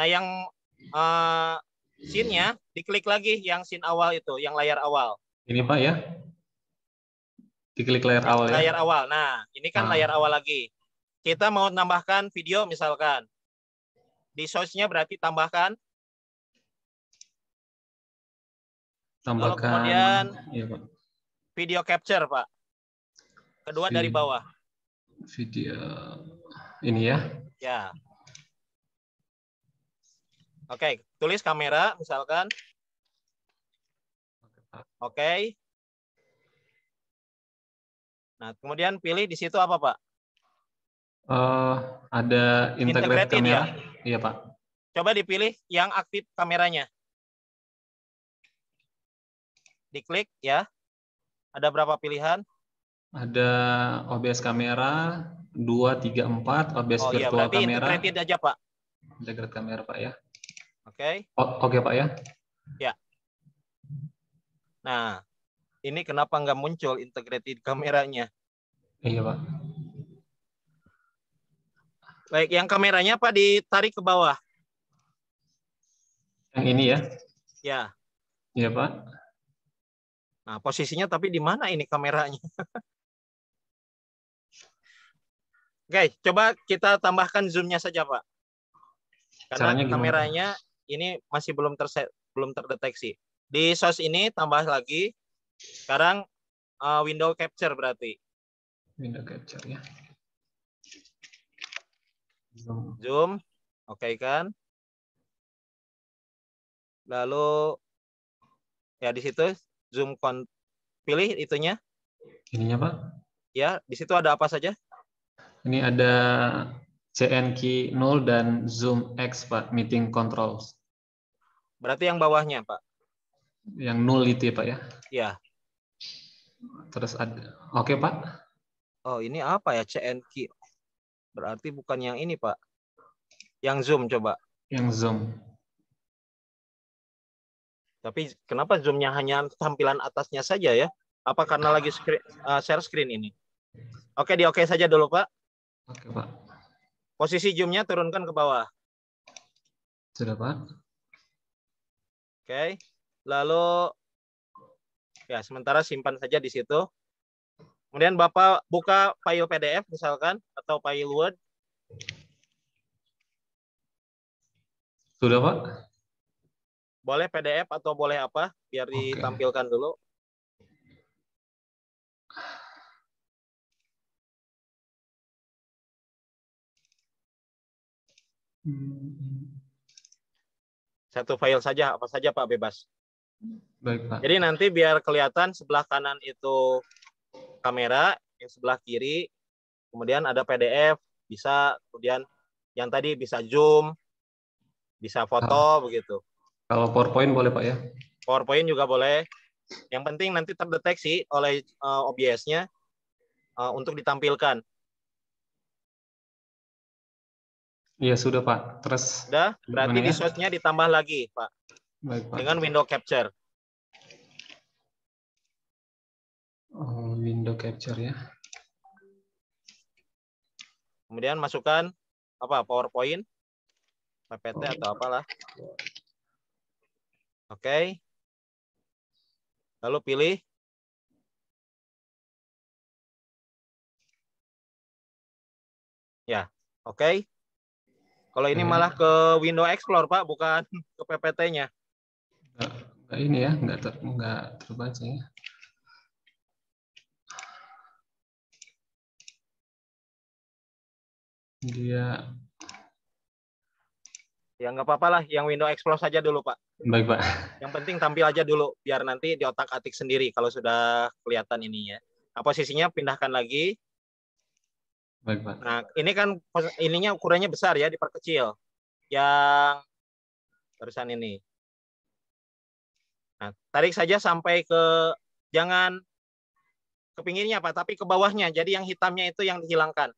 Nah, yang uh, scene-nya, diklik lagi yang scene awal itu, yang layar awal. Ini Pak ya? Diklik layar awal ya. layar ya? awal. Nah, ini kan ah. layar awal lagi. Kita mau tambahkan video misalkan. Di source-nya berarti tambahkan. Tambahkan. Lalu kemudian ya, Pak. video capture, Pak. Kedua video. dari bawah. Video ini ya? Ya. Oke, okay. tulis kamera misalkan. Oke. Okay. Nah, kemudian pilih di situ apa, Pak? Uh, ada integrate, integrate kamera. Ya? Iya, Pak. Coba dipilih yang aktif kameranya. Diklik ya. Ada berapa pilihan? Ada OBS kamera 2 3 4 OBS oh, virtual iya, kamera. Oh iya, berarti integrated aja, Pak. Integrated kamera, Pak ya. Oke. Okay? Oke okay, Pak ya. Ya. Nah, ini kenapa nggak muncul integrated kameranya? Iya Pak. Baik, yang kameranya Pak ditarik ke bawah. Yang ini ya? Ya. Iya Pak. Nah, posisinya tapi di mana ini kameranya? Oke, coba kita tambahkan zoomnya saja Pak. Karena Caranya kameranya gimana? ini masih belum terset, belum terdeteksi. Di sos ini tambah lagi sekarang uh, window capture berarti. Window capture ya. Zoom. Zoom. Oke okay, kan? Lalu ya di situ zoom kon pilih itunya. Ininya, Pak. Ya, di situ ada apa saja? Ini ada CN key 0 dan zoom X, Pak, meeting controls. Berarti yang bawahnya, Pak. Yang nol itu ya, Pak ya? Iya. Terus ada Oke, Pak. Oh, ini apa ya CNQ? Berarti bukan yang ini, Pak. Yang Zoom coba. Yang Zoom. Tapi kenapa zoomnya hanya tampilan atasnya saja ya? Apa karena lagi screen, uh, share screen ini? Oke, di oke saja dulu Pak. Oke Pak. Posisi zoomnya turunkan ke bawah. Sudah Pak. Oke. Lalu ya sementara simpan saja di situ. Kemudian Bapak buka file PDF misalkan atau file Word. Sudah, Pak? Boleh PDF atau boleh apa? Biar okay. ditampilkan dulu. Hmm. hmm. Satu file saja, apa saja Pak bebas. Baik, Pak. Jadi nanti biar kelihatan sebelah kanan itu kamera, yang sebelah kiri kemudian ada PDF, bisa kemudian yang tadi bisa zoom, bisa foto nah, begitu. Kalau PowerPoint boleh Pak ya? PowerPoint juga boleh. Yang penting nanti terdeteksi oleh uh, eh, OBS-nya uh, eh, untuk ditampilkan. Iya sudah Pak. Terus. Sudah. Berarti ya? resource-nya ditambah lagi Pak. Baik Pak. Dengan window capture. Oh, window capture ya. Kemudian masukkan apa PowerPoint, PPT oh. atau apalah. Oke. Okay. Lalu pilih Ya, oke. Okay. Kalau ini hmm. malah ke Windows Explorer Pak, bukan ke PPT-nya. ini ya, enggak ter, enggak terbaca ya. Dia Ya nggak apa-apa lah, yang Windows Explorer saja dulu Pak. Baik Pak. Yang penting tampil aja dulu, biar nanti di otak atik sendiri kalau sudah kelihatan ininya. Nah posisinya pindahkan lagi, Baik, Pak. Nah, ini kan ininya ukurannya besar ya, diperkecil. Yang barusan ini. Nah, tarik saja sampai ke jangan ke pinggirnya Pak, tapi ke bawahnya. Jadi yang hitamnya itu yang dihilangkan.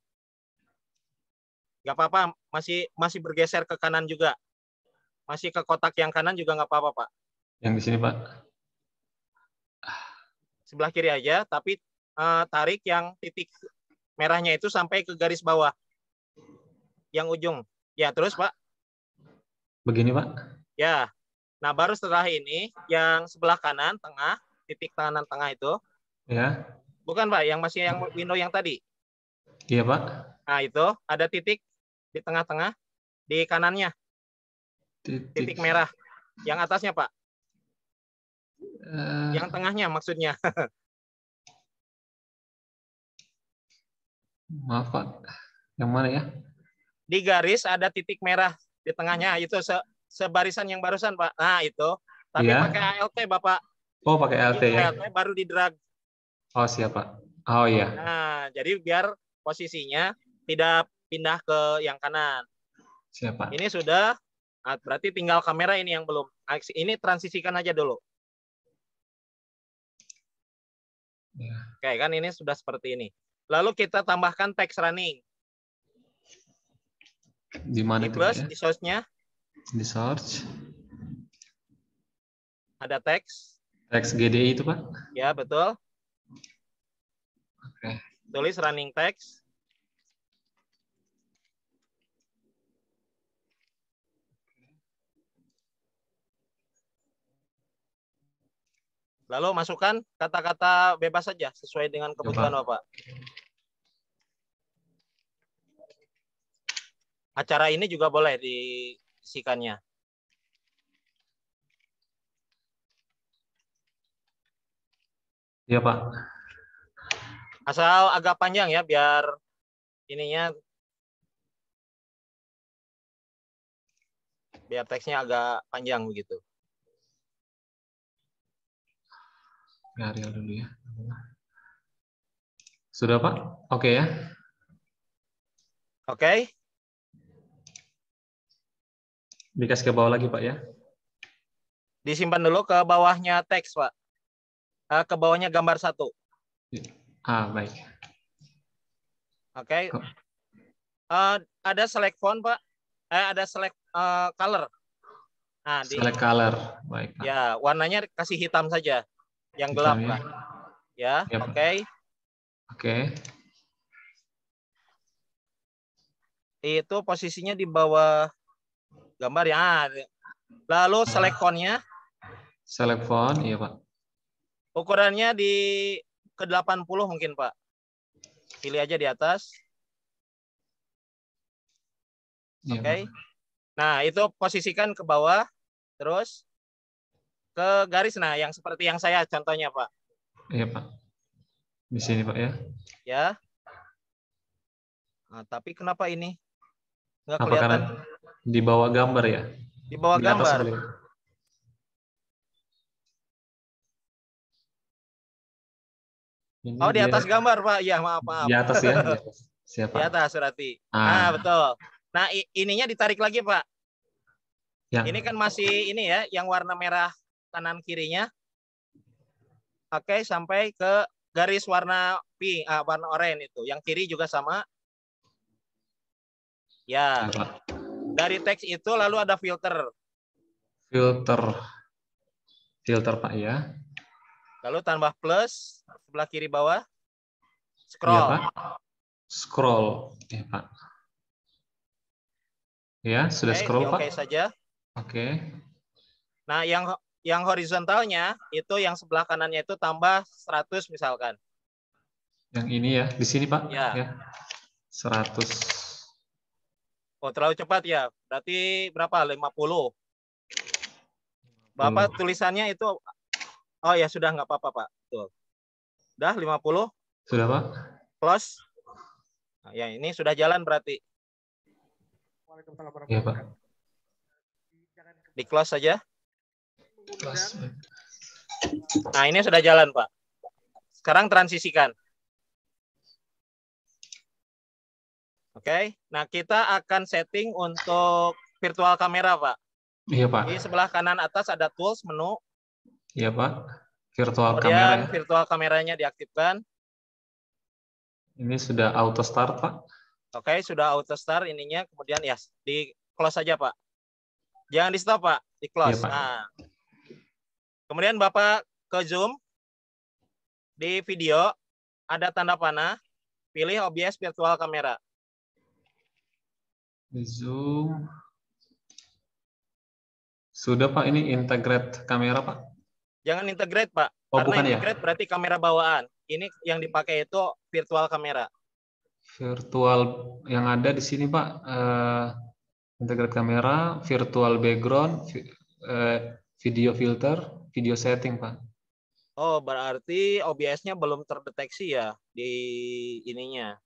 Gak apa-apa, masih masih bergeser ke kanan juga. Masih ke kotak yang kanan juga nggak apa-apa, Pak. Yang di sini, Pak. Sebelah kiri aja, tapi uh, tarik yang titik merahnya itu sampai ke garis bawah yang ujung. Ya, terus Pak. Begini Pak. Ya. Nah, baru setelah ini yang sebelah kanan tengah, titik kanan tengah itu. Ya. Bukan Pak, yang masih yang window yang tadi. Iya Pak. Nah, itu ada titik di tengah-tengah di kanannya. Titik, titik merah. Yang atasnya Pak. Uh... Yang tengahnya maksudnya. Maaf Pak, yang mana ya? Di garis ada titik merah di tengahnya, itu se sebarisan yang barusan Pak. Nah itu, tapi ya. pakai ALT Bapak. Oh pakai ALT ya? ALT baru di drag. Oh siap Pak. Oh iya. Nah jadi biar posisinya tidak pindah ke yang kanan. Siapa? Ini sudah, ah, berarti tinggal kamera ini yang belum. Ini transisikan aja dulu. Ya. Oke, kan ini sudah seperti ini. Lalu kita tambahkan text running. Di mana di plus, ya? di source Di search Ada teks. Teks GDI itu, Pak? Ya, betul. Oke. Okay. Tulis running text. Lalu masukkan kata-kata bebas saja sesuai dengan kebutuhan Bapak. Acara ini juga boleh diisikannya. Iya, Pak. Asal agak panjang ya biar ininya biar teksnya agak panjang begitu. Arial dulu ya. Sudah Pak? Oke okay, ya. Oke. Okay. Dikasih ke bawah lagi Pak ya. Disimpan dulu ke bawahnya teks Pak. Eh, ke bawahnya gambar satu. Ya. Ah baik. Oke. Okay. Uh, eh, ada select font Pak. Eh, ada select uh, color. Nah, select di, color. Baik. Pak. Ya warnanya kasih hitam saja yang gelap ya? lah. Ya, ya oke. Oke. Okay. Okay. Itu posisinya di bawah gambar ya. Ah, lalu select fontnya. iya Pak. Ukurannya di ke 80 mungkin Pak. Pilih aja di atas. Iya, oke. Okay. nah, itu posisikan ke bawah. Terus ke garis nah yang seperti yang saya contohnya Pak. Iya Pak. Di sini Pak ya. Ya. Nah, tapi kenapa ini nggak Apa kelihatan? Di bawah gambar ya. Di bawah di gambar. Ini oh di atas dia... gambar Pak, ya maaf maaf. Di atas ya. Di atas. Siapa? Di atas Surati. Ah, ah betul. Nah ininya ditarik lagi Pak. Yang... Ini kan masih ini ya, yang warna merah kanan kirinya. Oke, sampai ke garis warna pink, uh, warna oranye itu. Yang kiri juga sama. Ya. Dari teks itu lalu ada filter. Filter. Filter Pak ya. Lalu tambah plus sebelah kiri bawah. Iya, scroll. Ya, Pak. Scroll. Ya, Pak. Ya, sudah okay, scroll, Pak. Oke okay saja. Oke. Okay. Nah, yang yang horizontalnya itu yang sebelah kanannya itu tambah 100 misalkan. Yang ini ya, di sini Pak. Iya. Ya. ya. 100. Oh, terlalu cepat ya. Berarti berapa? 50. Bapak 50. tulisannya itu Oh ya, sudah nggak apa-apa, Pak. Tuh. Sudah 50? Sudah, Pak. Plus. Nah, ya, ini sudah jalan berarti. Waalaikumsalam. Ya, Pak. Di close saja. Eh. Nah, ini sudah jalan, Pak. Sekarang transisikan. Oke, okay. nah kita akan setting untuk virtual kamera, Pak. Iya, Pak. Di sebelah kanan atas ada tools menu. Iya, Pak. Virtual kamera. Ya. virtual kameranya diaktifkan. Ini sudah auto start, Pak. Oke, okay, sudah auto start ininya. Kemudian ya, di close saja, Pak. Jangan di stop, Pak. Di close. Iya, Pak. Nah, Kemudian Bapak ke Zoom di video ada tanda panah, pilih OBS virtual kamera. Zoom. Sudah Pak ini integrate kamera Pak? Jangan integrate Pak. Oh, Karena bukan ya? integrate ya? berarti kamera bawaan. Ini yang dipakai itu virtual kamera. Virtual yang ada di sini Pak uh, integrate kamera, virtual background, uh, video filter, video setting, Pak. Oh, berarti OBS-nya belum terdeteksi ya di ininya.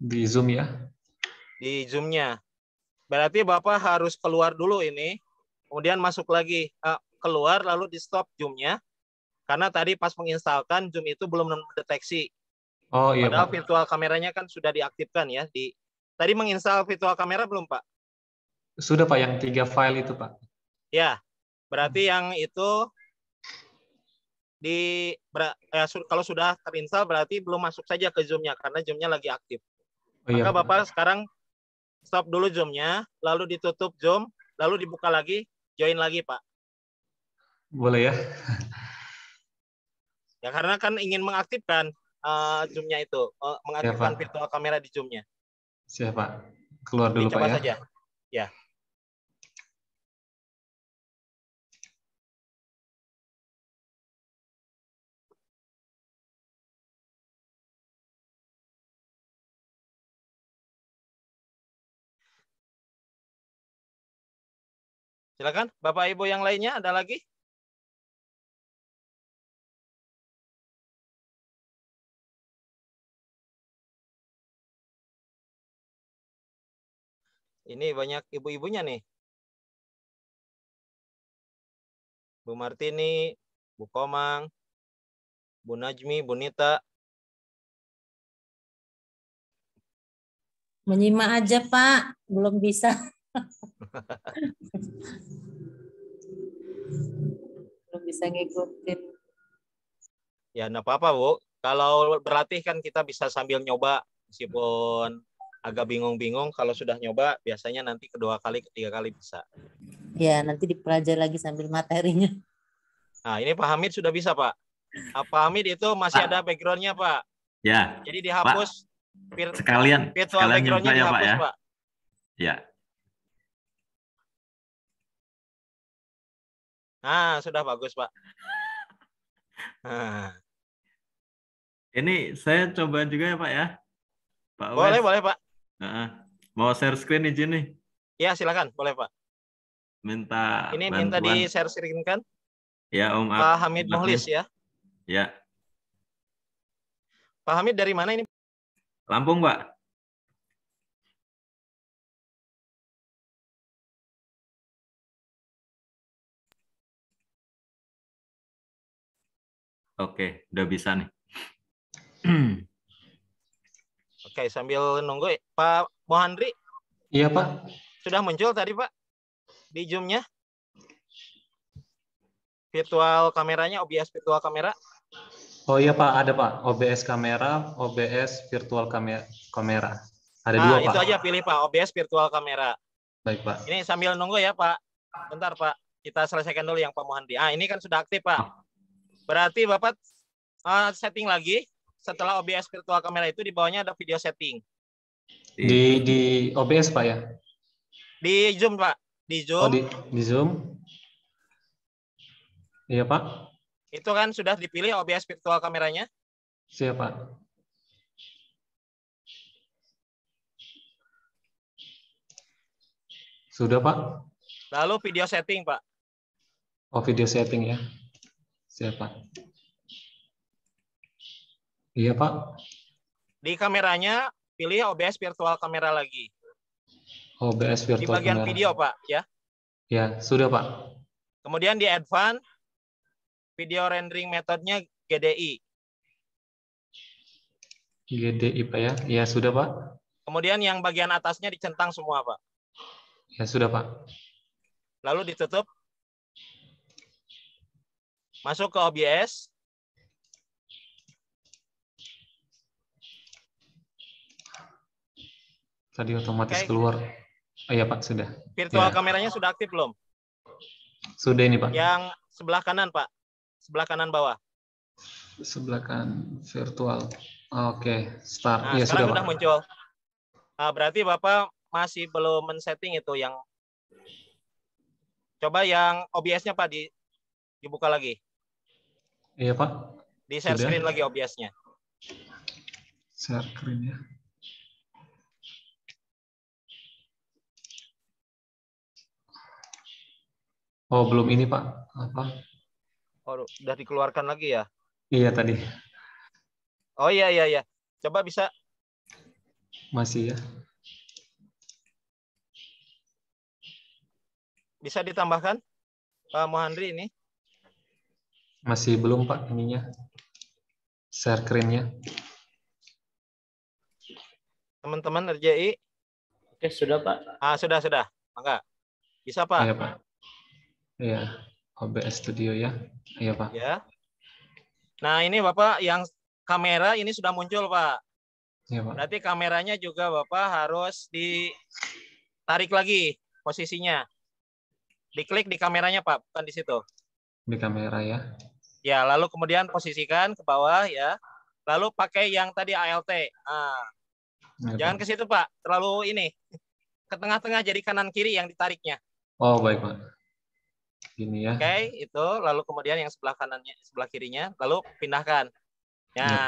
Di Zoom ya? Di Zoom-nya. Berarti Bapak harus keluar dulu ini, kemudian masuk lagi. Eh, keluar lalu di stop Zoom-nya. Karena tadi pas menginstalkan Zoom itu belum terdeteksi. Oh iya. Padahal Pak. virtual kameranya kan sudah diaktifkan ya di Tadi menginstal virtual kamera belum, Pak? Sudah, Pak, yang tiga file itu, Pak. Ya, Berarti hmm. yang itu di ber, eh, su, kalau sudah terinstall berarti belum masuk saja ke Zoom-nya karena Zoom-nya lagi aktif. Oh, iya. Maka Bapak sekarang stop dulu Zoom-nya, lalu ditutup Zoom, lalu dibuka lagi, join lagi, Pak. Boleh ya? ya karena kan ingin mengaktifkan uh, Zoom-nya itu, uh, mengaktifkan ya, virtual kamera di Zoom-nya. Siap, Keluar dulu, Dicoba Pak ya. saja. Ya. Silakan Bapak Ibu yang lainnya ada lagi? Ini banyak ibu-ibunya nih. Bu Martini, Bu Komang, Bu Najmi, Bu Nita. Menyimak aja Pak, belum bisa. Belum bisa ngikutin. Ya, enggak apa-apa, Bu. Kalau berlatih kan kita bisa sambil nyoba meskipun agak bingung-bingung kalau sudah nyoba biasanya nanti kedua kali ketiga kali bisa. Ya, nanti dipelajari lagi sambil materinya. Nah, ini Pak Hamid sudah bisa, Pak. Pak Hamid itu masih Pak. ada background-nya, Pak. Ya. Jadi dihapus Pak. sekalian virtual sekalian backgroundnya ya, dihapus, ya, Pak, ya. Pak. Ya, Ah, sudah bagus, Pak. Ah. Ini saya coba juga ya, Pak ya. Pak boleh, Wes. boleh, Pak. Nah, Mau share screen izin nih? Ya, silakan. Boleh, Pak. Minta Ini bantuan. minta di share screen kan? Ya, Om. Pak Hamid Mohlis ya. Ya. Pak Hamid dari mana ini? Lampung, Pak. Oke, udah bisa nih. Oke, sambil nunggu Pak Mohandri. Iya, Pak. Sudah muncul tadi, Pak? Di Zoom-nya? Virtual kameranya, OBS virtual kamera? Oh iya, Pak. Ada, Pak. OBS kamera, OBS virtual kamera. Ada nah, dua, itu ah, Pak. itu aja pilih, Pak. OBS virtual kamera. Baik, Pak. Ini sambil nunggu ya, Pak. Bentar, Pak. Kita selesaikan dulu yang Pak Mohandri. Ah, ini kan sudah aktif, Pak. Oh. Berarti Bapak uh, setting lagi setelah OBS virtual kamera itu di bawahnya ada video setting. Di di OBS Pak ya? Di Zoom Pak, di Zoom. Oh, di, di Zoom. Iya Pak. Itu kan sudah dipilih OBS virtual kameranya? Siap Pak. Sudah Pak. Lalu video setting Pak. Oh video setting ya. Siapa? Iya, Pak. Di kameranya pilih OBS virtual kamera lagi. OBS virtual kamera Di bagian video, Pak, ya. Ya, sudah, Pak. Kemudian di advance video rendering metodenya GDI. GDI, Pak ya. Ya, sudah, Pak. Kemudian yang bagian atasnya dicentang semua, Pak. Ya, sudah, Pak. Lalu ditutup Masuk ke OBS. Tadi otomatis okay. keluar. Oh iya Pak, sudah. Virtual ya. kameranya sudah aktif belum? Sudah ini Pak. Yang sebelah kanan Pak. Sebelah kanan bawah. Sebelah kanan virtual. Oke, okay. start. Nah, ya, sudah, sudah muncul. Nah, berarti Bapak masih belum men-setting itu yang Coba yang OBS-nya Pak di dibuka lagi. Iya, Pak. Di share Sudah. screen lagi obyeknya. Share screen ya. Oh, belum ini, Pak. Apa? Oh, udah dikeluarkan lagi ya? Iya, tadi. Oh, iya, iya, iya. Coba bisa. Masih ya. Bisa ditambahkan, Pak Mohandri ini? Masih belum Pak ininya. Share screen-nya. Teman-teman RJI? Oke, eh, sudah Pak. Ah, sudah, sudah. enggak, Bisa Pak? Iya Pak. Iya. OBS Studio ya. Iya Pak. Ya. Nah, ini Bapak yang kamera ini sudah muncul Pak. Iya Pak. Berarti kameranya juga Bapak harus ditarik lagi posisinya. Diklik di kameranya Pak, bukan di situ. Di kamera ya. Ya, lalu kemudian posisikan ke bawah ya. Lalu pakai yang tadi ALT. Nah, iya, Jangan ke situ, Pak. Terlalu ini. Ke tengah-tengah jadi kanan kiri yang ditariknya. Oh, baik, Pak. Gini ya. Oke, okay, itu lalu kemudian yang sebelah kanannya, sebelah kirinya, lalu pindahkan. Ya. ya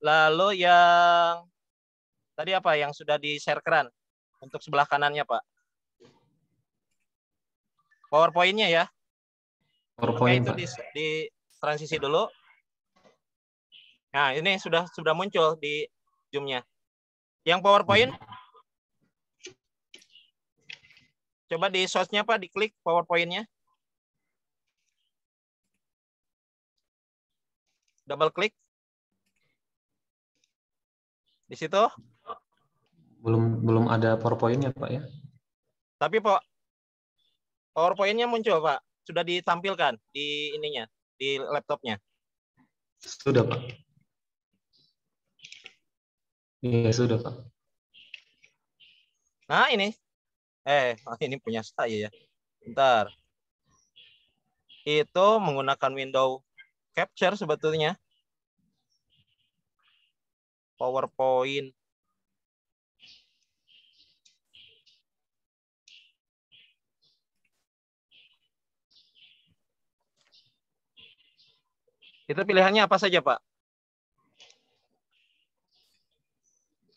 lalu yang tadi apa yang sudah di keran untuk sebelah kanannya, Pak? PowerPoint-nya ya. PowerPoint nah, itu di, di transisi dulu. Nah, ini sudah sudah muncul di Zoom-nya. Yang PowerPoint Coba di source-nya Pak diklik PowerPoint-nya. Double klik. Di situ? Belum belum ada PowerPoint-nya, Pak ya. Tapi Pak PowerPoint-nya muncul, Pak sudah ditampilkan di ininya, di laptopnya? Sudah, Pak. Iya, sudah, Pak. Nah, ini. Eh, ini punya saya ya. Bentar. Itu menggunakan window capture sebetulnya. PowerPoint. Itu pilihannya apa saja, Pak?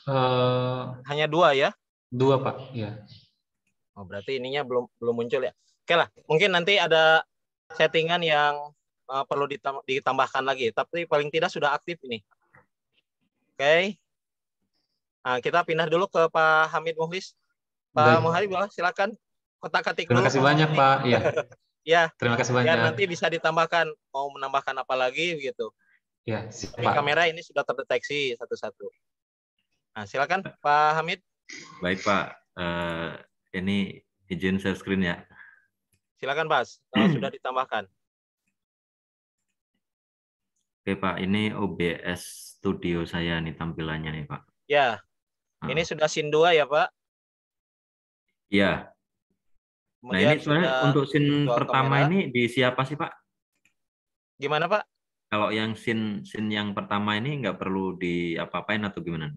Uh, Hanya dua ya? Dua, Pak. Ya. Oh, berarti ininya belum belum muncul ya. Oke lah, mungkin nanti ada settingan yang uh, perlu ditambahkan lagi, tapi paling tidak sudah aktif ini. Oke. Okay. Nah, kita pindah dulu ke Pak Hamid Muhlis. Pak Muhlis, silakan kotak-katik Terima kasih banyak, Pak. Ya. Ya. Terima kasih banyak. Ya, nanti bisa ditambahkan mau menambahkan apa lagi gitu. Ya, siap, Pak. kamera ini sudah terdeteksi satu-satu. Nah, silakan Pak Hamid. Baik, Pak. Uh, ini izin share screen ya. Silakan, Pak. sudah ditambahkan. Oke, Pak. Ini OBS Studio saya nih tampilannya nih, Pak. Ya. Ah. Ini sudah SIN 2 ya, Pak? Iya nah ini sebenarnya untuk scene pertama kamera. ini di siapa sih Pak? Gimana Pak? Kalau yang scene scene yang pertama ini nggak perlu di apa-apain atau gimana?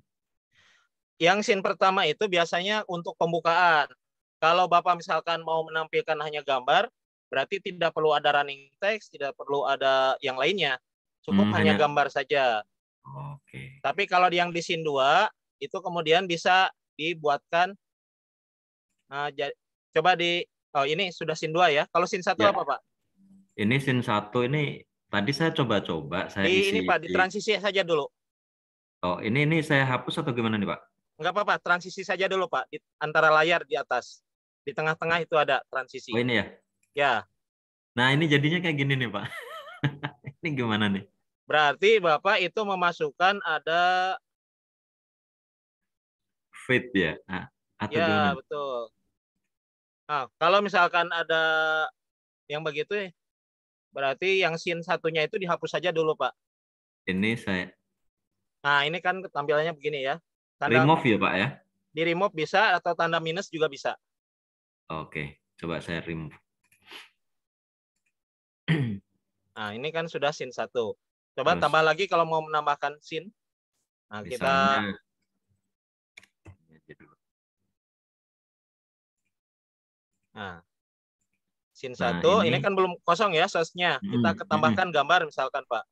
Yang scene pertama itu biasanya untuk pembukaan. Kalau Bapak misalkan mau menampilkan hanya gambar, berarti tidak perlu ada running text, tidak perlu ada yang lainnya. Cukup hmm, hanya gambar saja. Oke. Okay. Tapi kalau yang di scene 2 itu kemudian bisa dibuatkan nah, coba di Oh, ini sudah sin 2 ya. Kalau sin 1 ya. apa, Pak? Ini sin 1 ini tadi saya coba-coba saya di, isi, ini Pak, di transisi saja dulu. Oh, ini ini saya hapus atau gimana nih, Pak? Enggak apa-apa, transisi saja dulu, Pak. Di, antara layar di atas. Di tengah-tengah itu ada transisi. Oh, ini ya? Ya. Nah, ini jadinya kayak gini nih, Pak. ini gimana nih? Berarti Bapak itu memasukkan ada fit ya. Nah, atau ya, gimana? betul. Nah, kalau misalkan ada yang begitu, berarti yang scene satunya itu dihapus saja dulu, Pak. Ini saya. Nah, ini kan tampilannya begini ya. Tanda, remove ya, Pak ya? Di remove bisa atau tanda minus juga bisa. Oke, coba saya remove. Nah, ini kan sudah scene satu. Coba Terus. tambah lagi kalau mau menambahkan scene. Nah, Misalnya, kita Nah, scene nah, satu ini... ini kan belum kosong ya sosnya. Hmm, Kita hmm. ketambahkan hmm. gambar misalkan Pak.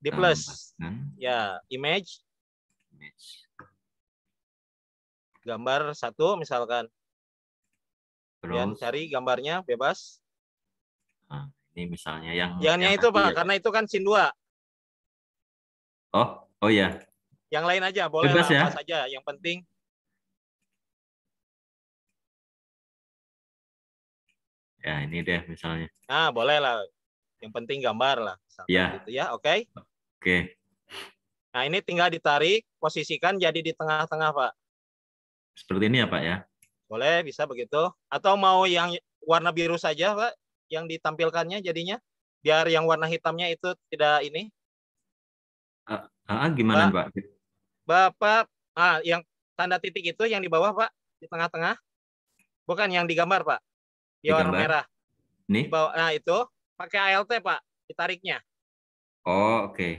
Di plus. Hmm. Ya, image. Image. Gambar satu misalkan. Kemudian cari gambarnya bebas. Nah, ini misalnya yang Yang, yang itu Pak, ya. karena itu kan scene dua. Oh, oh ya. Yang lain aja boleh bebas lah, ya. saja, yang penting Ya ini deh misalnya. ah boleh lah. Yang penting gambar lah. ya Gitu ya, oke? Okay? Oke. Okay. Nah ini tinggal ditarik, posisikan jadi di tengah-tengah Pak. Seperti ini ya Pak ya? Boleh, bisa begitu. Atau mau yang warna biru saja Pak, yang ditampilkannya jadinya? Biar yang warna hitamnya itu tidak ini? ah uh, gimana Pak? Pak? Bapak, ah, yang tanda titik itu yang di bawah Pak, di tengah-tengah. Bukan yang digambar Pak. Dia warna merah. Nih. Di bawah, nah itu pakai ALT pak, ditariknya. Oh oke. Okay.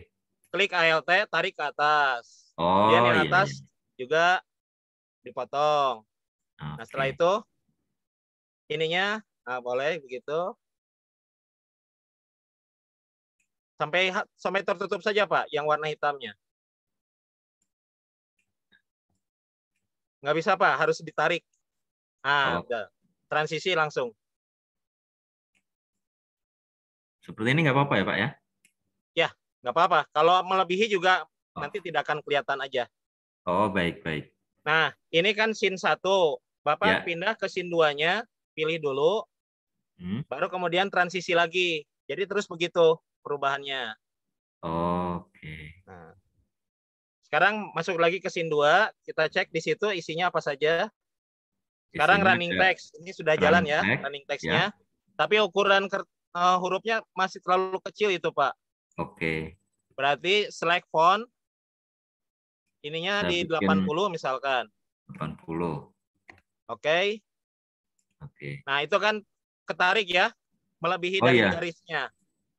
Klik ALT, tarik ke atas. Oh. Dia di iya, iya. atas iya. juga dipotong. Okay. Nah setelah itu ininya nah, boleh begitu. Sampai sampai tertutup saja pak, yang warna hitamnya. Nggak bisa pak, harus ditarik. Ah, oh transisi langsung. Seperti ini nggak apa-apa ya Pak ya? Ya, nggak apa-apa. Kalau melebihi juga oh. nanti tidak akan kelihatan aja. Oh, baik-baik. Nah, ini kan sin satu. Bapak ya. pindah ke sin 2-nya, pilih dulu. Hmm. Baru kemudian transisi lagi. Jadi terus begitu perubahannya. Oh, Oke. Okay. Nah. Sekarang masuk lagi ke sin 2, kita cek di situ isinya apa saja. Sekarang running text ini sudah running jalan ya text, running ya. textnya, ya. tapi ukuran uh, hurufnya masih terlalu kecil itu Pak. Oke. Okay. Berarti select font ininya Saya di 80 misalkan. 80. Oke. Okay. Oke. Okay. Nah itu kan ketarik ya, melebihi oh, dari iya. garisnya.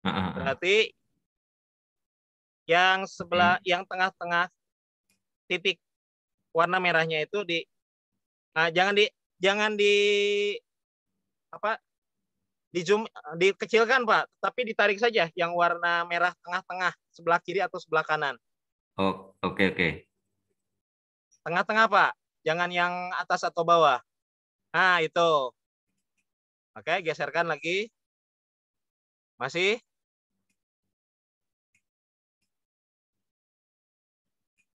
Berarti yang sebelah hmm. yang tengah-tengah titik warna merahnya itu di nah, jangan di jangan di apa di zoom dikecilkan pak tapi ditarik saja yang warna merah tengah-tengah sebelah kiri atau sebelah kanan oh oke okay, oke okay. tengah-tengah pak jangan yang atas atau bawah nah itu oke geserkan lagi masih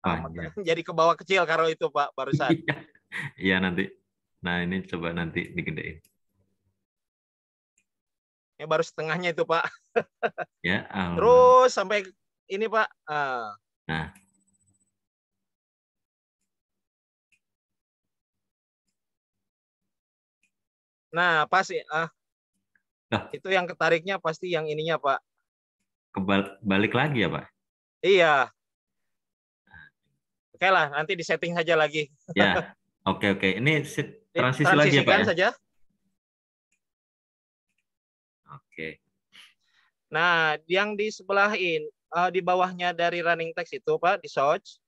ah, iya. jadi ke bawah kecil kalau itu pak barusan iya, iya nanti Nah, ini coba nanti digedein. Ya baru setengahnya itu, Pak. ya, Allah. Terus sampai ini, Pak. Uh. Nah. Nah, pasti ya, ah. Nah. Itu yang ketariknya pasti yang ininya, Pak. Kebal balik lagi ya, Pak? Iya. Oke lah, nanti disetting saja lagi. ya. Oke, oke. Ini Eh, Transisi lagi ya Pak ya? saja. Oke. Nah, yang di sebelah ini, uh, eh, di bawahnya dari running text itu Pak, di search,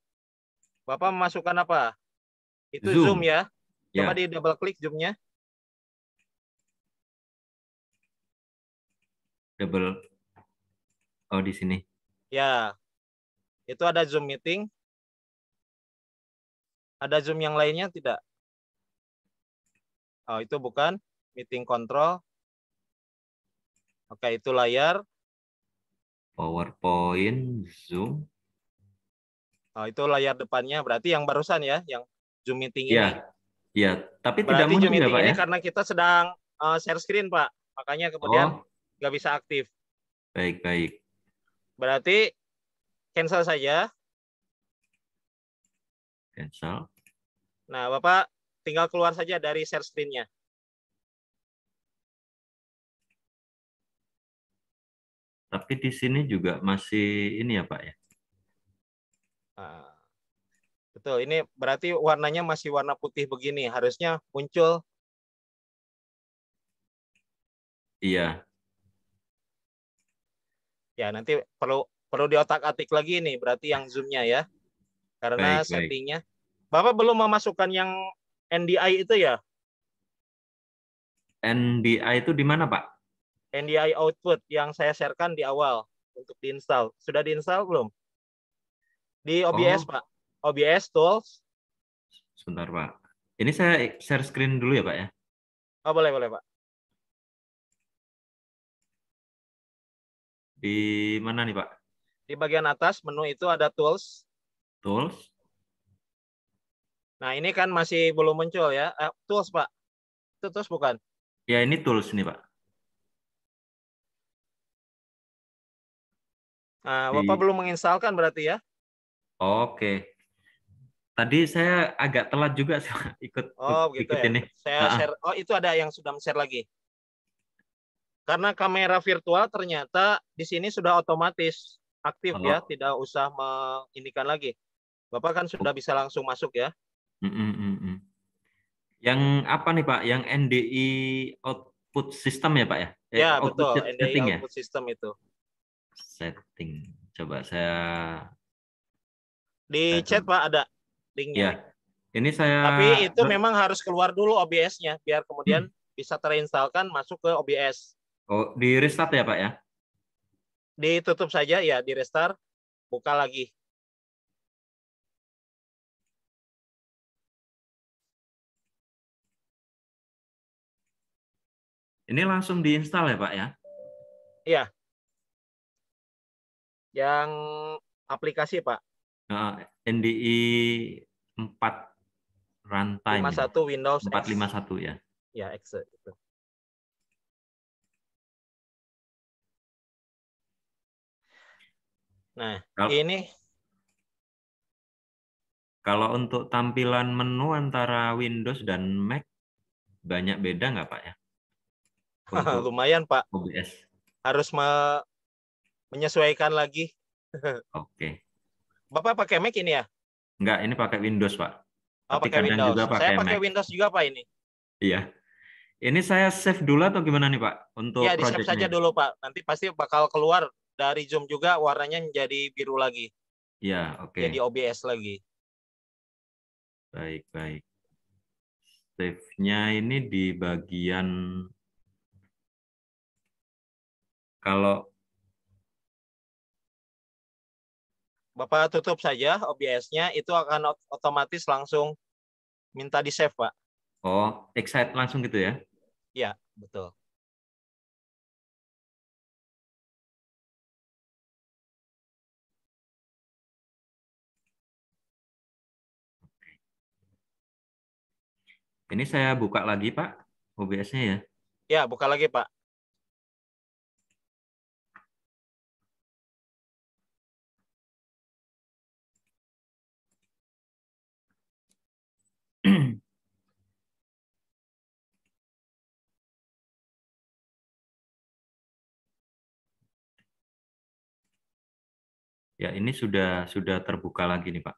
Bapak memasukkan apa? Itu zoom, zoom ya. ya. Coba yeah. di double klik zoomnya. Double. Oh di sini. Ya. Itu ada zoom meeting. Ada zoom yang lainnya tidak? Oh, itu bukan meeting control. Oke, itu layar. PowerPoint, Zoom. Oh, itu layar depannya. Berarti yang barusan ya, yang Zoom meeting ini. Iya, iya. tapi berarti tidak Zoom ya, meeting ya, Pak, ini ya? karena kita sedang eh, share screen, Pak. Makanya kemudian oh. nggak bisa aktif. Baik, baik. Berarti cancel saja. Cancel. Nah, Bapak Tinggal keluar saja dari share screen-nya. Tapi di sini juga masih ini ya Pak ya? Ah. betul, ini berarti warnanya masih warna putih begini. Harusnya muncul. Iya. Ya, nanti perlu perlu diotak-atik lagi ini. berarti yang zoomnya ya karena baik, settingnya baik. bapak belum memasukkan yang NDI itu ya? NDI itu di mana, Pak? NDI output yang saya sharekan di awal untuk diinstal. Sudah diinstal belum? Di OBS, oh. Pak. OBS Tools. Sebentar, Pak. Ini saya share screen dulu ya, Pak ya. Oh, boleh, boleh, Pak. Di mana nih, Pak? Di bagian atas menu itu ada tools. Tools. Nah, ini kan masih belum muncul ya. Eh, tools, Pak. Itu tools bukan? Ya, ini tools nih, Pak. Nah, Bapak Di... belum menginstalkan berarti ya? Oke. Tadi saya agak telat juga ikut oh, ikut gitu ya. ini. Saya nah. share. Oh, itu ada yang sudah share lagi. Karena kamera virtual ternyata di sini sudah otomatis aktif oh. ya, tidak usah mengindikan lagi. Bapak kan sudah oh. bisa langsung masuk ya. Mm mm, mm -mm. Yang apa nih Pak? Yang NDI output system ya Pak ya? Eh, ya output betul. NDI setting ya? output ya? system itu. Setting. Coba saya. Di saya chat coba. Pak ada linknya. Ya. Ini saya. Tapi itu memang harus keluar dulu OBS-nya biar kemudian hmm. bisa terinstalkan masuk ke OBS. Oh, di restart ya Pak ya? Ditutup saja ya, di restart, buka lagi. Ini langsung diinstal ya Pak ya? Iya. Yang aplikasi Pak. Uh, NDI 4 runtime. 51 ya? Windows iya, 451 X. ya. Ya, X itu. Nah, kalau, ini kalau untuk tampilan menu antara Windows dan Mac banyak beda nggak Pak ya? Lumayan Pak. OBS. Harus me menyesuaikan lagi. Oke. Okay. Bapak pakai Mac ini ya? Enggak, ini pakai Windows Pak. Oh, Tapi pakai Windows. Juga pakai saya pakai Mac. Windows juga Pak ini. Iya. Ini saya save dulu atau gimana nih Pak untuk Ya, save saja dulu Pak. Nanti pasti bakal keluar dari Zoom juga warnanya menjadi biru lagi. Iya, oke. Okay. Jadi OBS lagi. Baik, baik. Save-nya ini di bagian kalau Bapak tutup saja OBS-nya, itu akan otomatis langsung minta di save, Pak. Oh, excite langsung gitu ya? Iya, betul. Ini saya buka lagi, Pak, OBS-nya ya? Ya, buka lagi, Pak. ya, ini sudah sudah terbuka lagi nih, Pak.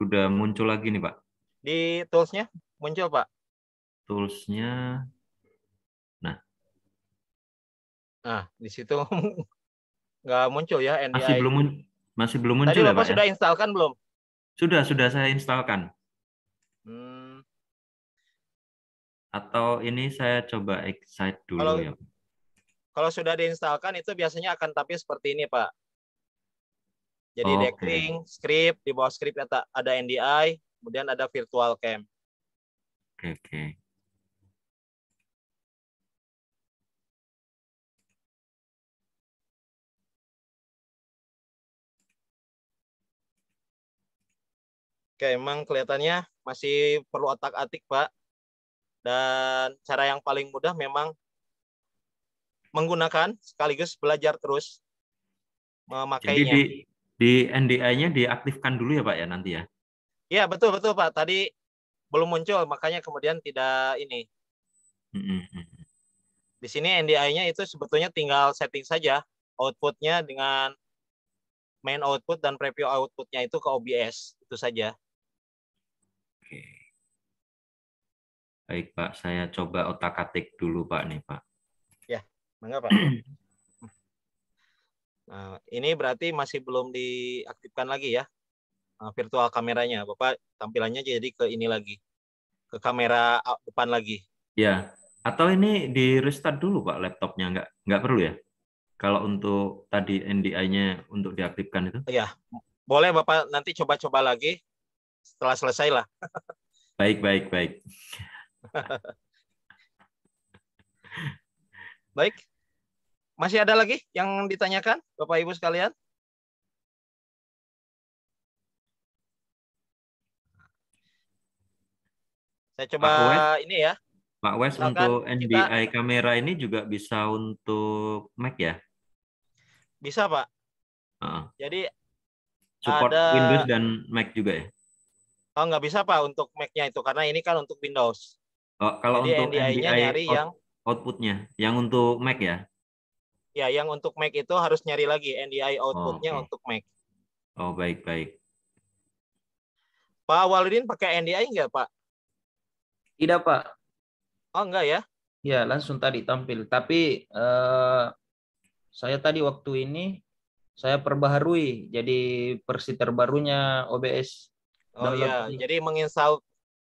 sudah muncul lagi nih Pak. Di toolsnya muncul Pak. Toolsnya, nah. Nah di situ nggak muncul ya NDI. Masih belum masih belum muncul Tadi ya, Bapak ya Pak. sudah ya? instalkan belum? Sudah sudah saya instalkan. Hmm. Atau ini saya coba excite dulu kalau, ya. Kalau sudah diinstalkan itu biasanya akan tapi seperti ini Pak. Jadi okay. decking, script, di bawah script ada, ada NDI, kemudian ada virtual cam. Oke. Okay, okay. Oke, emang kelihatannya masih perlu otak-atik, Pak. Dan cara yang paling mudah memang menggunakan sekaligus belajar terus memakainya. Jadi di, di ndi nya diaktifkan dulu ya Pak ya nanti ya? Iya betul betul Pak. Tadi belum muncul makanya kemudian tidak ini. Di sini NDI-nya itu sebetulnya tinggal setting saja outputnya dengan main output dan preview outputnya itu ke OBS itu saja. Oke. Baik Pak, saya coba otak-atik dulu Pak nih Pak. Ya, mengapa? Nah, ini berarti masih belum diaktifkan lagi ya eh, virtual kameranya. Bapak tampilannya jadi ke ini lagi, ke kamera depan lagi. Ya, atau ini di restart dulu Pak laptopnya, enggak nggak perlu ya? Kalau untuk tadi NDI-nya untuk diaktifkan itu? Ya, boleh Bapak nanti coba-coba lagi setelah selesai lah. Baik, baik, baik. baik, masih ada lagi yang ditanyakan, Bapak Ibu sekalian? Saya coba Pak ini ya. Pak Wes untuk NBI kita... kamera ini juga bisa untuk Mac ya? Bisa Pak. Uh. Jadi support ada... Windows dan Mac juga ya? Oh nggak bisa Pak untuk Mac-nya itu karena ini kan untuk Windows. Oh, kalau Jadi untuk NBI nya NDI out, yang outputnya, yang untuk Mac ya? Ya, yang untuk Mac itu harus nyari lagi NDI outputnya oh, okay. untuk Mac. Oh, baik, baik. Pak Waludin pakai NDI nggak Pak? Tidak, Pak. Oh, enggak ya? Ya, langsung tadi tampil. Tapi uh, saya tadi waktu ini saya perbaharui jadi versi terbarunya OBS. Oh iya, jadi menginstal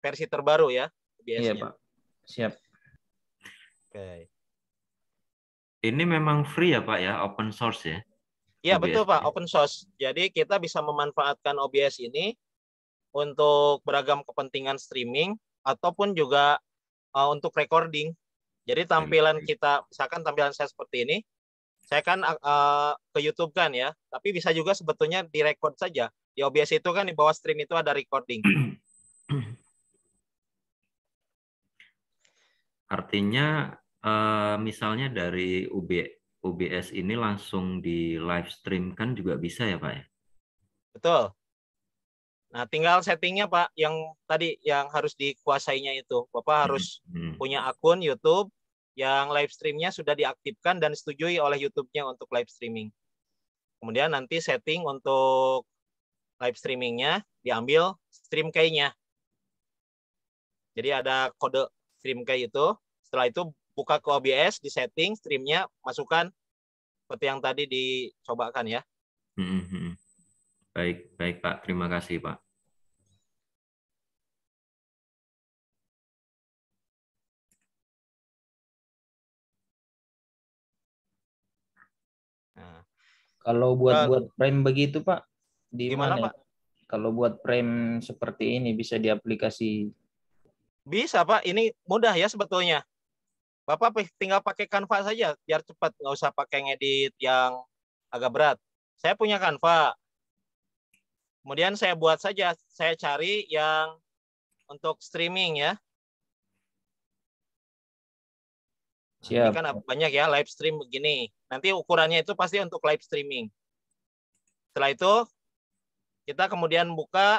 versi terbaru ya biasanya. Iya, Pak. Siap. Oke. Okay. Ini memang free ya Pak ya, open source ya? Iya betul Pak, open source. Jadi kita bisa memanfaatkan OBS ini untuk beragam kepentingan streaming ataupun juga uh, untuk recording. Jadi tampilan kita, misalkan tampilan saya seperti ini, saya kan uh, ke YouTube kan ya, tapi bisa juga sebetulnya direcord saja. Di OBS itu kan di bawah stream itu ada recording. Artinya Eh, misalnya dari UB, UBS ini langsung di live stream kan juga bisa ya Pak ya? Betul. Nah, tinggal settingnya Pak yang tadi yang harus dikuasainya itu. Bapak hmm, harus hmm. punya akun YouTube yang live streamnya sudah diaktifkan dan setujui oleh YouTube-nya untuk live streaming. Kemudian nanti setting untuk live streamingnya diambil stream key-nya. Jadi ada kode stream key itu. Setelah itu buka ke OBS, di setting streamnya, masukkan seperti yang tadi dicobakan ya. -hmm. hmm, hmm. Baik, baik Pak. Terima kasih Pak. Nah. Kalau buat-buat buat frame begitu Pak, di Gimana, mana? Pak? Kalau buat frame seperti ini bisa diaplikasi? Bisa Pak, ini mudah ya sebetulnya. Bapak tinggal pakai Canva saja biar cepat, nggak usah pakai ngedit yang agak berat. Saya punya Canva. Kemudian saya buat saja, saya cari yang untuk streaming ya. Nah, Siap. Ini kan banyak ya live stream begini. Nanti ukurannya itu pasti untuk live streaming. Setelah itu kita kemudian buka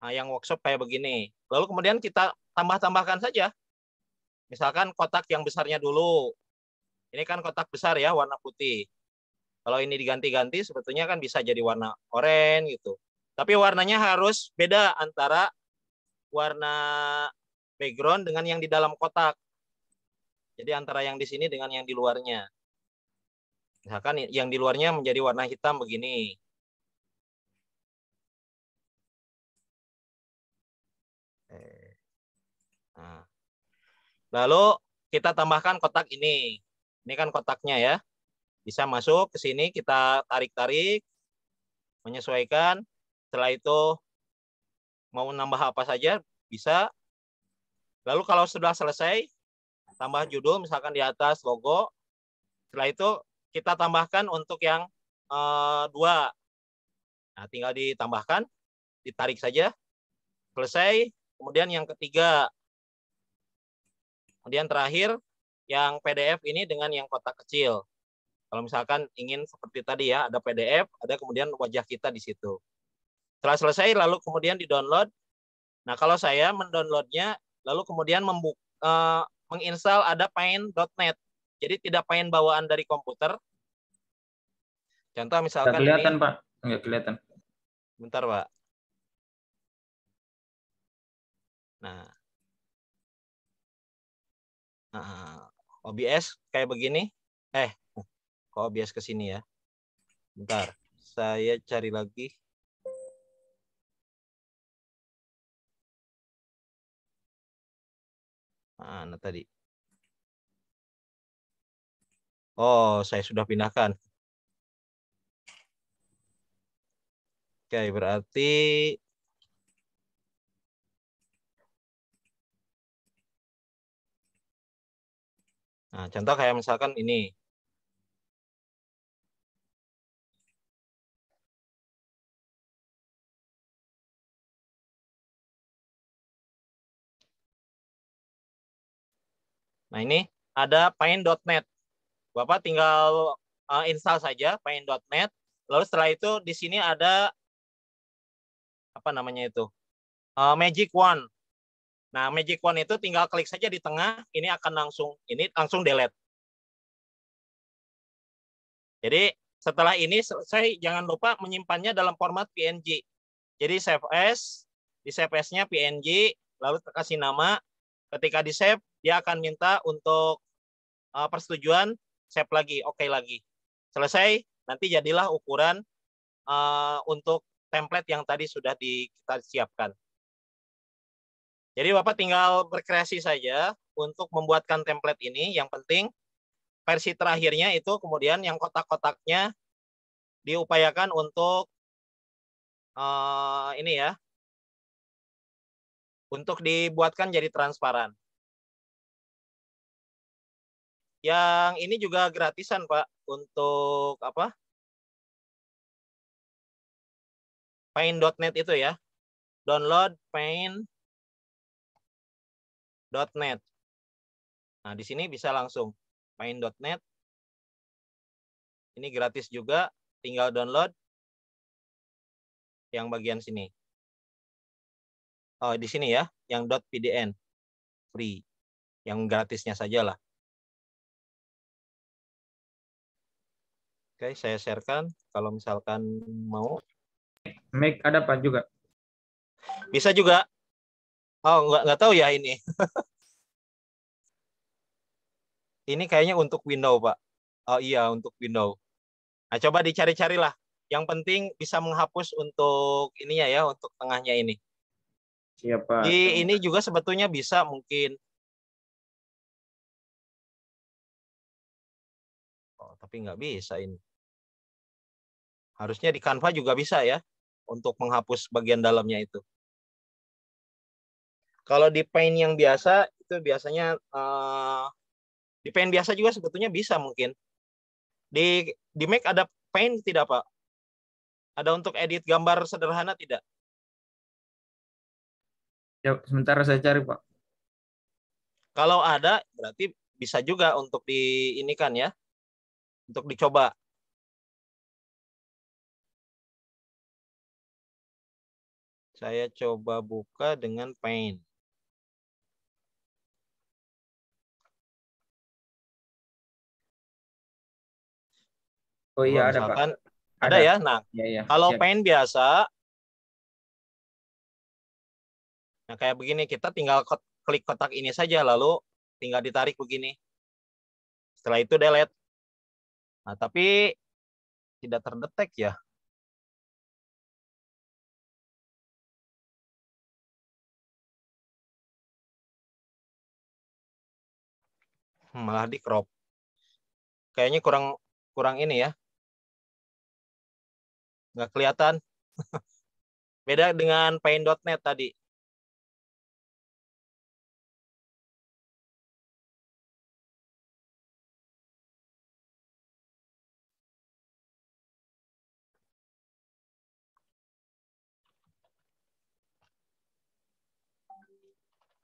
nah, yang workshop kayak begini. Lalu kemudian kita tambah-tambahkan saja Misalkan kotak yang besarnya dulu. Ini kan kotak besar ya warna putih. Kalau ini diganti-ganti sebetulnya kan bisa jadi warna oranye gitu. Tapi warnanya harus beda antara warna background dengan yang di dalam kotak. Jadi antara yang di sini dengan yang di luarnya. Misalkan yang di luarnya menjadi warna hitam begini. Lalu kita tambahkan kotak ini. Ini kan kotaknya ya. Bisa masuk ke sini, kita tarik-tarik, menyesuaikan. Setelah itu mau nambah apa saja bisa. Lalu kalau sudah selesai, tambah judul misalkan di atas logo. Setelah itu kita tambahkan untuk yang eh, dua. Nah, tinggal ditambahkan, ditarik saja. Selesai. Kemudian yang ketiga, Kemudian terakhir yang PDF ini dengan yang kotak kecil. Kalau misalkan ingin seperti tadi ya, ada PDF, ada kemudian wajah kita di situ. Setelah selesai, lalu kemudian di-download. Nah, kalau saya mendownloadnya, lalu kemudian uh, menginstal ada Paint.net. Jadi tidak Paint bawaan dari komputer. Contoh misalkan Nggak kelihatan, ini, Pak. Nggak kelihatan. Bentar, Pak. Nah, OBS kayak begini. Eh, kok OBS ke sini ya? Bentar, saya cari lagi. Mana ah, tadi? Oh, saya sudah pindahkan. Oke, berarti Nah, contoh kayak misalkan ini. Nah, ini ada paint.net. Bapak tinggal eh, install saja paint.net. Lalu setelah itu di sini ada apa namanya itu? Uh, Magic One. Nah, Magic Wand itu tinggal klik saja di tengah, ini akan langsung ini langsung delete. Jadi setelah ini selesai, jangan lupa menyimpannya dalam format PNG. Jadi save as, di save as-nya PNG, lalu kasih nama. Ketika di save, dia akan minta untuk uh, persetujuan save lagi, oke okay lagi. Selesai, nanti jadilah ukuran uh, untuk template yang tadi sudah kita siapkan. Jadi Bapak tinggal berkreasi saja untuk membuatkan template ini. Yang penting versi terakhirnya itu kemudian yang kotak-kotaknya diupayakan untuk uh, ini ya, untuk dibuatkan jadi transparan. Yang ini juga gratisan Pak untuk apa? Paint.net itu ya. Download Paint .NET. Nah, di sini bisa langsung main .NET. Ini gratis juga, tinggal download yang bagian sini. Oh, di sini ya, yang .pdn free. Yang gratisnya sajalah. Oke, saya sharekan kalau misalkan mau. Make ada apa juga? Bisa juga Oh, nggak nggak tahu ya ini. ini kayaknya untuk window, Pak. Oh iya, untuk window. Nah, coba dicari cari lah. Yang penting bisa menghapus untuk ininya ya, untuk tengahnya ini. Siapa? Di ini juga sebetulnya bisa mungkin Oh, tapi nggak bisa ini. Harusnya di Canva juga bisa ya untuk menghapus bagian dalamnya itu. Kalau di paint yang biasa itu biasanya uh, di paint biasa juga sebetulnya bisa mungkin. Di di Mac ada paint tidak Pak? Ada untuk edit gambar sederhana tidak? Ya, sementara saya cari Pak. Kalau ada berarti bisa juga untuk di ini kan ya, untuk dicoba. Saya coba buka dengan paint. Oh iya ada Pak. Ada, ada ya. Nah, ya, ya. kalau Siap. biasa Nah, kayak begini kita tinggal klik kotak ini saja lalu tinggal ditarik begini. Setelah itu delete. Nah, tapi tidak terdetek ya. Hmm, malah di crop. Kayaknya kurang kurang ini ya. Nggak kelihatan. Beda dengan paint.net tadi.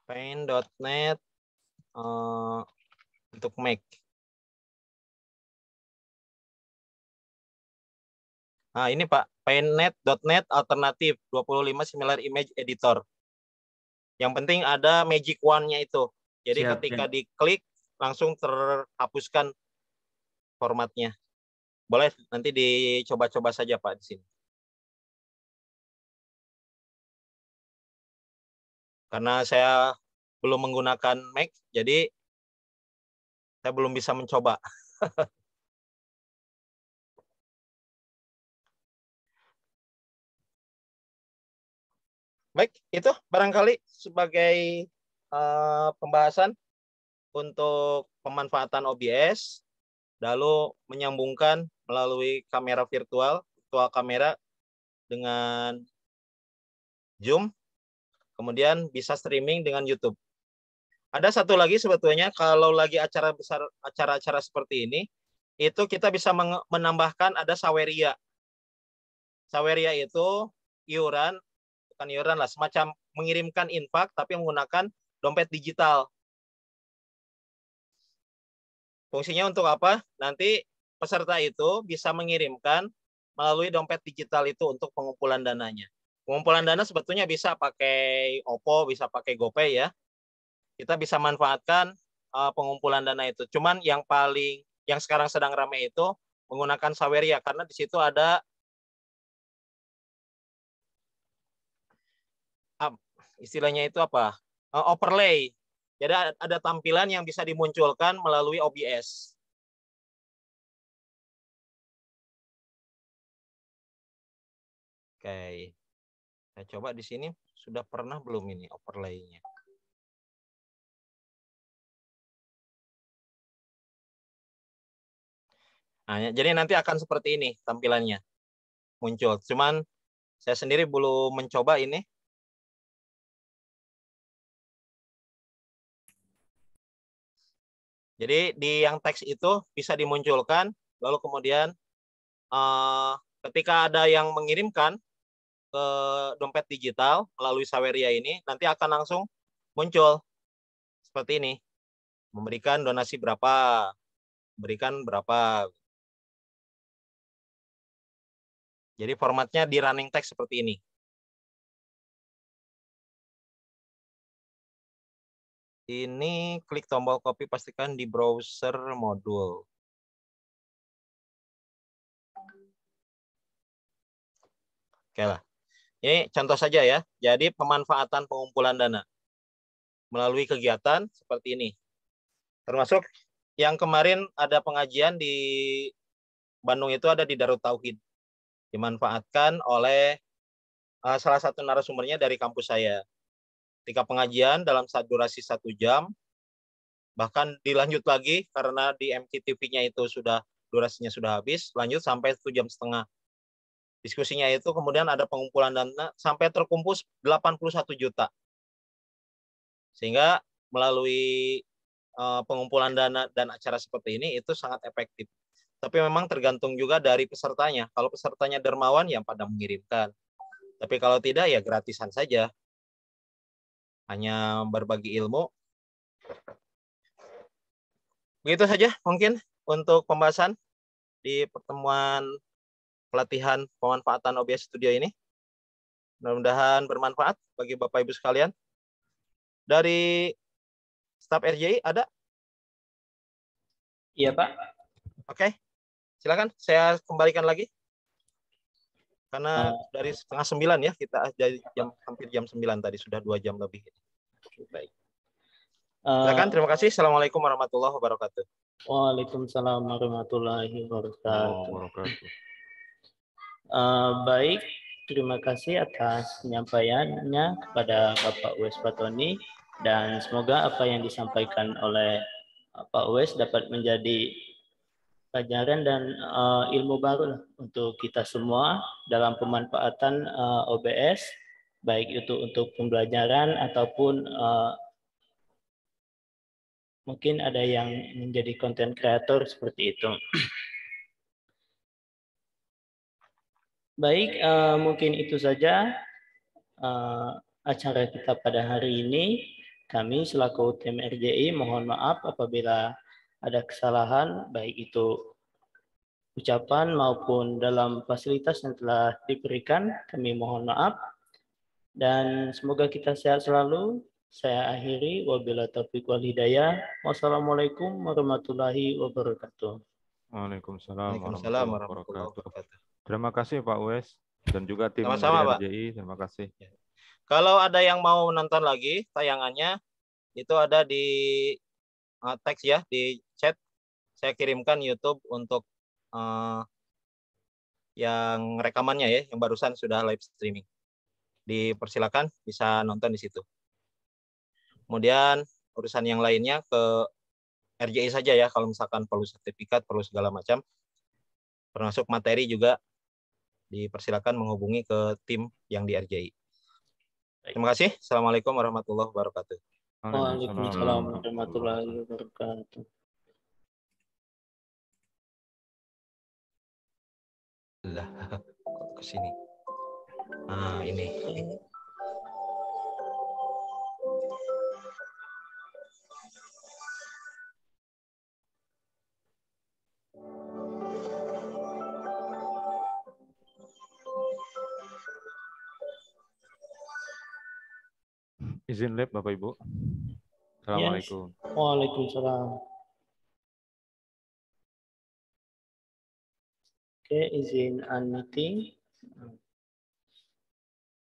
paint.net uh, eh, untuk Mac. Nah, ini Pak, paintnet.net alternatif 25 similar image editor. Yang penting ada magic wand-nya itu. Jadi Siap, ketika ya. diklik langsung terhapuskan formatnya. Boleh nanti dicoba-coba saja Pak di sini. Karena saya belum menggunakan Mac, jadi saya belum bisa mencoba. Baik, itu barangkali sebagai uh, pembahasan untuk pemanfaatan OBS, lalu menyambungkan melalui kamera virtual, virtual kamera dengan Zoom, kemudian bisa streaming dengan YouTube. Ada satu lagi sebetulnya kalau lagi acara besar acara-acara seperti ini, itu kita bisa menambahkan ada saweria. Saweria itu iuran bukan iuran lah, semacam mengirimkan infak tapi menggunakan dompet digital. Fungsinya untuk apa? Nanti peserta itu bisa mengirimkan melalui dompet digital itu untuk pengumpulan dananya. Pengumpulan dana sebetulnya bisa pakai OPPO, bisa pakai GoPay ya. Kita bisa manfaatkan eh, pengumpulan dana itu. Cuman yang paling yang sekarang sedang ramai itu menggunakan Saweria karena di situ ada istilahnya itu apa? Eh, overlay. Jadi ada tampilan yang bisa dimunculkan melalui OBS. Oke. saya nah, coba di sini sudah pernah belum ini overlaynya Nah, ya, jadi nanti akan seperti ini tampilannya muncul. Cuman saya sendiri belum mencoba ini Jadi di yang teks itu bisa dimunculkan, lalu kemudian uh, ketika ada yang mengirimkan ke dompet digital melalui Saweria ini, nanti akan langsung muncul seperti ini. Memberikan donasi berapa, berikan berapa. Jadi formatnya di running text seperti ini. ini klik tombol copy pastikan di browser modul. Oke lah. Ini contoh saja ya. Jadi pemanfaatan pengumpulan dana melalui kegiatan seperti ini. Termasuk yang kemarin ada pengajian di Bandung itu ada di Darut Tauhid. Dimanfaatkan oleh eh, salah satu narasumbernya dari kampus saya ketika pengajian dalam saat durasi satu jam, bahkan dilanjut lagi karena di MKTV-nya itu sudah durasinya sudah habis, lanjut sampai satu jam setengah. Diskusinya itu kemudian ada pengumpulan dana sampai terkumpul 81 juta. Sehingga melalui eh, pengumpulan dana dan acara seperti ini itu sangat efektif. Tapi memang tergantung juga dari pesertanya. Kalau pesertanya dermawan, yang pada mengirimkan. Tapi kalau tidak, ya gratisan saja hanya berbagi ilmu. Begitu saja mungkin untuk pembahasan di pertemuan pelatihan pemanfaatan OBS Studio ini. Mudah-mudahan bermanfaat bagi Bapak Ibu sekalian. Dari staf RJI ada? Iya, Pak. Oke. Silakan saya kembalikan lagi karena nah. dari setengah sembilan ya kita jadi jam hampir jam sembilan tadi sudah dua jam lebih. Baik. Silakan, eh, terima kasih. Assalamualaikum warahmatullahi wabarakatuh. Waalaikumsalam warahmatullahi wabarakatuh. Oh, wabarakatuh. Uh, baik, terima kasih atas penyampaiannya kepada Bapak Wes Patoni dan semoga apa yang disampaikan oleh Pak Wes dapat menjadi pelajaran dan uh, ilmu baru untuk kita semua dalam pemanfaatan uh, eh, OBS baik itu untuk pembelajaran ataupun uh, mungkin ada yang menjadi konten kreator seperti itu. Baik, uh, mungkin itu saja uh, acara kita pada hari ini. Kami selaku tim RJI mohon maaf apabila ada kesalahan, baik itu ucapan maupun dalam fasilitas yang telah diberikan, kami mohon maaf. Dan semoga kita sehat selalu. Saya akhiri, wabila taufiq wal hidayah. Wassalamualaikum warahmatullahi wabarakatuh. Waalaikumsalam, warahmatullahi wabarakatuh. Terima kasih Pak Wes dan juga tim Sama-sama, RJI. Terima kasih. Ya. Kalau ada yang mau nonton lagi tayangannya, itu ada di uh, teks ya di saya kirimkan YouTube untuk uh, yang rekamannya ya, yang barusan sudah live streaming. Dipersilakan bisa nonton di situ. Kemudian urusan yang lainnya ke RJI saja ya, kalau misalkan perlu sertifikat, perlu segala macam. Termasuk materi juga dipersilakan menghubungi ke tim yang di RJI. Terima kasih. Assalamualaikum warahmatullahi wabarakatuh. Waalaikumsalam warahmatullahi wabarakatuh. lah ke sini ah ini izin lab Bapak Ibu. Assalamualaikum. Yes. Waalaikumsalam. Oke, okay, izin unmeeting. Oke.